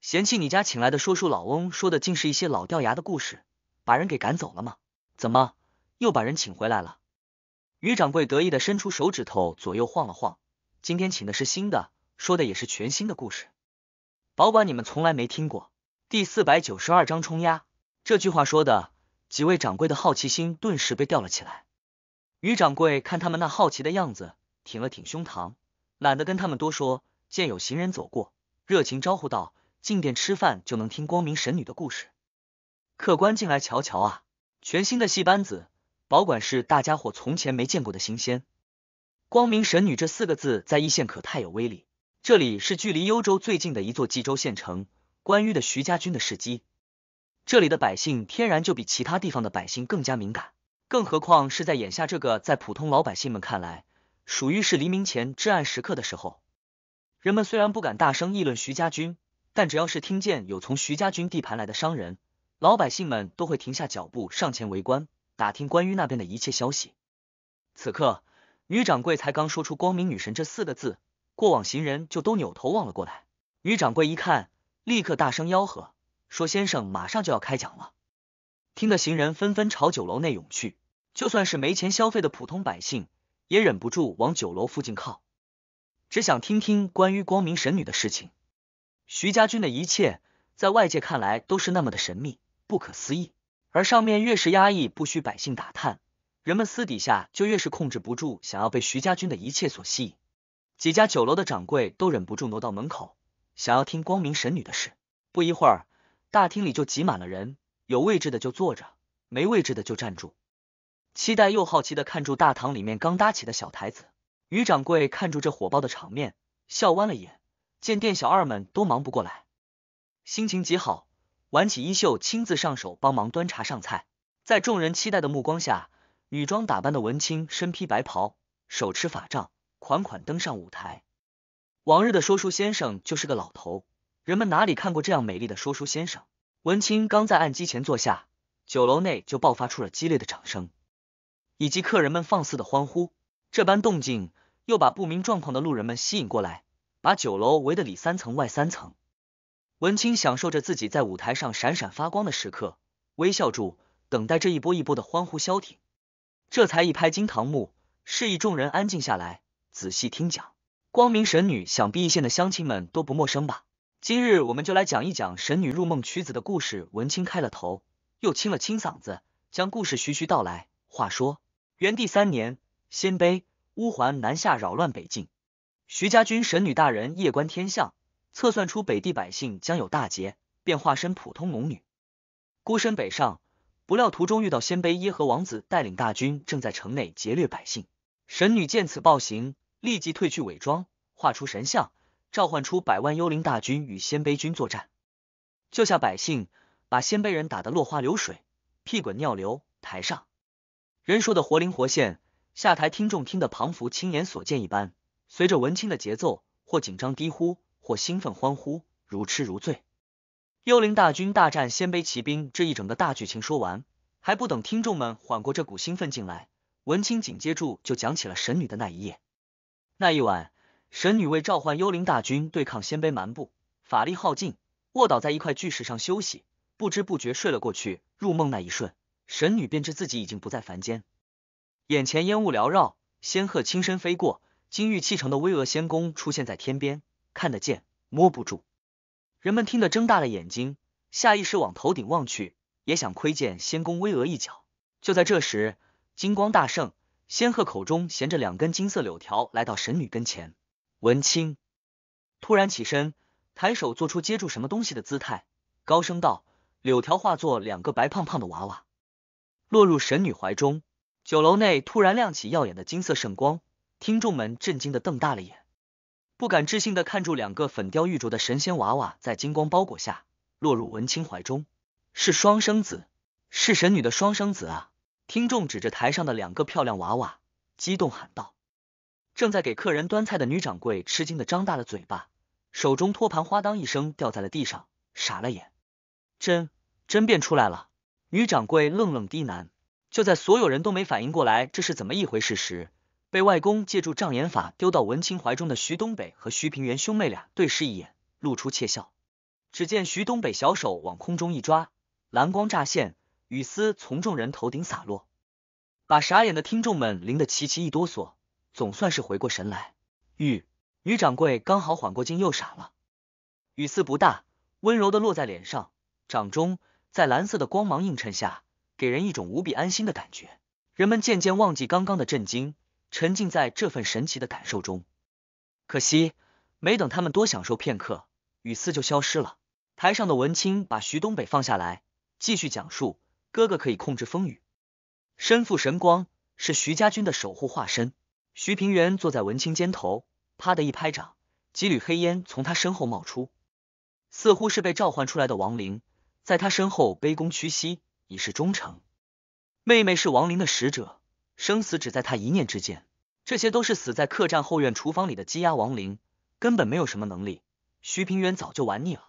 嫌弃你家请来的说书老翁说的竟是一些老掉牙的故事？”把人给赶走了吗？怎么又把人请回来了？于掌柜得意的伸出手指头左右晃了晃，今天请的是新的，说的也是全新的故事，保管你们从来没听过。第四百九十二章冲压。这句话说的，几位掌柜的好奇心顿时被吊了起来。于掌柜看他们那好奇的样子，挺了挺胸膛，懒得跟他们多说。见有行人走过，热情招呼道：进店吃饭就能听光明神女的故事。客官进来瞧瞧啊！全新的戏班子，保管是大家伙从前没见过的新鲜。光明神女这四个字在一线可太有威力。这里是距离幽州最近的一座冀州县城，关于的徐家军的事迹。这里的百姓天然就比其他地方的百姓更加敏感。更何况是在眼下这个在普通老百姓们看来属于是黎明前至暗时刻的时候，人们虽然不敢大声议论徐家军，但只要是听见有从徐家军地盘来的商人。老百姓们都会停下脚步上前围观，打听关于那边的一切消息。此刻，女掌柜才刚说出“光明女神”这四个字，过往行人就都扭头望了过来。女掌柜一看，立刻大声吆喝，说：“先生马上就要开讲了。”听得行人纷纷朝酒楼内涌去。就算是没钱消费的普通百姓，也忍不住往酒楼附近靠，只想听听关于光明神女的事情。徐家军的一切，在外界看来都是那么的神秘。不可思议，而上面越是压抑，不许百姓打探，人们私底下就越是控制不住，想要被徐家军的一切所吸引。几家酒楼的掌柜都忍不住挪到门口，想要听光明神女的事。不一会儿，大厅里就挤满了人，有位置的就坐着，没位置的就站住，期待又好奇的看住大堂里面刚搭起的小台子。于掌柜看住这火爆的场面，笑弯了眼，见店小二们都忙不过来，心情极好。挽起衣袖，亲自上手帮忙端茶上菜，在众人期待的目光下，女装打扮的文青身披白袍，手持法杖，款款登上舞台。往日的说书先生就是个老头，人们哪里看过这样美丽的说书先生？文青刚在案几前坐下，酒楼内就爆发出了激烈的掌声，以及客人们放肆的欢呼。这般动静又把不明状况的路人们吸引过来，把酒楼围得里三层外三层。文清享受着自己在舞台上闪闪发光的时刻，微笑住，等待这一波一波的欢呼消停，这才一拍惊堂木，示意众人安静下来，仔细听讲。光明神女想必一线的乡亲们都不陌生吧？今日我们就来讲一讲神女入梦取子的故事。文清开了头，又清了清嗓子，将故事徐徐道来。话说，元帝三年，鲜卑乌桓南下扰乱北境，徐家军神女大人夜观天象。测算出北地百姓将有大劫，便化身普通农女，孤身北上。不料途中遇到鲜卑耶和王子带领大军正在城内劫掠百姓。神女见此暴行，立即褪去伪装，画出神像，召唤出百万幽灵大军与鲜卑军作战，救下百姓，把鲜卑人打得落花流水，屁滚尿流。台上人说的活灵活现，下台听众听得仿佛亲眼所见一般。随着文清的节奏，或紧张低呼。或兴奋欢呼，如痴如醉。幽灵大军大战鲜卑骑兵这一整个大剧情说完，还不等听众们缓过这股兴奋劲来，文青紧接住就讲起了神女的那一夜。那一晚，神女为召唤幽灵大军对抗鲜卑蛮部，法力耗尽，卧倒在一块巨石上休息，不知不觉睡了过去。入梦那一瞬，神女便知自己已经不在凡间，眼前烟雾缭绕，仙鹤轻身飞过，金玉砌成的巍峨仙宫出现在天边。看得见，摸不住。人们听得睁大了眼睛，下意识往头顶望去，也想窥见仙宫巍峨一角。就在这时，金光大盛，仙鹤口中衔着两根金色柳条来到神女跟前。文清突然起身，抬手做出接住什么东西的姿态，高声道：“柳条化作两个白胖胖的娃娃，落入神女怀中。”酒楼内突然亮起耀眼的金色圣光，听众们震惊的瞪大了眼。不敢置信的看住两个粉雕玉琢的神仙娃娃，在金光包裹下落入文清怀中，是双生子，是神女的双生子啊！听众指着台上的两个漂亮娃娃，激动喊道。正在给客人端菜的女掌柜吃惊的张大了嘴巴，手中托盘哗当一声掉在了地上，傻了眼。真真变出来了！女掌柜愣愣低喃。就在所有人都没反应过来这是怎么一回事时。被外公借助障眼法丢到文清怀中的徐东北和徐平原兄妹俩对视一眼，露出窃笑。只见徐东北小手往空中一抓，蓝光乍现，雨丝从众人头顶洒落，把傻眼的听众们淋得齐齐一哆嗦，总算是回过神来。玉女掌柜刚好缓过劲，又傻了。雨丝不大，温柔的落在脸上，掌中在蓝色的光芒映衬下，给人一种无比安心的感觉。人们渐渐忘记刚刚的震惊。沉浸在这份神奇的感受中，可惜没等他们多享受片刻，雨丝就消失了。台上的文清把徐东北放下来，继续讲述哥哥可以控制风雨，身负神光，是徐家军的守护化身。徐平原坐在文清肩头，啪的一拍掌，几缕黑烟从他身后冒出，似乎是被召唤出来的亡灵，在他身后卑躬屈膝，以示忠诚。妹妹是亡灵的使者。生死只在他一念之间，这些都是死在客栈后院厨房里的鸡鸭亡灵，根本没有什么能力。徐平原早就玩腻了，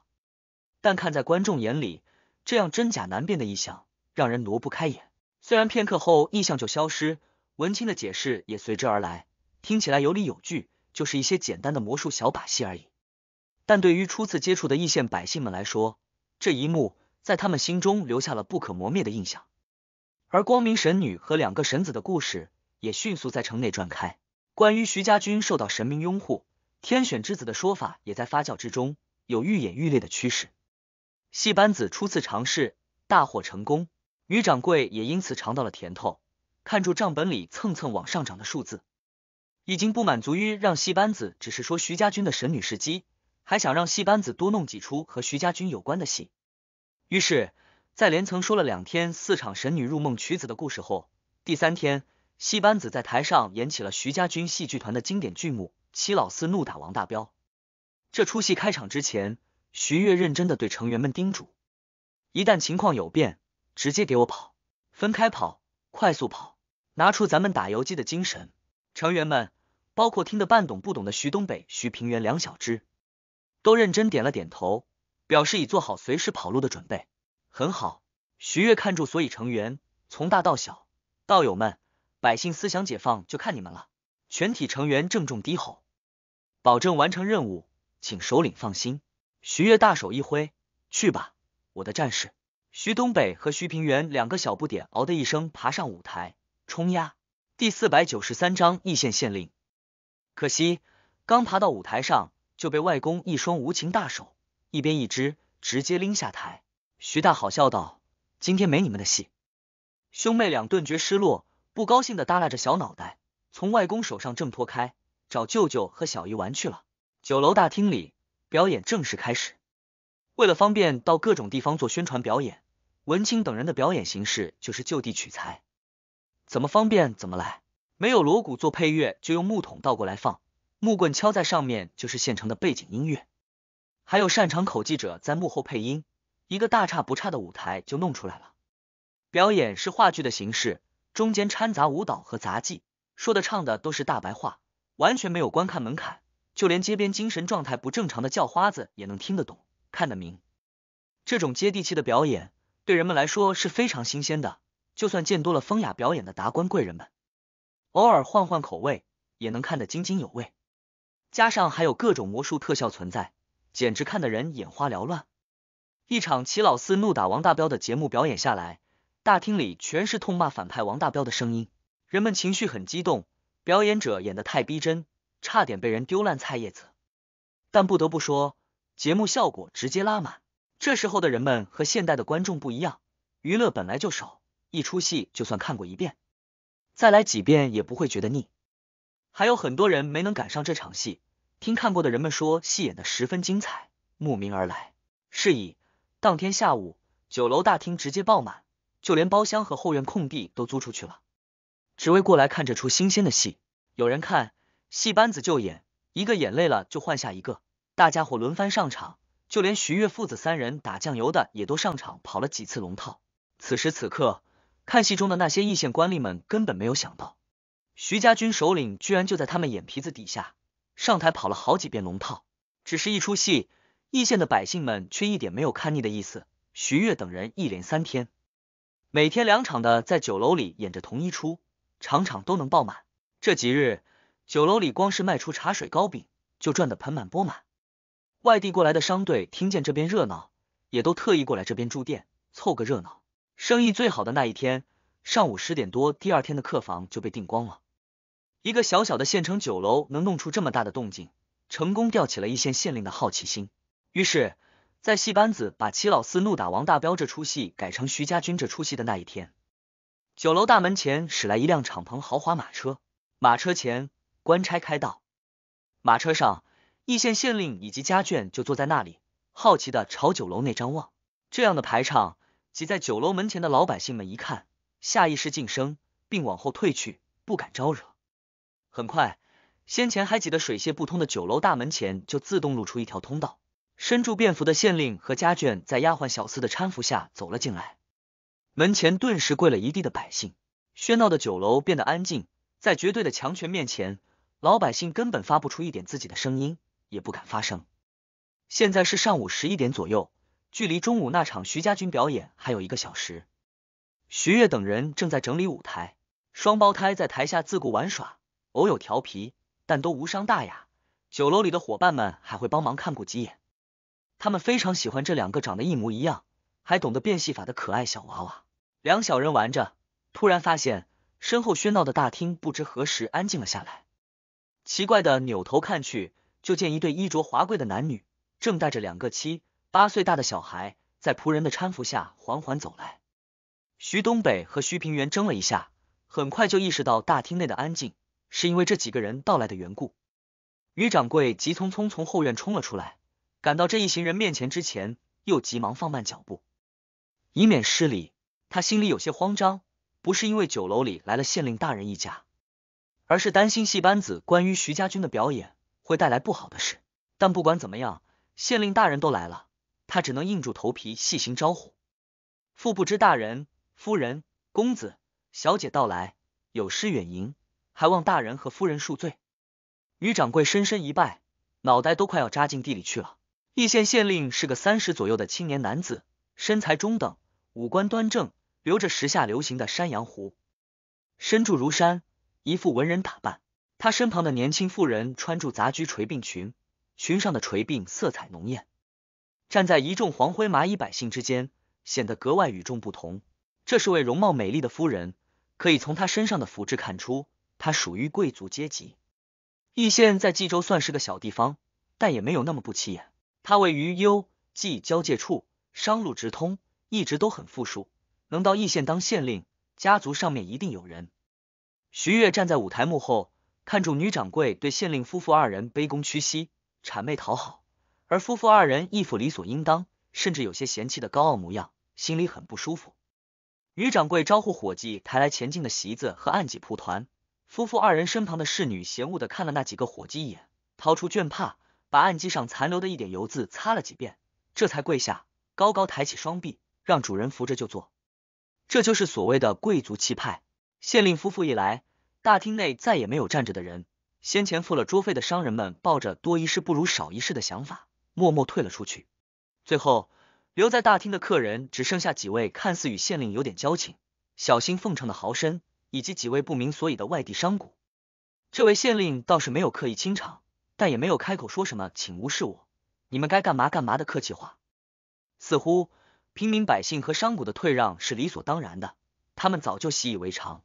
但看在观众眼里，这样真假难辨的异象让人挪不开眼。虽然片刻后异象就消失，文清的解释也随之而来，听起来有理有据，就是一些简单的魔术小把戏而已。但对于初次接触的义县百姓们来说，这一幕在他们心中留下了不可磨灭的印象。而光明神女和两个神子的故事也迅速在城内传开，关于徐家军受到神明拥护、天选之子的说法也在发酵之中，有愈演愈烈的趋势。戏班子初次尝试，大获成功，于掌柜也因此尝到了甜头，看住账本里蹭蹭往上涨的数字，已经不满足于让戏班子只是说徐家军的神女是鸡，还想让戏班子多弄几出和徐家军有关的戏，于是。在连曾说了两天四场《神女入梦》曲子的故事后，第三天，戏班子在台上演起了徐家军戏剧团的经典剧目《七老四怒打王大彪》。这出戏开场之前，徐月认真的对成员们叮嘱：“一旦情况有变，直接给我跑，分开跑，快速跑，拿出咱们打游击的精神。”成员们，包括听得半懂不懂的徐东北、徐平原两小只，都认真点了点头，表示已做好随时跑路的准备。很好，徐月看住所以成员，从大到小，道友们，百姓思想解放就看你们了。全体成员郑重低吼，保证完成任务，请首领放心。徐月大手一挥，去吧，我的战士！徐东北和徐平原两个小不点嗷的一声爬上舞台，冲压。第四百九十三章义县县令。可惜，刚爬到舞台上就被外公一双无情大手，一边一只直接拎下台。徐大好笑道：“今天没你们的戏。”兄妹俩顿觉失落，不高兴的耷拉着小脑袋，从外公手上挣脱开，找舅舅和小姨玩去了。酒楼大厅里，表演正式开始。为了方便到各种地方做宣传表演，文清等人的表演形式就是就地取材，怎么方便怎么来。没有锣鼓做配乐，就用木桶倒过来放，木棍敲在上面就是现成的背景音乐。还有擅长口技者在幕后配音。一个大差不差的舞台就弄出来了。表演是话剧的形式，中间掺杂舞蹈和杂技，说的唱的都是大白话，完全没有观看门槛，就连街边精神状态不正常的叫花子也能听得懂、看得明。这种接地气的表演对人们来说是非常新鲜的，就算见多了风雅表演的达官贵人们，偶尔换换口味也能看得津津有味。加上还有各种魔术特效存在，简直看得人眼花缭乱。一场齐老四怒打王大彪的节目表演下来，大厅里全是痛骂反派王大彪的声音，人们情绪很激动。表演者演的太逼真，差点被人丢烂菜叶子。但不得不说，节目效果直接拉满。这时候的人们和现代的观众不一样，娱乐本来就少，一出戏就算看过一遍，再来几遍也不会觉得腻。还有很多人没能赶上这场戏，听看过的人们说，戏演的十分精彩，慕名而来，是以。当天下午，酒楼大厅直接爆满，就连包厢和后院空地都租出去了，只为过来看这出新鲜的戏。有人看，戏班子就演，一个演累了就换下一个，大家伙轮番上场。就连徐悦父子三人打酱油的也都上场跑了几次龙套。此时此刻，看戏中的那些义县官吏们根本没有想到，徐家军首领居然就在他们眼皮子底下上台跑了好几遍龙套。只是一出戏。易县的百姓们却一点没有看腻的意思。徐悦等人一连三天，每天两场的在酒楼里演着同一出，场场都能爆满。这几日，酒楼里光是卖出茶水糕饼，就赚得盆满钵满。外地过来的商队听见这边热闹，也都特意过来这边住店，凑个热闹。生意最好的那一天，上午十点多，第二天的客房就被订光了。一个小小的县城酒楼能弄出这么大的动静，成功吊起了一县县令的好奇心。于是，在戏班子把齐老四怒打王大彪这出戏改成徐家军这出戏的那一天，酒楼大门前驶来一辆敞篷豪华马车，马车前官差开道，马车上义县县令以及家眷就坐在那里，好奇的朝酒楼内张望。这样的排场，挤在酒楼门前的老百姓们一看，下意识噤声，并往后退去，不敢招惹。很快，先前还挤得水泄不通的酒楼大门前就自动露出一条通道。身着便服的县令和家眷在丫鬟小厮的搀扶下走了进来，门前顿时跪了一地的百姓，喧闹的酒楼变得安静。在绝对的强权面前，老百姓根本发不出一点自己的声音，也不敢发声。现在是上午十一点左右，距离中午那场徐家军表演还有一个小时。徐悦等人正在整理舞台，双胞胎在台下自顾玩耍，偶有调皮，但都无伤大雅。酒楼里的伙伴们还会帮忙看顾几眼。他们非常喜欢这两个长得一模一样，还懂得变戏法的可爱小娃娃。两小人玩着，突然发现身后喧闹的大厅不知何时安静了下来。奇怪的扭头看去，就见一对衣着华贵的男女正带着两个七八岁大的小孩，在仆人的搀扶下缓缓走来。徐东北和徐平原争了一下，很快就意识到大厅内的安静是因为这几个人到来的缘故。于掌柜急匆匆从后院冲了出来。赶到这一行人面前之前，又急忙放慢脚步，以免失礼。他心里有些慌张，不是因为酒楼里来了县令大人一家，而是担心戏班子关于徐家军的表演会带来不好的事。但不管怎么样，县令大人都来了，他只能硬住头皮，细心招呼。副不知大人、夫人、公子、小姐到来，有失远迎，还望大人和夫人恕罪。于掌柜深深一拜，脑袋都快要扎进地里去了。易县县令是个三十左右的青年男子，身材中等，五官端正，留着时下流行的山羊胡，身著如山，一副文人打扮。他身旁的年轻妇人穿着杂居垂鬓裙，裙上的垂鬓色彩浓艳，站在一众黄灰蚂蚁百姓之间，显得格外与众不同。这是位容貌美丽的夫人，可以从她身上的服饰看出，她属于贵族阶级。易县在冀州算是个小地方，但也没有那么不起眼。他位于幽冀交界处，商路直通，一直都很富庶，能到义县当县令，家族上面一定有人。徐月站在舞台幕后，看住女掌柜对县令夫妇二人卑躬屈膝、谄媚讨好，而夫妇二人一副理所应当，甚至有些嫌弃的高傲模样，心里很不舒服。女掌柜招呼伙计抬来前进的席子和暗几蒲团，夫妇二人身旁的侍女嫌恶的看了那几个伙计一眼，掏出绢帕。把案几上残留的一点油渍擦了几遍，这才跪下，高高抬起双臂，让主人扶着就坐。这就是所谓的贵族气派。县令夫妇一来，大厅内再也没有站着的人。先前付了桌费的商人们，抱着多一事不如少一事的想法，默默退了出去。最后留在大厅的客人只剩下几位看似与县令有点交情、小心奉承的豪绅，以及几位不明所以的外地商贾。这位县令倒是没有刻意清场。但也没有开口说什么，请无视我，你们该干嘛干嘛的客气话。似乎平民百姓和商贾的退让是理所当然的，他们早就习以为常。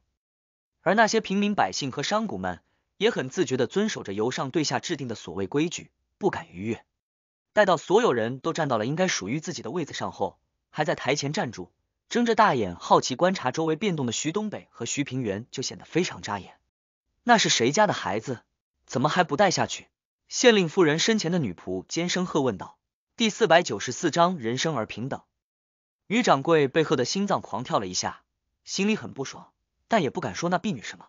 而那些平民百姓和商贾们也很自觉的遵守着由上对下制定的所谓规矩，不敢逾越。待到所有人都站到了应该属于自己的位子上后，还在台前站住，睁着大眼好奇观察周围变动的徐东北和徐平原就显得非常扎眼。那是谁家的孩子？怎么还不带下去？县令夫人身前的女仆尖声喝问道：“第四百九十四章人生而平等。”女掌柜被喝的心脏狂跳了一下，心里很不爽，但也不敢说那婢女什么，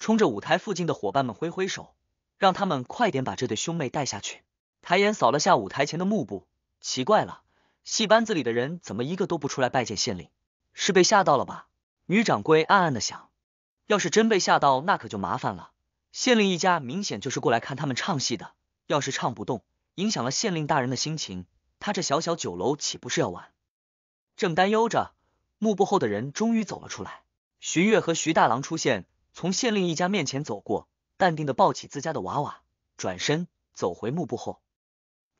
冲着舞台附近的伙伴们挥挥手，让他们快点把这对兄妹带下去。抬眼扫了下舞台前的幕布，奇怪了，戏班子里的人怎么一个都不出来拜见县令？是被吓到了吧？女掌柜暗暗的想，要是真被吓到，那可就麻烦了。县令一家明显就是过来看他们唱戏的，要是唱不动，影响了县令大人的心情，他这小小酒楼岂不是要完？正担忧着，幕布后的人终于走了出来，徐月和徐大郎出现，从县令一家面前走过，淡定的抱起自家的娃娃，转身走回幕布后，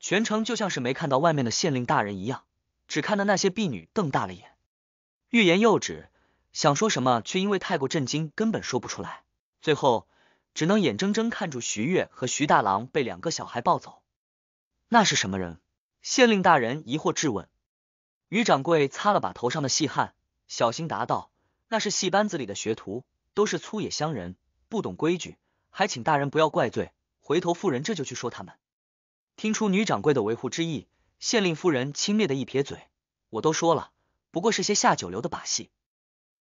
全程就像是没看到外面的县令大人一样，只看到那些婢女瞪大了眼，欲言又止，想说什么，却因为太过震惊，根本说不出来，最后。只能眼睁睁看住徐月和徐大郎被两个小孩抱走。那是什么人？县令大人疑惑质问。女掌柜擦了把头上的细汗，小心答道：“那是戏班子里的学徒，都是粗野乡人，不懂规矩，还请大人不要怪罪。回头夫人这就去说他们。”听出女掌柜的维护之意，县令夫人轻蔑的一撇嘴：“我都说了，不过是些下九流的把戏，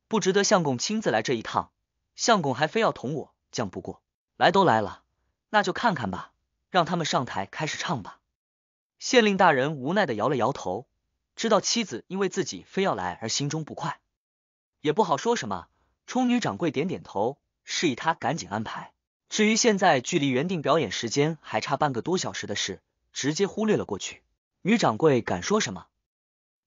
不值得相公亲自来这一趟。相公还非要捅我。”犟不过，来都来了，那就看看吧，让他们上台开始唱吧。县令大人无奈的摇了摇头，知道妻子因为自己非要来而心中不快，也不好说什么。冲女掌柜点点头，示意他赶紧安排。至于现在距离原定表演时间还差半个多小时的事，直接忽略了过去。女掌柜敢说什么？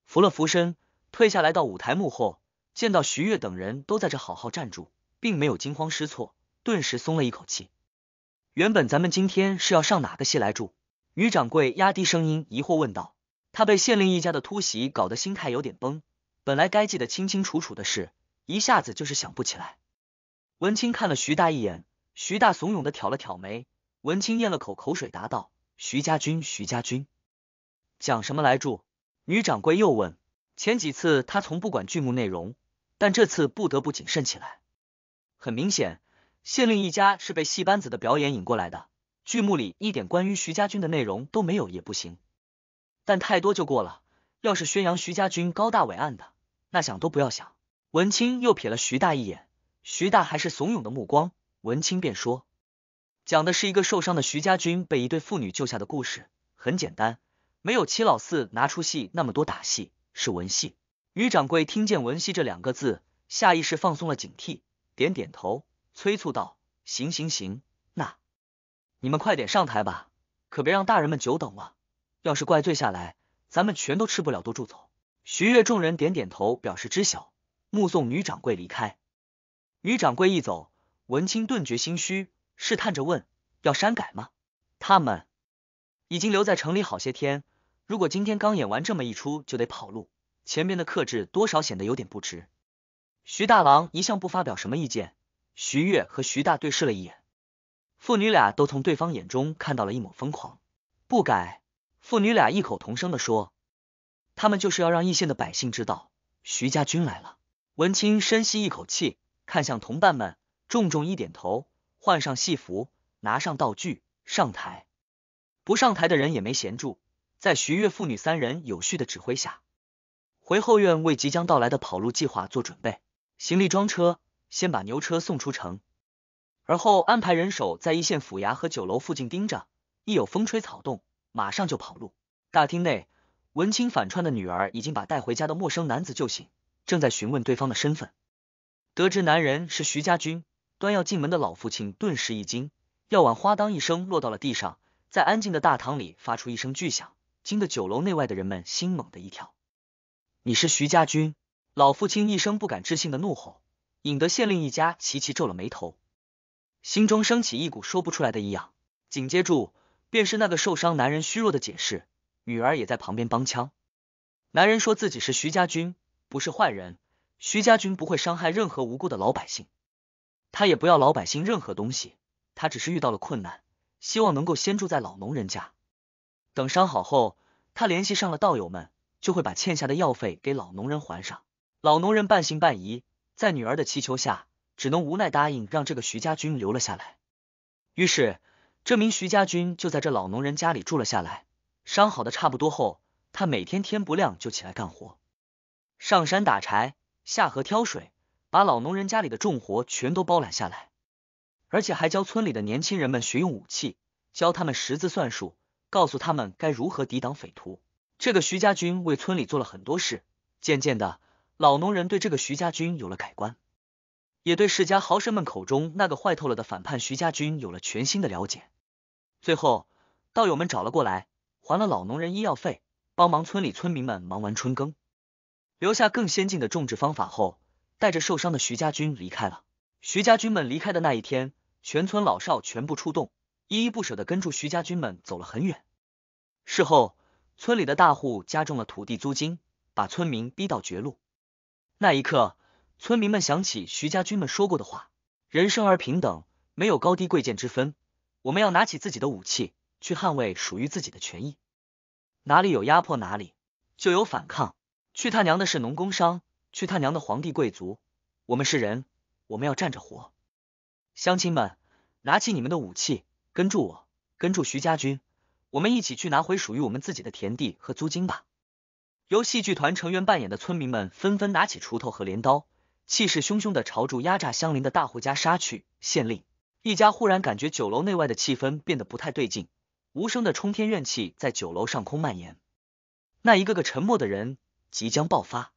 扶了扶身，退下来到舞台幕后，见到徐悦等人都在这好好站住，并没有惊慌失措。顿时松了一口气。原本咱们今天是要上哪个戏来住？女掌柜压低声音疑惑问道。她被县令一家的突袭搞得心态有点崩，本来该记得清清楚楚的事，一下子就是想不起来。文清看了徐大一眼，徐大怂恿的挑了挑眉。文清咽了口口水，答道：“徐家军，徐家军，讲什么来住？”女掌柜又问。前几次他从不管剧目内容，但这次不得不谨慎起来。很明显。县令一家是被戏班子的表演引过来的，剧目里一点关于徐家军的内容都没有也不行，但太多就过了。要是宣扬徐家军高大伟岸的，那想都不要想。文清又瞥了徐大一眼，徐大还是怂恿的目光，文清便说：“讲的是一个受伤的徐家军被一对妇女救下的故事，很简单，没有七老四拿出戏那么多打戏，是文戏。”于掌柜听见“文戏”这两个字，下意识放松了警惕，点点头。催促道：“行行行，那你们快点上台吧，可别让大人们久等了。要是怪罪下来，咱们全都吃不了兜住走。”徐悦众人点点头，表示知晓，目送女掌柜离开。女掌柜一走，文清顿觉心虚，试探着问：“要删改吗？”他们已经留在城里好些天，如果今天刚演完这么一出就得跑路，前面的克制多少显得有点不值。徐大郎一向不发表什么意见。徐月和徐大对视了一眼，父女俩都从对方眼中看到了一抹疯狂。不改，父女俩异口同声的说：“他们就是要让一线的百姓知道，徐家军来了。”文清深吸一口气，看向同伴们，重重一点头，换上戏服，拿上道具，上台。不上台的人也没闲住，在徐月父女三人有序的指挥下，回后院为即将到来的跑路计划做准备，行李装车。先把牛车送出城，而后安排人手在一线府衙和酒楼附近盯着，一有风吹草动，马上就跑路。大厅内，文清反串的女儿已经把带回家的陌生男子救醒，正在询问对方的身份。得知男人是徐家军，端要进门的老父亲顿时一惊，药碗哗当一声落到了地上，在安静的大堂里发出一声巨响，惊得酒楼内外的人们心猛的一跳。你是徐家军？老父亲一声不敢置信的怒吼。引得县令一家齐齐皱了眉头，心中升起一股说不出来的异样。紧接着便是那个受伤男人虚弱的解释，女儿也在旁边帮腔。男人说自己是徐家军，不是坏人，徐家军不会伤害任何无辜的老百姓，他也不要老百姓任何东西，他只是遇到了困难，希望能够先住在老农人家。等伤好后，他联系上了道友们，就会把欠下的药费给老农人还上。老农人半信半疑。在女儿的祈求下，只能无奈答应让这个徐家军留了下来。于是，这名徐家军就在这老农人家里住了下来。伤好的差不多后，他每天天不亮就起来干活，上山打柴，下河挑水，把老农人家里的重活全都包揽下来，而且还教村里的年轻人们学用武器，教他们识字算术，告诉他们该如何抵挡匪徒。这个徐家军为村里做了很多事，渐渐的。老农人对这个徐家军有了改观，也对世家豪绅们口中那个坏透了的反叛徐家军有了全新的了解。最后，道友们找了过来，还了老农人医药费，帮忙村里村民们忙完春耕，留下更先进的种植方法后，带着受伤的徐家军离开了。徐家军们离开的那一天，全村老少全部出动，依依不舍的跟住徐家军们走了很远。事后，村里的大户加重了土地租金，把村民逼到绝路。那一刻，村民们想起徐家军们说过的话：人生而平等，没有高低贵贱之分。我们要拿起自己的武器，去捍卫属于自己的权益。哪里有压迫，哪里就有反抗。去他娘的是农工商，去他娘的皇帝贵族。我们是人，我们要站着活。乡亲们，拿起你们的武器，跟住我，跟住徐家军，我们一起去拿回属于我们自己的田地和租金吧。由戏剧团成员扮演的村民们纷纷拿起锄头和镰刀，气势汹汹的朝住压榨乡邻的大户家杀去。县令一家忽然感觉酒楼内外的气氛变得不太对劲，无声的冲天怨气在酒楼上空蔓延，那一个个沉默的人即将爆发。